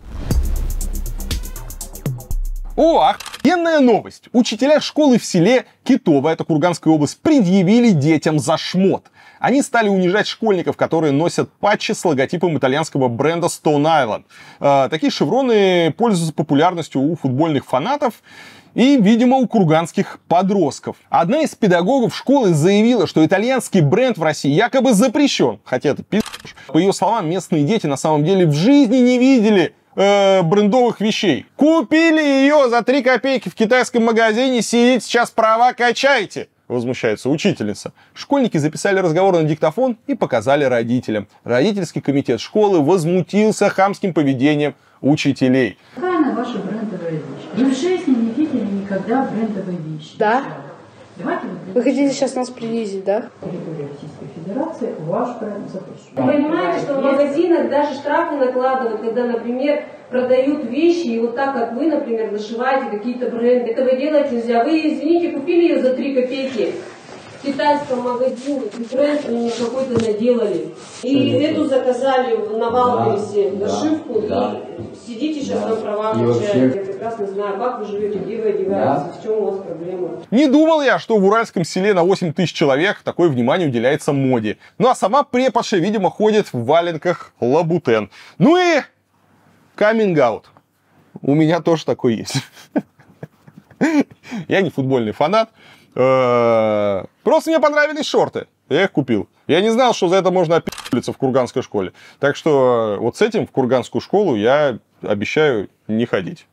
О, охрененная новость! Учителя школы в селе Китово, это Курганская область, предъявили детям за шмот. Они стали унижать школьников, которые носят патчи с логотипом итальянского бренда Stone Island. Э, такие шевроны пользуются популярностью у футбольных фанатов и, видимо, у курганских подростков. Одна из педагогов школы заявила, что итальянский бренд в России якобы запрещен, хотя это пи***ш. По ее словам, местные дети на самом деле в жизни не видели э, брендовых вещей. Купили ее за 3 копейки в китайском магазине, сидите сейчас права качайте возмущается учительница. Школьники записали разговор на диктофон и показали родителям. Родительский комитет школы возмутился хамским поведением учителей. Какая она ваша брендовая вещь? Вы в жизни не видели никогда брендовой вещи. Да. Вы хотите сейчас нас принизить, да? Российской Федерации ваш проект запрещен. Вы понимаете, что в магазинах даже штрафы накладывают, когда, например, продают вещи, и вот так, как вы, например, зашиваете какие-то бренды. Этого делать нельзя. Вы, извините, купили ее за 3 копейки, в китайском магазине френч они какой-то наделали. И Совершенно. эту заказали на Валбересе да, нашивку. Да, и сидите сейчас да. на правах. И вообще... Я прекрасно знаю, как вы живете, где вы в чем у вас проблема. Не думал я, что в уральском селе на 8 тысяч человек такое внимание уделяется моде. Ну а сама препаша видимо, ходит в валенках лабутен. Ну и каминг-аут. У меня тоже такой есть. Я не футбольный фанат, Э, просто мне понравились шорты. Я их купил. Я не знал, что за это можно опи***литься в курганской школе. Так что э, вот с этим в курганскую школу я обещаю не ходить.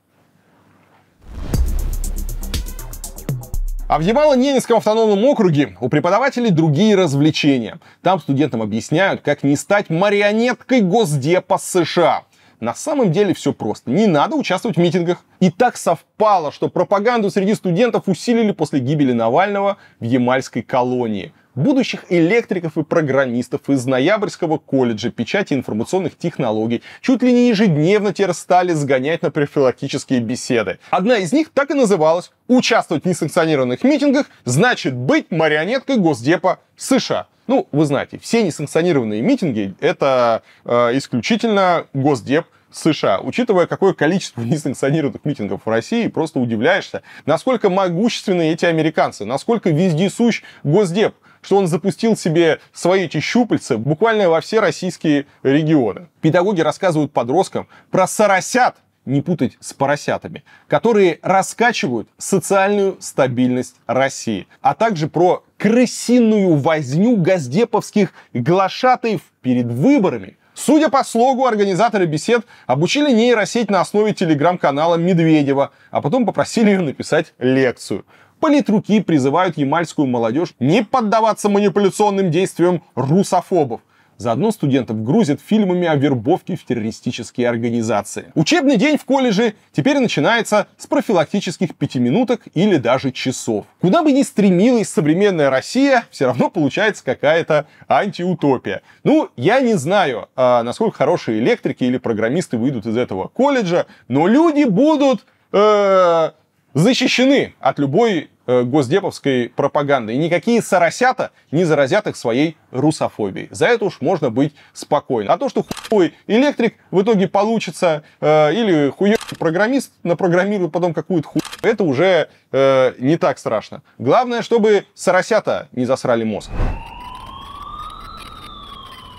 А в Ямало-Ненецком автономном округе у преподавателей другие развлечения. Там студентам объясняют, как не стать марионеткой Госдепа США. На самом деле все просто. Не надо участвовать в митингах. И так совпало, что пропаганду среди студентов усилили после гибели Навального в Ямальской колонии будущих электриков и программистов из Ноябрьского колледжа печати информационных технологий. Чуть ли не ежедневно теперь стали сгонять на профилактические беседы. Одна из них так и называлась «Участвовать в несанкционированных митингах значит быть марионеткой Госдепа США». Ну, вы знаете, все несанкционированные митинги – это э, исключительно Госдеп, США. Учитывая, какое количество несанкционированных митингов в России, просто удивляешься, насколько могущественны эти американцы, насколько вездесущ Госдеп, что он запустил себе свои эти щупальца буквально во все российские регионы. Педагоги рассказывают подросткам про соросят, не путать с поросятами, которые раскачивают социальную стабильность России, а также про крысиную возню газдеповских глашатаев перед выборами. Судя по слогу, организаторы бесед обучили нейросеть на основе телеграм-канала Медведева, а потом попросили ее написать лекцию. Политруки призывают ямальскую молодежь не поддаваться манипуляционным действиям русофобов. Заодно студентов грузят фильмами о вербовке в террористические организации. Учебный день в колледже теперь начинается с профилактических пятиминуток или даже часов. Куда бы ни стремилась современная Россия, все равно получается какая-то антиутопия. Ну, я не знаю, а, насколько хорошие электрики или программисты выйдут из этого колледжа, но люди будут э, защищены от любой э, госдеповской пропаганды. И никакие соросята не заразят их своей русофобией. За это уж можно быть спокойным. А то, что хуй электрик в итоге получится, э, или хуй программист напрограммирует потом какую-то хуй, это уже э, не так страшно. Главное, чтобы соросята не засрали мозг.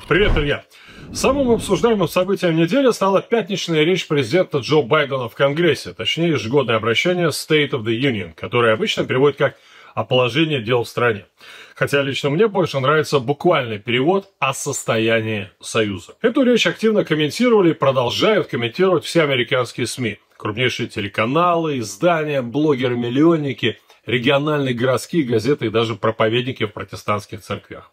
Привет, друзья! Самым обсуждаемым событием недели стала пятничная речь президента Джо Байдена в Конгрессе, точнее ежегодное обращение State of the Union, которое обычно переводят как «о положении дел в стране». Хотя лично мне больше нравится буквальный перевод «о состоянии Союза». Эту речь активно комментировали и продолжают комментировать все американские СМИ. Крупнейшие телеканалы, издания, блогеры-миллионники, региональные городские газеты и даже проповедники в протестантских церквях.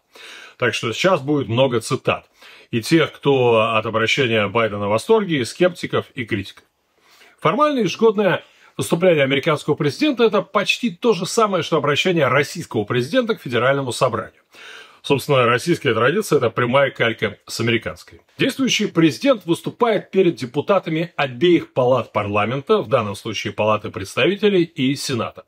Так что сейчас будет много цитат – и тех, кто от обращения Байдена в восторге, и скептиков, и критиков. Формально ежегодное выступление американского президента – это почти то же самое, что обращение российского президента к Федеральному собранию. Собственно, российская традиция – это прямая калька с американской. Действующий президент выступает перед депутатами обеих палат парламента, в данном случае палаты представителей и Сената.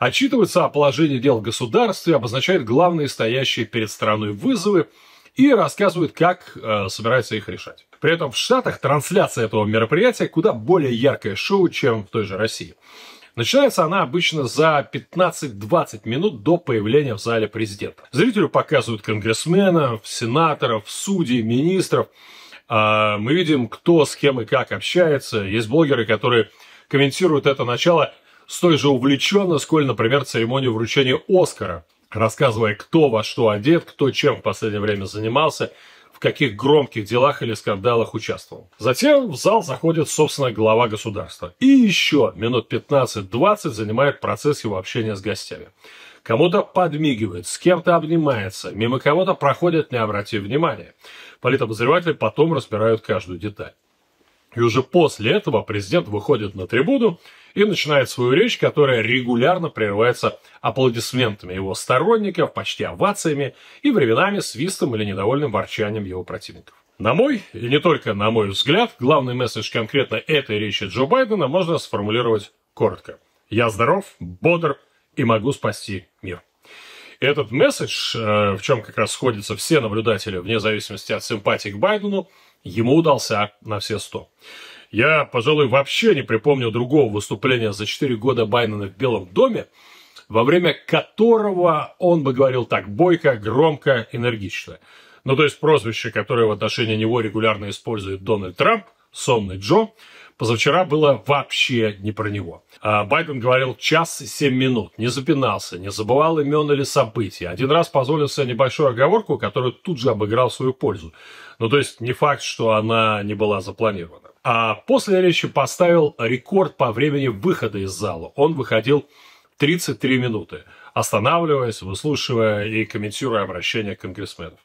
отчитывается о положении дел в государстве обозначает главные стоящие перед страной вызовы – и рассказывают, как э, собираются их решать. При этом в Штатах трансляция этого мероприятия куда более яркое шоу, чем в той же России. Начинается она обычно за 15-20 минут до появления в зале президента. Зрителю показывают конгрессменов, сенаторов, судей, министров. А, мы видим, кто с кем и как общается. Есть блогеры, которые комментируют это начало с той же увлеченно, сколь, например, церемонию вручения Оскара – рассказывая, кто во что одет, кто чем в последнее время занимался, в каких громких делах или скандалах участвовал. Затем в зал заходит, собственно, глава государства. И еще минут 15-20 занимает процесс его общения с гостями. Кому-то подмигивает, с кем-то обнимается, мимо кого-то проходит, не обратив внимания. Политобозреватели потом разбирают каждую деталь. И уже после этого президент выходит на трибуну и начинает свою речь, которая регулярно прерывается аплодисментами его сторонников, почти овациями и временами свистом или недовольным ворчанием его противников. На мой, и не только на мой взгляд, главный месседж конкретно этой речи Джо Байдена можно сформулировать коротко. Я здоров, бодр и могу спасти мир. Этот месседж, э, в чем как раз сходятся все наблюдатели, вне зависимости от симпатии к Байдену, Ему удался на все сто. Я, пожалуй, вообще не припомню другого выступления за 4 года Байдена в Белом доме, во время которого он бы говорил так бойко, громко, энергично. Ну, то есть прозвище, которое в отношении него регулярно использует Дональд Трамп, сонный Джо, позавчера было вообще не про него. А Байден говорил час и семь минут, не запинался, не забывал имен или событий. Один раз позволил себе небольшую оговорку, которую тут же обыграл в свою пользу. Ну, то есть не факт, что она не была запланирована. А после речи поставил рекорд по времени выхода из зала. Он выходил 33 минуты, останавливаясь, выслушивая и комментируя обращения конгрессменов.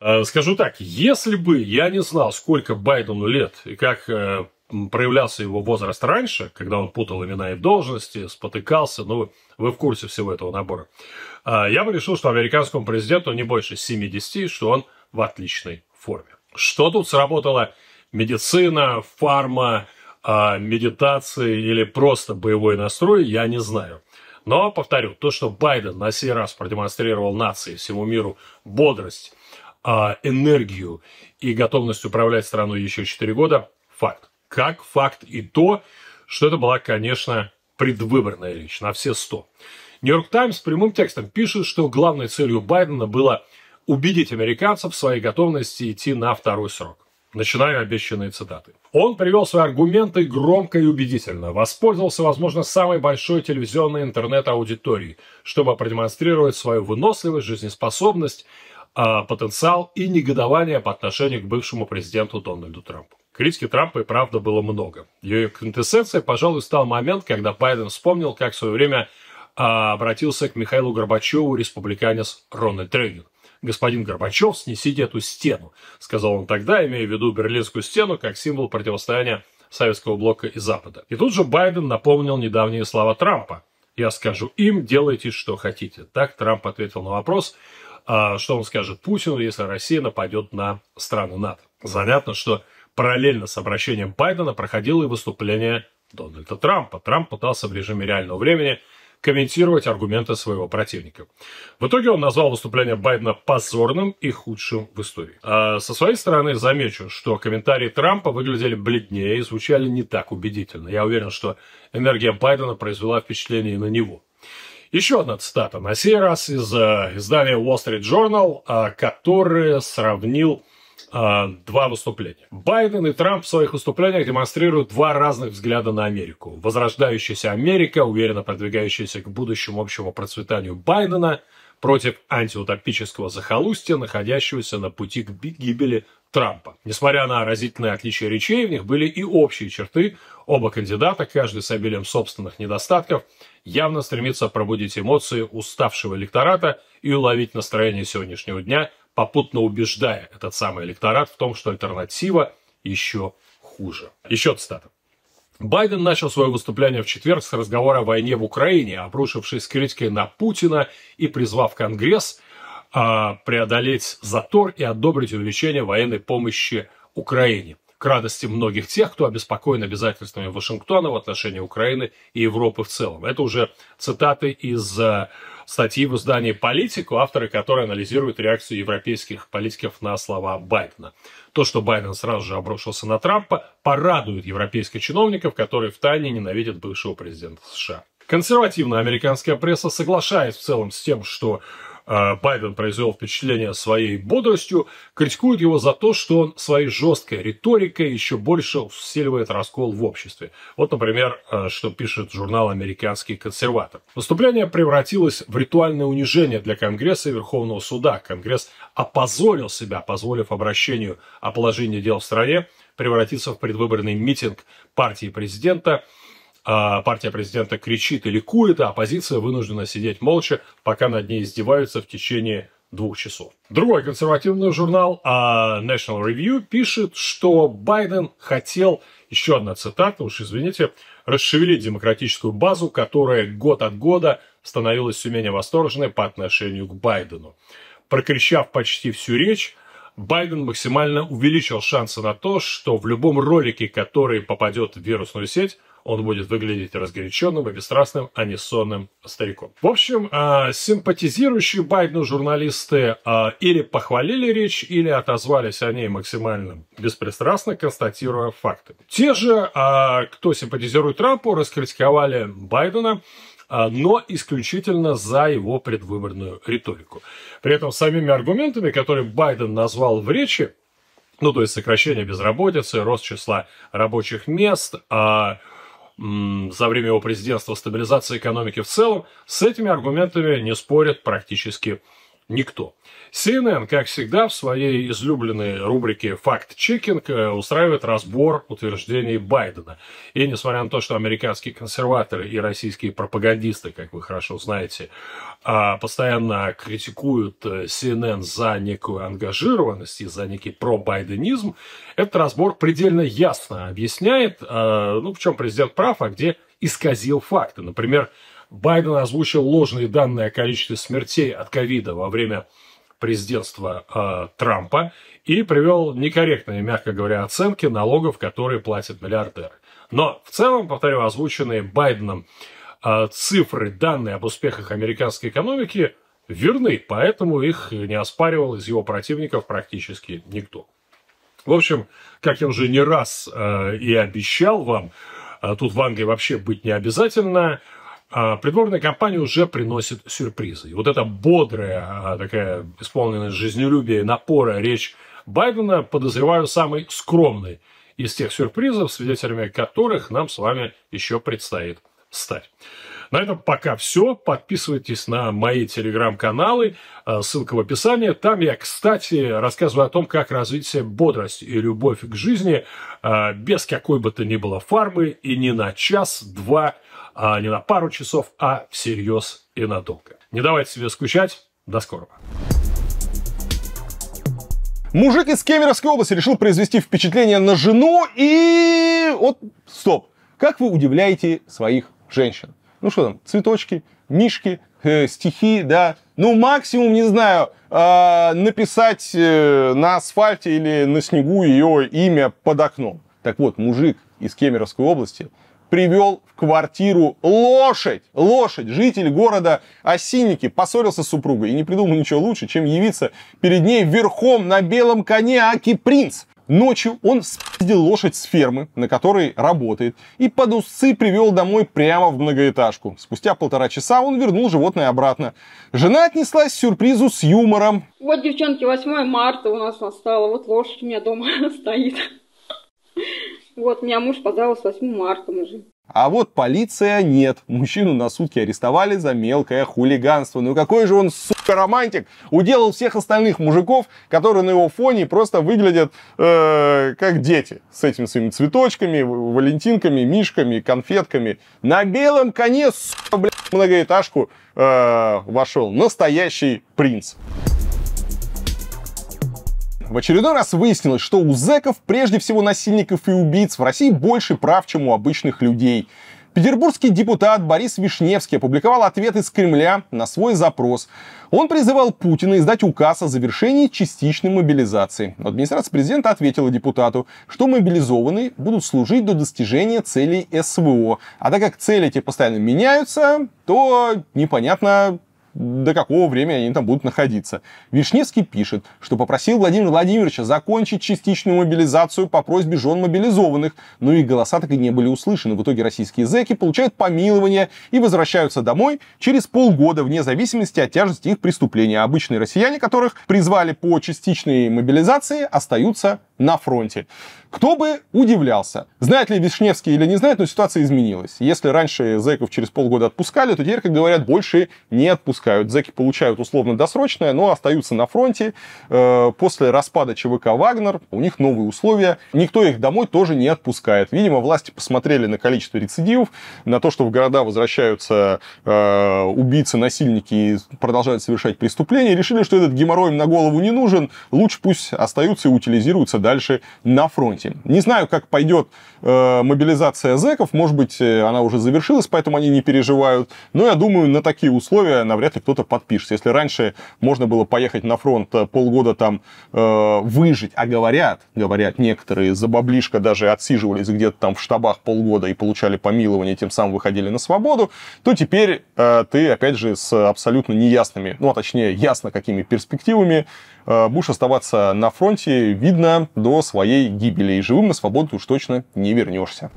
Э, скажу так, если бы я не знал, сколько Байдену лет и как э, проявлялся его возраст раньше, когда он путал имена и должности, спотыкался, ну, вы, в курсе всего этого набора. Э, я бы решил, что американскому президенту не больше 70, что он в отличной форме. Что тут сработало? Медицина, фарма, а, медитации или просто боевой настрой, я не знаю. Но, повторю, то, что Байден на сей раз продемонстрировал нации, всему миру бодрость, а, энергию и готовность управлять страной еще 4 года, факт. Как факт и то, что это была, конечно, предвыборная речь на все 100. Нью-Йорк Таймс прямым текстом пишет, что главной целью Байдена было убедить американцев в своей готовности идти на второй срок. Начинаю обещанные цитаты. Он привел свои аргументы громко и убедительно, воспользовался, возможно, самой большой телевизионной интернет-аудиторией, чтобы продемонстрировать свою выносливость, жизнеспособность, а, потенциал и негодование по отношению к бывшему президенту Дональду Трампу. Критики Трампа и правда было много. Ее квинтэссенцией, пожалуй, стал момент, когда Байден вспомнил, как в свое время а, обратился к Михаилу Горбачеву республиканец Рональд Рейган господин Горбачев, снесите эту стену, сказал он тогда, имея в виду Берлинскую стену как символ противостояния Советского блока и Запада. И тут же Байден напомнил недавние слова Трампа. Я скажу им, делайте, что хотите. Так Трамп ответил на вопрос, а, что он скажет Путину, если Россия нападет на страны НАТО. Занятно, что параллельно с обращением Байдена проходило и выступление Дональда Трампа. Трамп пытался в режиме реального времени комментировать аргументы своего противника. В итоге он назвал выступление Байдена позорным и худшим в истории. А со своей стороны замечу, что комментарии Трампа выглядели бледнее и звучали не так убедительно. Я уверен, что энергия Байдена произвела впечатление на него. Еще одна цитата, на сей раз из э, издания Wall Street Journal, а, который сравнил э, два выступления. Байден и Трамп в своих выступлениях демонстрируют два разных взгляда на Америку. Возрождающаяся Америка, уверенно продвигающаяся к будущему общему процветанию Байдена против антиутопического захолустья, находящегося на пути к гибели Трампа. Несмотря на разительные отличия речей, в них были и общие черты. Оба кандидата, каждый с обилием собственных недостатков, явно стремится пробудить эмоции уставшего электората и уловить настроение сегодняшнего дня – попутно убеждая этот самый электорат в том, что альтернатива еще хуже. Еще цитата. Байден начал свое выступление в четверг с разговора о войне в Украине, обрушившись критикой на Путина и призвав Конгресс э, преодолеть затор и одобрить увеличение военной помощи Украине. К радости многих тех, кто обеспокоен обязательствами Вашингтона в отношении Украины и Европы в целом. Это уже цитаты из э, статьи в издании «Политику», авторы которой анализируют реакцию европейских политиков на слова Байдена. То, что Байден сразу же обрушился на Трампа, порадует европейских чиновников, которые втайне ненавидят бывшего президента США. Консервативная американская пресса соглашается в целом с тем, что Э, Байден произвел впечатление своей бодростью, критикуют его за то, что он своей жесткой риторикой еще больше усиливает раскол в обществе. Вот, например, э, что пишет журнал «Американский консерватор». Выступление превратилось в ритуальное унижение для Конгресса и Верховного суда. Конгресс опозорил себя, позволив обращению о положении дел в стране превратиться в предвыборный митинг партии президента – а, партия президента кричит и ликует, а оппозиция вынуждена сидеть молча, пока над ней издеваются в течение двух часов. Другой консервативный журнал а, National Review пишет, что Байден хотел, еще одна цитата, уж извините, расшевелить демократическую базу, которая год от года становилась все менее восторженной по отношению к Байдену. Прокричав почти всю речь, Байден максимально увеличил шансы на то, что в любом ролике, который попадет в вирусную сеть, он будет выглядеть разгоряченным и бесстрастным, а не сонным стариком. В общем, а, симпатизирующие Байдену журналисты а, или похвалили речь, или отозвались о ней максимально беспристрастно, констатируя факты. Те же, а, кто симпатизирует Трампу, раскритиковали Байдена, но исключительно за его предвыборную риторику. При этом самими аргументами, которые Байден назвал в речи, ну, то есть сокращение безработицы, рост числа рабочих мест, а, э, за время его президентства стабилизация экономики в целом, с этими аргументами не спорят практически никто. CNN, как всегда, в своей излюбленной рубрике «Факт-чекинг» э, устраивает разбор утверждений Байдена. И несмотря на то, что американские консерваторы и российские пропагандисты, как вы хорошо знаете, а, постоянно критикуют э, CNN за некую ангажированность и за некий пробайденизм, этот разбор предельно ясно объясняет, а, ну, в чем президент прав, а где исказил факты. Например, Байден озвучил ложные данные о количестве смертей от ковида во время президентства э, Трампа и привел некорректные, мягко говоря, оценки налогов, которые платят миллиардеры. Но в целом, повторю, озвученные Байденом э, цифры, данные об успехах американской экономики верны, поэтому их не оспаривал из его противников практически никто. В общем, как я уже не раз э, и обещал вам, э, тут в Англии вообще быть не обязательно – а, придворная компания уже приносит сюрпризы. И вот эта бодрая, а, такая исполненная жизнелюбие, напора речь Байдена, подозреваю, самый скромный из тех сюрпризов, свидетелями которых нам с вами еще предстоит стать. На этом пока все. Подписывайтесь на мои телеграм-каналы, а, ссылка в описании. Там я, кстати, рассказываю о том, как развить бодрость и любовь к жизни без какой бы то ни было фармы и не на час-два а не на пару часов, а всерьез и надолго. Не давайте себе скучать. До скорого. Мужик из Кемеровской области решил произвести впечатление на жену и... Вот, стоп. Как вы удивляете своих женщин? Ну что там, цветочки, мишки, э, стихи, да. Ну, максимум, не знаю, э, написать э, на асфальте или на снегу ее имя под окном. Так вот, мужик из Кемеровской области привел в квартиру лошадь. Лошадь, житель города Осинники, поссорился с супругой и не придумал ничего лучше, чем явиться перед ней верхом на белом коне Аки Принц. Ночью он спиздил лошадь с фермы, на которой работает, и под усы привел домой прямо в многоэтажку. Спустя полтора часа он вернул животное обратно. Жена отнеслась к сюрпризу с юмором. Вот, девчонки, 8 марта у нас настало, вот лошадь у меня дома стоит. Вот, меня муж пожаловал с 8 марта уже. А вот полиция нет. Мужчину на сутки арестовали за мелкое хулиганство. Ну какой же он, сука, романтик. Уделал всех остальных мужиков, которые на его фоне просто выглядят э, как дети. С этими своими цветочками, валентинками, мишками, конфетками. На белом коне, сука, блядь, многоэтажку э, вошел настоящий принц. В очередной раз выяснилось, что у зэков, прежде всего насильников и убийц, в России больше прав, чем у обычных людей. Петербургский депутат Борис Вишневский опубликовал ответ из Кремля на свой запрос. Он призывал Путина издать указ о завершении частичной мобилизации. Но администрация президента ответила депутату, что мобилизованные будут служить до достижения целей СВО. А так как цели эти постоянно меняются, то непонятно, до какого времени они там будут находиться. Вишневский пишет, что попросил Владимира Владимировича закончить частичную мобилизацию по просьбе жен мобилизованных, но их голоса так и не были услышаны. В итоге российские зэки получают помилование и возвращаются домой через полгода, вне зависимости от тяжести их преступления. Обычные россияне, которых призвали по частичной мобилизации, остаются на фронте. Кто бы удивлялся. Знает ли Вишневский или не знает, но ситуация изменилась. Если раньше зэков через полгода отпускали, то теперь, как говорят, больше не отпускают. Зэки получают условно досрочное, но остаются на фронте. Э, после распада ЧВК «Вагнер» у них новые условия. Никто их домой тоже не отпускает. Видимо, власти посмотрели на количество рецидивов, на то, что в города возвращаются э, убийцы, насильники и продолжают совершать преступления, решили, что этот геморрой на голову не нужен. Лучше пусть остаются и утилизируются дальше на фронте. Не знаю, как пойдет э, мобилизация зэков, может быть, э, она уже завершилась, поэтому они не переживают, но я думаю, на такие условия навряд ли кто-то подпишется. Если раньше можно было поехать на фронт э, полгода там э, выжить, а говорят, говорят некоторые, за баблишко даже отсиживались где-то там в штабах полгода и получали помилование, тем самым выходили на свободу, то теперь э, ты, опять же, с абсолютно неясными, ну, а точнее, ясно какими перспективами Э, Буш оставаться на фронте видно до своей гибели, и живым на свободу уж точно не вернешься.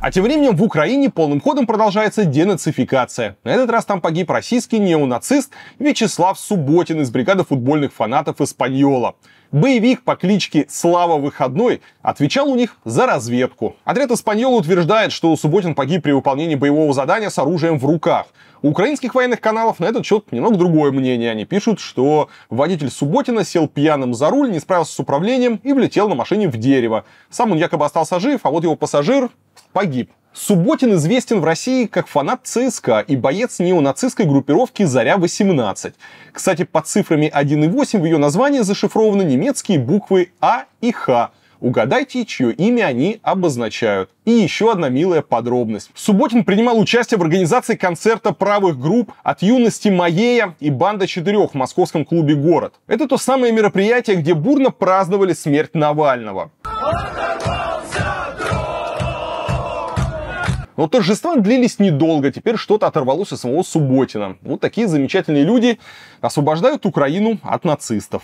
А тем временем в Украине полным ходом продолжается денацификация. На этот раз там погиб российский неонацист Вячеслав Субботин из бригады футбольных фанатов «Испаньола». Боевик по кличке Слава Выходной отвечал у них за разведку. Отряд «Испаньола» утверждает, что Субботин погиб при выполнении боевого задания с оружием в руках. У украинских военных каналов на этот счет немного другое мнение. Они пишут, что водитель Субботина сел пьяным за руль, не справился с управлением и влетел на машине в дерево. Сам он якобы остался жив, а вот его пассажир погиб. Субботин известен в России как фанат ЦСКА и боец неонацистской группировки «Заря-18». Кстати, под цифрами 1 и 8 в ее названии зашифрованы немецкие буквы «А» и «Х», Угадайте, чье имя они обозначают. И еще одна милая подробность. Субботин принимал участие в организации концерта правых групп от юности Маея и банда четырех в московском клубе «Город». Это то самое мероприятие, где бурно праздновали смерть Навального. Но торжества длились недолго, теперь что-то оторвалось от самого Субботина. Вот такие замечательные люди освобождают Украину от нацистов.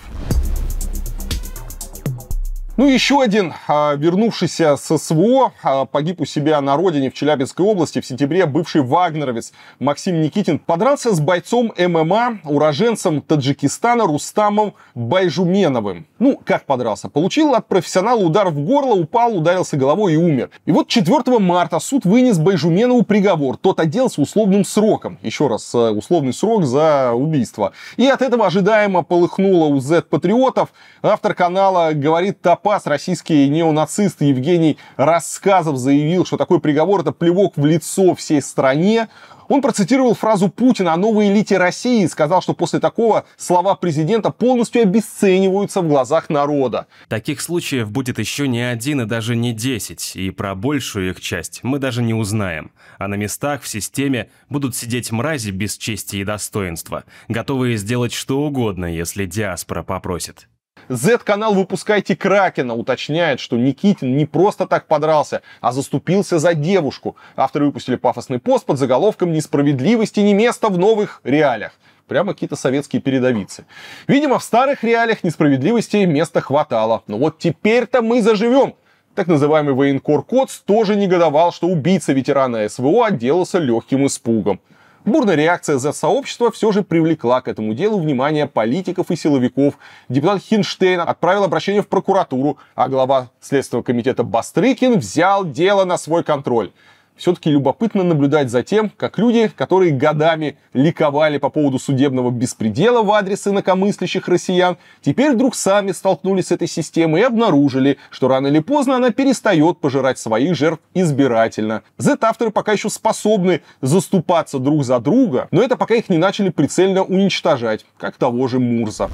Ну, еще один, а, вернувшийся с СВО, а, погиб у себя на родине в Челябинской области в сентябре бывший вагнеровец Максим Никитин подрался с бойцом ММА, уроженцем Таджикистана Рустамом Байжуменовым. Ну, как подрался? Получил от профессионала удар в горло, упал, ударился головой и умер. И вот 4 марта суд вынес Байжуменову приговор. Тот отделался условным сроком. Еще раз, э, условный срок за убийство. И от этого ожидаемо полыхнуло у Z-патриотов. Автор канала говорит о запас российский неонацист Евгений Рассказов заявил, что такой приговор – это плевок в лицо всей стране. Он процитировал фразу Путина о новой элите России и сказал, что после такого слова президента полностью обесцениваются в глазах народа. Таких случаев будет еще не один и даже не десять, и про большую их часть мы даже не узнаем. А на местах в системе будут сидеть мрази без чести и достоинства, готовые сделать что угодно, если диаспора попросит. Z-канал «Выпускайте Кракена» уточняет, что Никитин не просто так подрался, а заступился за девушку. Авторы выпустили пафосный пост под заголовком «Несправедливости не место в новых реалиях». Прямо какие-то советские передовицы. Видимо, в старых реалиях несправедливости места хватало. Но вот теперь-то мы заживем. Так называемый военкор Коц тоже негодовал, что убийца ветерана СВО отделался легким испугом. Бурная реакция за сообщества все же привлекла к этому делу внимание политиков и силовиков. Депутат Хинштейн отправил обращение в прокуратуру, а глава Следственного комитета Бастрыкин взял дело на свой контроль все-таки любопытно наблюдать за тем, как люди, которые годами ликовали по поводу судебного беспредела в адрес инакомыслящих россиян, теперь вдруг сами столкнулись с этой системой и обнаружили, что рано или поздно она перестает пожирать своих жертв избирательно. Z-авторы пока еще способны заступаться друг за друга, но это пока их не начали прицельно уничтожать, как того же Мурза.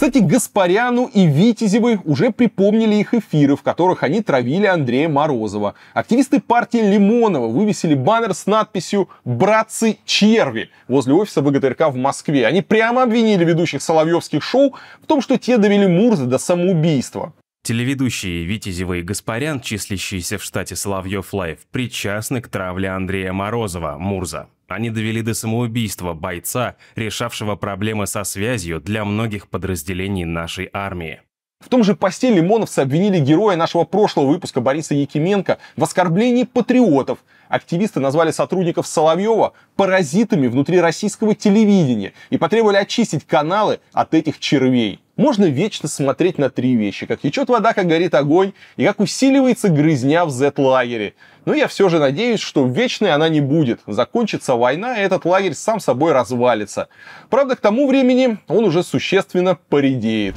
Кстати, Гаспаряну и Витязевы уже припомнили их эфиры, в которых они травили Андрея Морозова. Активисты партии Лимонова вывесили баннер с надписью «Братцы черви» возле офиса ВГТРК в Москве. Они прямо обвинили ведущих соловьевских шоу в том, что те довели Мурза до самоубийства. Телеведущие Витязева и Гаспарян, числящиеся в штате Соловьев Лайф, причастны к травле Андрея Морозова, Мурза. Они довели до самоубийства бойца, решавшего проблемы со связью для многих подразделений нашей армии. В том же посте Лимоновцы обвинили героя нашего прошлого выпуска Бориса Якименко в оскорблении патриотов. Активисты назвали сотрудников Соловьева паразитами внутри российского телевидения и потребовали очистить каналы от этих червей. Можно вечно смотреть на три вещи. Как течет вода, как горит огонь и как усиливается грызня в Z-лагере. Но я все же надеюсь, что вечной она не будет. Закончится война, и этот лагерь сам собой развалится. Правда, к тому времени он уже существенно поредеет.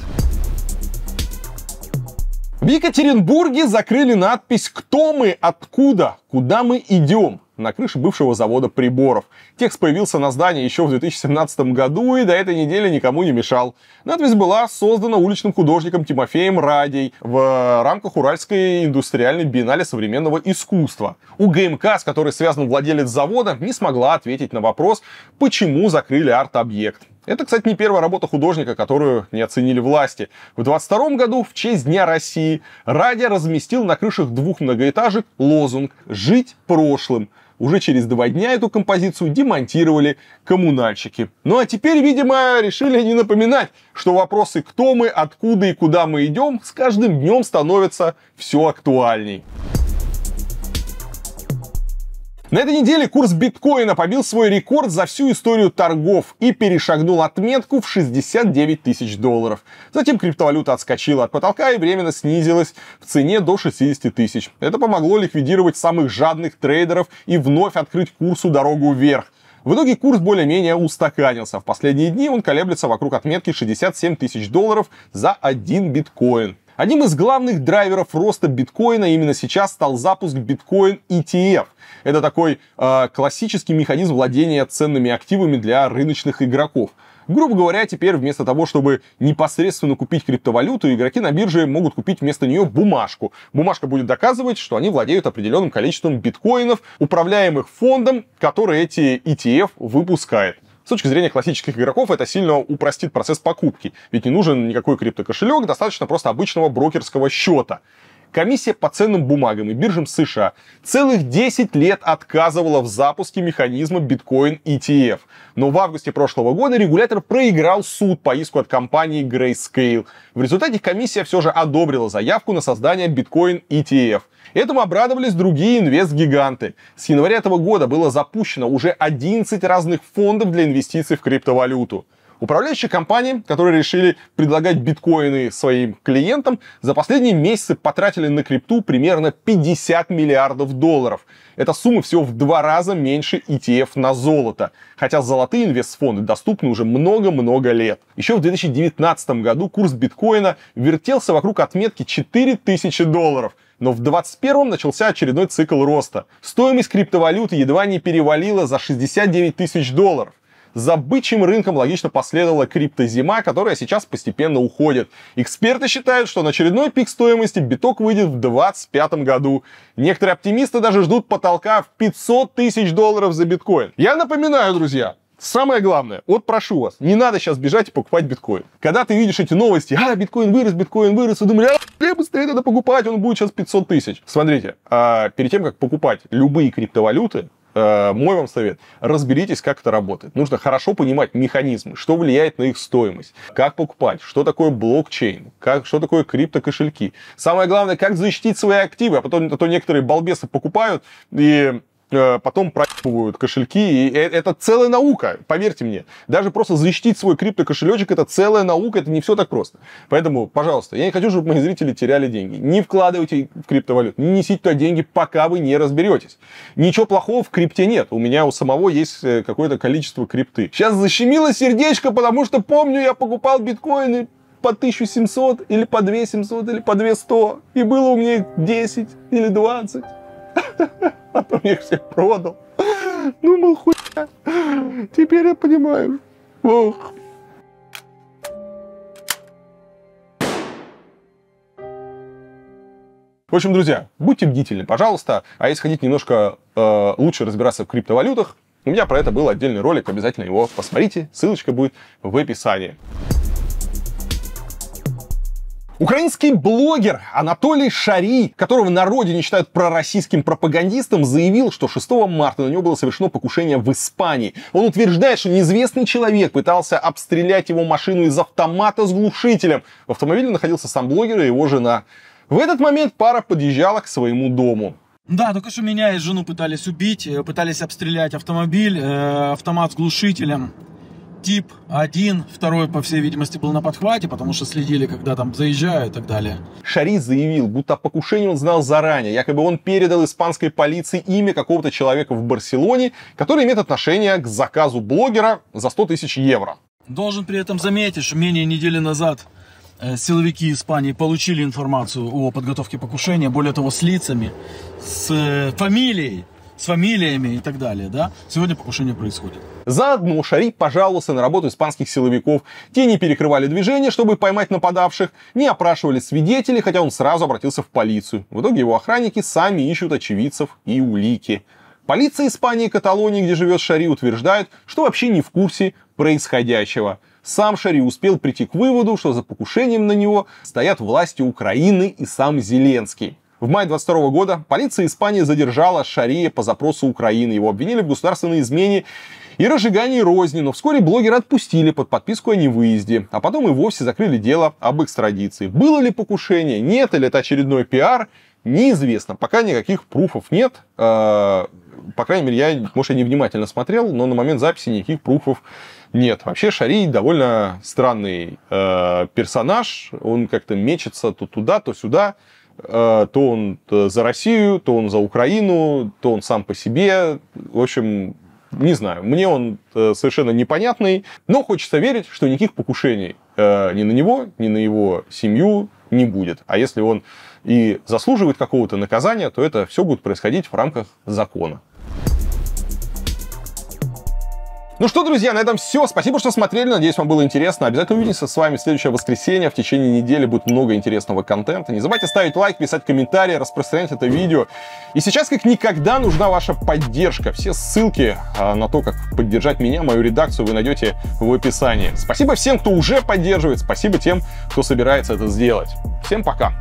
В Екатеринбурге закрыли надпись «Кто мы? Откуда? Куда мы идем?» на крыше бывшего завода приборов. Текст появился на здании еще в 2017 году и до этой недели никому не мешал. Надпись была создана уличным художником Тимофеем Радей в рамках Уральской индустриальной биеннале современного искусства. У ГМК, с которой связан владелец завода, не смогла ответить на вопрос, почему закрыли арт-объект. Это, кстати, не первая работа художника, которую не оценили власти. В 22 году, в честь Дня России, Радя разместил на крышах двух многоэтажек лозунг «Жить прошлым». Уже через два дня эту композицию демонтировали коммунальщики. Ну а теперь, видимо, решили не напоминать, что вопросы «кто мы», «откуда» и «куда мы идем» с каждым днем становятся все актуальней. На этой неделе курс биткоина побил свой рекорд за всю историю торгов и перешагнул отметку в 69 тысяч долларов. Затем криптовалюта отскочила от потолка и временно снизилась в цене до 60 тысяч. Это помогло ликвидировать самых жадных трейдеров и вновь открыть курсу дорогу вверх. В итоге курс более-менее устаканился. В последние дни он колеблется вокруг отметки 67 тысяч долларов за один биткоин. Одним из главных драйверов роста биткоина именно сейчас стал запуск биткоин ETF это такой э, классический механизм владения ценными активами для рыночных игроков. Грубо говоря, теперь вместо того, чтобы непосредственно купить криптовалюту, игроки на бирже могут купить вместо нее бумажку. Бумажка будет доказывать, что они владеют определенным количеством биткоинов, управляемых фондом, который эти ETF выпускает. С точки зрения классических игроков это сильно упростит процесс покупки, ведь не нужен никакой криптокошелек, достаточно просто обычного брокерского счета. Комиссия по ценным бумагам и биржам США целых 10 лет отказывала в запуске механизма Bitcoin ETF. Но в августе прошлого года регулятор проиграл суд по иску от компании Grayscale. В результате комиссия все же одобрила заявку на создание Bitcoin ETF. Этому обрадовались другие инвест-гиганты. С января этого года было запущено уже 11 разных фондов для инвестиций в криптовалюту. Управляющие компании, которые решили предлагать биткоины своим клиентам, за последние месяцы потратили на крипту примерно 50 миллиардов долларов. Эта сумма всего в два раза меньше ETF на золото, хотя золотые инвестфонды доступны уже много-много лет. Еще в 2019 году курс биткоина вертелся вокруг отметки 4000 долларов, но в 2021 начался очередной цикл роста. Стоимость криптовалюты едва не перевалила за 69 тысяч долларов. За бычьим рынком логично последовала криптозима, которая сейчас постепенно уходит. Эксперты считают, что на очередной пик стоимости биток выйдет в 2025 году. Некоторые оптимисты даже ждут потолка в 500 тысяч долларов за биткоин. Я напоминаю, друзья, Самое главное, вот прошу вас, не надо сейчас бежать и покупать биткоин. Когда ты видишь эти новости, а, биткоин вырос, биткоин вырос, и думаешь, а, быстрее надо покупать, он будет сейчас 500 тысяч. Смотрите, а, перед тем, как покупать любые криптовалюты, Э, мой вам совет, разберитесь, как это работает. Нужно хорошо понимать механизмы, что влияет на их стоимость, как покупать, что такое блокчейн, как, что такое криптокошельки. Самое главное, как защитить свои активы, а потом а то некоторые балбесы покупают и Э, потом проебывают кошельки. И э, это целая наука, поверьте мне. Даже просто защитить свой криптокошелечек, это целая наука, это не все так просто. Поэтому, пожалуйста, я не хочу, чтобы мои зрители теряли деньги. Не вкладывайте в криптовалюту, не несите туда деньги, пока вы не разберетесь. Ничего плохого в крипте нет. У меня у самого есть э, какое-то количество крипты. Сейчас защемило сердечко, потому что помню, я покупал биткоины по 1700 или по 2700 или по 200, и было у меня 10 или 20. А потом я их всех продал. Думал, ну, ну, хуйня. Теперь я понимаю. Ох, В общем, друзья, будьте бдительны, пожалуйста. А если хотите немножко э, лучше разбираться в криптовалютах, у меня про это был отдельный ролик, обязательно его посмотрите. Ссылочка будет в описании. Украинский блогер Анатолий Шари, которого на родине считают пророссийским пропагандистом, заявил, что 6 марта на него было совершено покушение в Испании. Он утверждает, что неизвестный человек пытался обстрелять его машину из автомата с глушителем. В автомобиле находился сам блогер и его жена. В этот момент пара подъезжала к своему дому. Да, только что меня и жену пытались убить, э, пытались обстрелять автомобиль, э, автомат с глушителем тип один, второй, по всей видимости, был на подхвате, потому что следили, когда там заезжают и так далее. Шариз заявил, будто покушение он знал заранее, якобы он передал испанской полиции имя какого-то человека в Барселоне, который имеет отношение к заказу блогера за 100 тысяч евро. Должен при этом заметить, что менее недели назад э, силовики Испании получили информацию о подготовке покушения, более того, с лицами, с э, фамилией с фамилиями и так далее, да, сегодня покушение происходит. Заодно Шари пожаловался на работу испанских силовиков. Те не перекрывали движение, чтобы поймать нападавших, не опрашивали свидетелей, хотя он сразу обратился в полицию. В итоге его охранники сами ищут очевидцев и улики. Полиция Испании и Каталонии, где живет Шари, утверждает, что вообще не в курсе происходящего. Сам Шари успел прийти к выводу, что за покушением на него стоят власти Украины и сам Зеленский. В мае 22 года полиция Испании задержала Шария по запросу Украины. Его обвинили в государственной измене и разжигании розни, но вскоре блогера отпустили под подписку о невыезде, а потом и вовсе закрыли дело об экстрадиции. Было ли покушение, нет, или это очередной пиар, неизвестно. Пока никаких пруфов нет. Э, по крайней мере, я, может, я невнимательно смотрел, но на момент записи никаких пруфов нет. Вообще Шарий довольно странный э, персонаж. Он как-то мечется то туда, то сюда. Э, то он э, за Россию, то он за Украину, то он сам по себе. В общем, не знаю, мне он э, совершенно непонятный, но хочется верить, что никаких покушений ни на него, ни на его семью не будет. А если он и заслуживает какого-то наказания, то это все будет происходить в рамках закона. Ну что, друзья, на этом все. Спасибо, что смотрели. Надеюсь, вам было интересно. Обязательно увидимся с вами в следующее воскресенье. В течение недели будет много интересного контента. Не забывайте ставить лайк, писать комментарии, распространять это видео. И сейчас, как никогда, нужна ваша поддержка. Все ссылки а, на то, как поддержать меня, мою редакцию, вы найдете в описании. Спасибо всем, кто уже поддерживает. Спасибо тем, кто собирается это сделать. Всем пока.